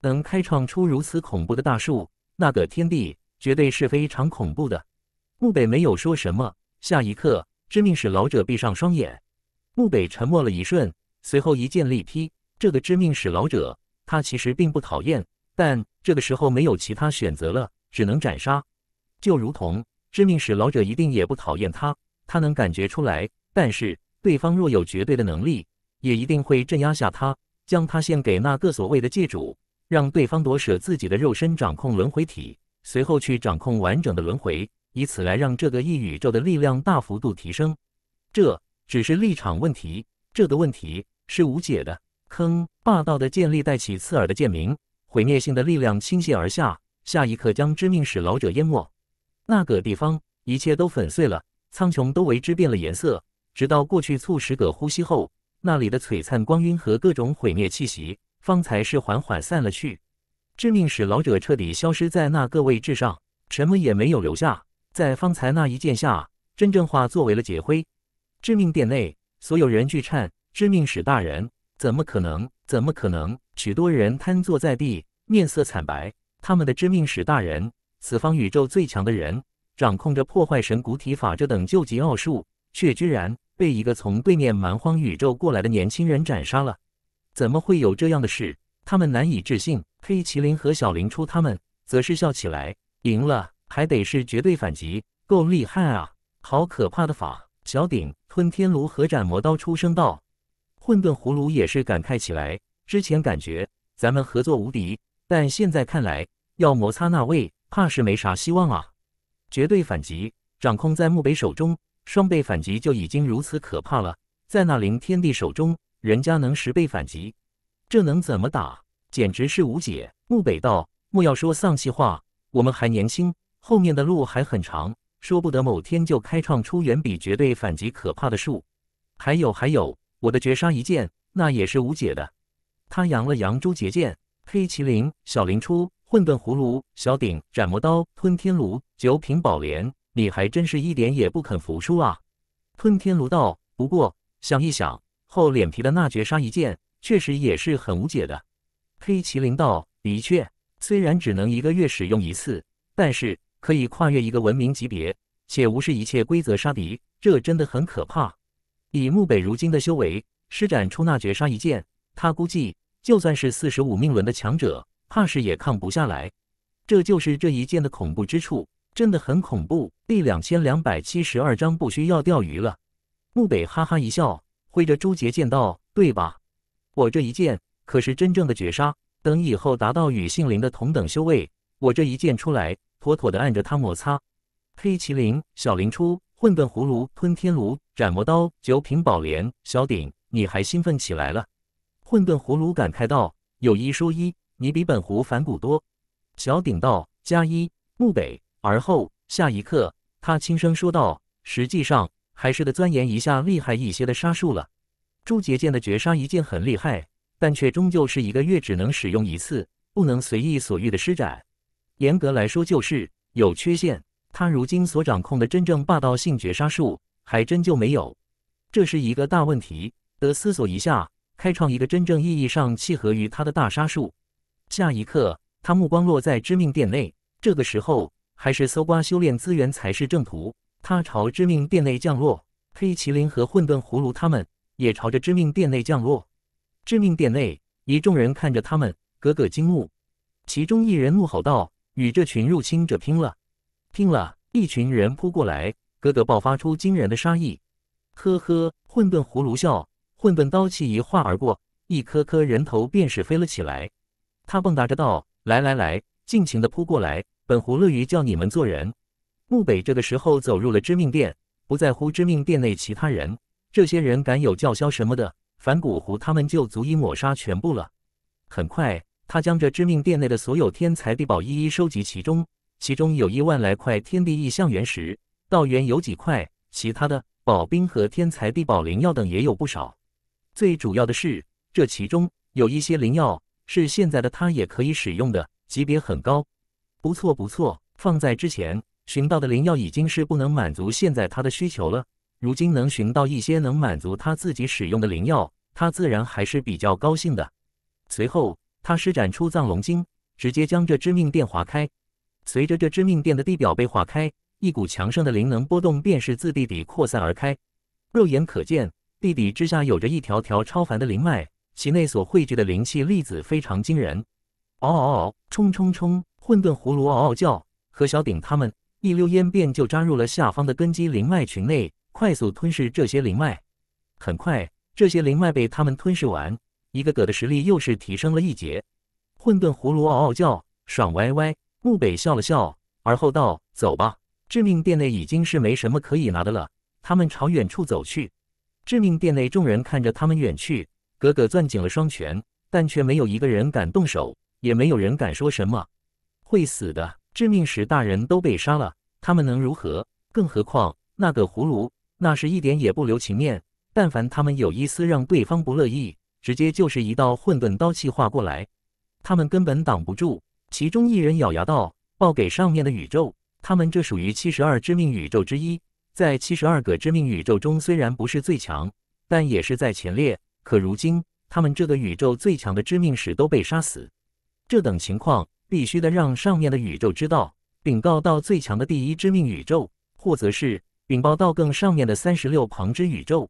能开创出如此恐怖的大树，那个天地绝对是非常恐怖的。木北没有说什么。下一刻，致命使老者闭上双眼。木北沉默了一瞬，随后一剑力劈这个致命使老者。他其实并不讨厌，但这个时候没有其他选择了，只能斩杀。就如同致命使老者一定也不讨厌他，他能感觉出来。但是对方若有绝对的能力，也一定会镇压下他，将他献给那个所谓的界主，让对方夺舍自己的肉身，掌控轮回体，随后去掌控完整的轮回。以此来让这个异宇宙的力量大幅度提升，这只是立场问题，这个问题是无解的。坑霸道的剑力带起刺耳的剑鸣，毁灭性的力量倾泻而下，下一刻将致命使老者淹没。那个地方一切都粉碎了，苍穹都为之变了颜色。直到过去促使葛呼吸后，那里的璀璨光晕和各种毁灭气息方才是缓缓散了去。致命使老者彻底消失在那个位置上，什么也没有留下。在方才那一剑下，真正化作为了劫灰。致命殿内所有人巨颤，致命使大人怎么可能？怎么可能？许多人瘫坐在地，面色惨白。他们的致命使大人，此方宇宙最强的人，掌控着破坏神古体法这等究极奥术，却居然被一个从对面蛮荒宇宙过来的年轻人斩杀了？怎么会有这样的事？他们难以置信。黑麒麟和小林初他们则是笑起来，赢了。还得是绝对反击，够厉害啊！好可怕的法！小鼎吞天炉和斩魔刀出声道。混沌葫芦也是感慨起来。之前感觉咱们合作无敌，但现在看来，要摩擦那位，怕是没啥希望啊！绝对反击，掌控在木北手中，双倍反击就已经如此可怕了。在那灵天帝手中，人家能十倍反击，这能怎么打？简直是无解！木北道，莫要说丧气话，我们还年轻。后面的路还很长，说不得某天就开创出远比绝对反击可怕的术。还有还有，我的绝杀一剑那也是无解的。他扬了扬朱洁剑，黑麒麟小林初、混沌葫芦，小鼎斩魔刀吞天炉九品宝莲。你还真是一点也不肯服输啊！吞天炉道，不过想一想，厚脸皮的那绝杀一剑确实也是很无解的。黑麒麟道，的确，虽然只能一个月使用一次，但是。可以跨越一个文明级别，且无视一切规则杀敌，这真的很可怕。以木北如今的修为，施展出那绝杀一剑，他估计就算是四十五命轮的强者，怕是也抗不下来。这就是这一剑的恐怖之处，真的很恐怖。第两千两百七十二章不需要钓鱼了。木北哈哈一笑，挥着朱杰剑道：“对吧？我这一剑可是真正的绝杀。等以后达到与杏林的同等修为，我这一剑出来。”妥妥的按着他摩擦。黑麒麟小灵初，混沌葫芦吞天炉，斩魔刀九品宝莲小鼎，你还兴奋起来了？混沌葫芦感慨道：“有一说一，你比本壶反骨多。”小鼎道：“加一。”木北，而后下一刻，他轻声说道：“实际上还是得钻研一下厉害一些的杀术了。朱结剑的绝杀一剑很厉害，但却终究是一个月只能使用一次，不能随意所欲的施展。”严格来说，就是有缺陷。他如今所掌控的真正霸道性绝杀术，还真就没有，这是一个大问题，得思索一下，开创一个真正意义上契合于他的大杀术。下一刻，他目光落在致命殿内，这个时候还是搜刮修炼资源才是正途。他朝致命殿内降落，黑麒麟和混沌葫芦他们也朝着致命殿内降落。致命殿内，一众人看着他们，个个惊怒，其中一人怒吼道。与这群入侵者拼了！拼了！一群人扑过来，哥哥爆发出惊人的杀意。呵呵，混沌葫芦笑，混沌刀气一划而过，一颗颗人头便是飞了起来。他蹦跶着道：“来来来，尽情的扑过来，本狐乐于教你们做人。”木北这个时候走入了知命殿，不在乎知命殿内其他人。这些人敢有叫嚣什么的，反骨狐他们就足以抹杀全部了。很快。他将这知命殿内的所有天才地宝一一收集其中，其中有一万来块天地异象原石，道元有几块，其他的宝兵和天才地宝、灵药等也有不少。最主要的是，这其中有一些灵药是现在的他也可以使用的，级别很高，不错不错。放在之前寻到的灵药已经是不能满足现在他的需求了，如今能寻到一些能满足他自己使用的灵药，他自然还是比较高兴的。随后。他施展出藏龙经，直接将这致命殿划开。随着这致命殿的地表被划开，一股强盛的灵能波动便是自地底扩散而开。肉眼可见，地底之下有着一条条超凡的灵脉，其内所汇聚的灵气粒子非常惊人。嗷嗷嗷！冲冲冲！混沌葫芦嗷嗷叫。何小鼎他们一溜烟便就扎入了下方的根基灵脉群内，快速吞噬这些灵脉。很快，这些灵脉被他们吞噬完。一个个的实力又是提升了一截，混沌葫芦嗷嗷叫，爽歪歪。木北笑了笑，而后道：“走吧，致命殿内已经是没什么可以拿的了。”他们朝远处走去。致命殿内众人看着他们远去，格格攥紧了双拳，但却没有一个人敢动手，也没有人敢说什么。会死的，致命使大人都被杀了，他们能如何？更何况那个葫芦，那是一点也不留情面，但凡他们有一丝让对方不乐意。直接就是一道混沌刀气划过来，他们根本挡不住。其中一人咬牙道：“报给上面的宇宙，他们这属于七十二致命宇宙之一，在七十二个致命宇宙中，虽然不是最强，但也是在前列。可如今，他们这个宇宙最强的致命使都被杀死，这等情况必须得让上面的宇宙知道，禀告到最强的第一致命宇宙，或者是禀报到更上面的三十六旁支宇宙。”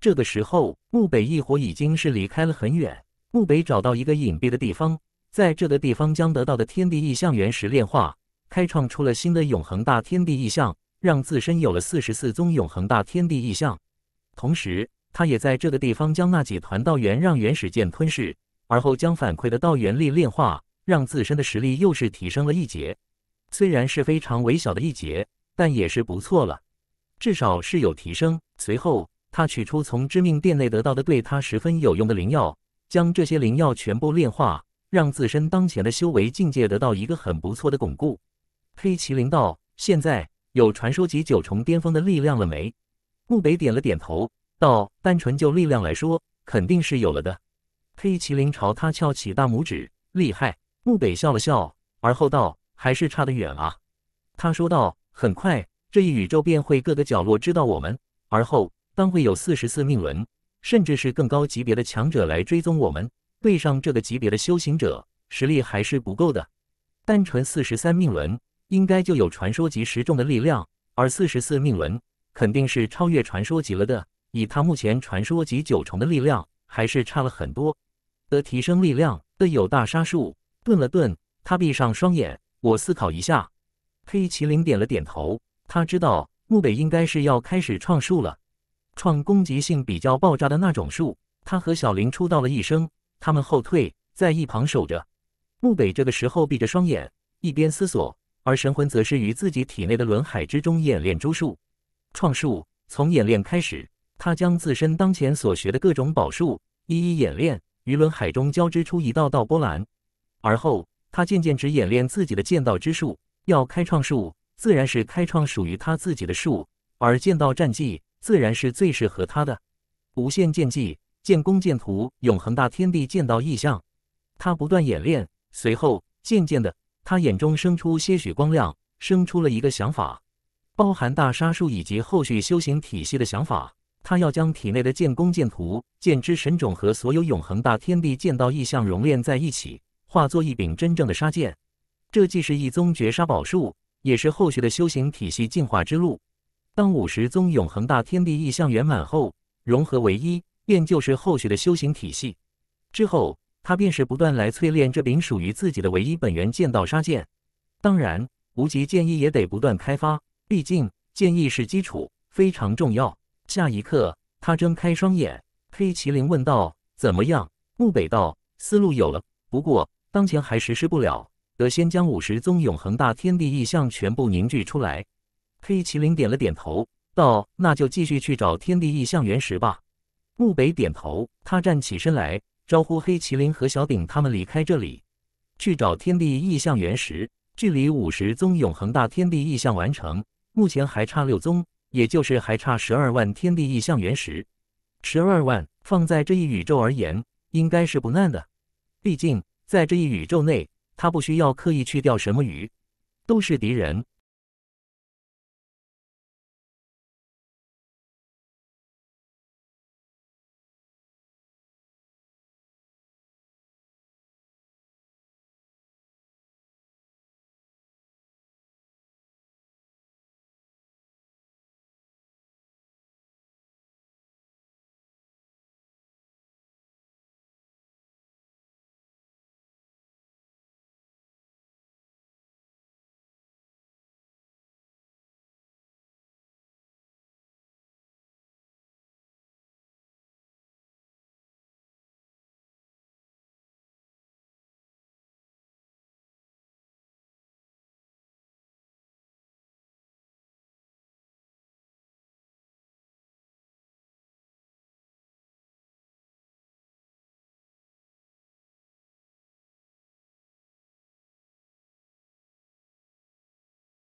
这个时候，木北一伙已经是离开了很远。木北找到一个隐蔽的地方，在这个地方将得到的天地异象原石炼化，开创出了新的永恒大天地异象，让自身有了四十四宗永恒大天地异象。同时，他也在这个地方将那几团道元让原始剑吞噬，而后将反馈的道元力炼化，让自身的实力又是提升了一截。虽然是非常微小的一截，但也是不错了，至少是有提升。随后。他取出从知命殿内得到的对他十分有用的灵药，将这些灵药全部炼化，让自身当前的修为境界得到一个很不错的巩固。黑麒麟道：“现在有传说级九重巅峰的力量了没？”木北点了点头，道：“单纯就力量来说，肯定是有了的。”黑麒麟朝他翘起大拇指，厉害。木北笑了笑，而后道：“还是差得远啊。”他说道：“很快，这一宇宙便会各个角落知道我们，而后。”但会有四十四命轮，甚至是更高级别的强者来追踪我们。对上这个级别的修行者，实力还是不够的。单纯四十三命轮，应该就有传说级十重的力量，而四十四命轮肯定是超越传说级了的。以他目前传说级九重的力量，还是差了很多。的提升力量，的有大杀术。顿了顿，他闭上双眼，我思考一下。黑麒麟点了点头，他知道木北应该是要开始创术了。创攻击性比较爆炸的那种术，他和小林出道了一生，他们后退，在一旁守着。木北这个时候闭着双眼，一边思索，而神魂则是于自己体内的轮海之中演练诸术。创术从演练开始，他将自身当前所学的各种宝术一一演练，于轮海中交织出一道道波澜。而后，他渐渐只演练自己的剑道之术。要开创术，自然是开创属于他自己的术，而剑道战技。自然是最适合他的。无限剑技、剑弓剑图、永恒大天地剑道意象，他不断演练。随后，渐渐的，他眼中生出些许光亮，生出了一个想法：包含大杀术以及后续修行体系的想法。他要将体内的剑弓剑图、剑之神种和所有永恒大天地剑道意象熔炼在一起，化作一柄真正的杀剑。这既是一宗绝杀宝术，也是后续的修行体系进化之路。当五十宗永恒大天地意象圆满后，融合为一，便就是后续的修行体系。之后，他便是不断来淬炼这柄属于自己的唯一本源剑道杀剑。当然，无极剑意也得不断开发，毕竟剑意是基础，非常重要。下一刻，他睁开双眼，黑麒麟问道：“怎么样？”木北道：“思路有了，不过当前还实施不了，得先将五十宗永恒大天地意象全部凝聚出来。”黑麒麟点了点头，道：“那就继续去找天地异象原石吧。”木北点头，他站起身来，招呼黑麒麟和小鼎他们离开这里，去找天地异象原石。距离五十宗永恒大天地异象完成，目前还差六宗，也就是还差十二万天地异象原石。十二万放在这一宇宙而言，应该是不难的。毕竟在这一宇宙内，他不需要刻意去钓什么鱼，都是敌人。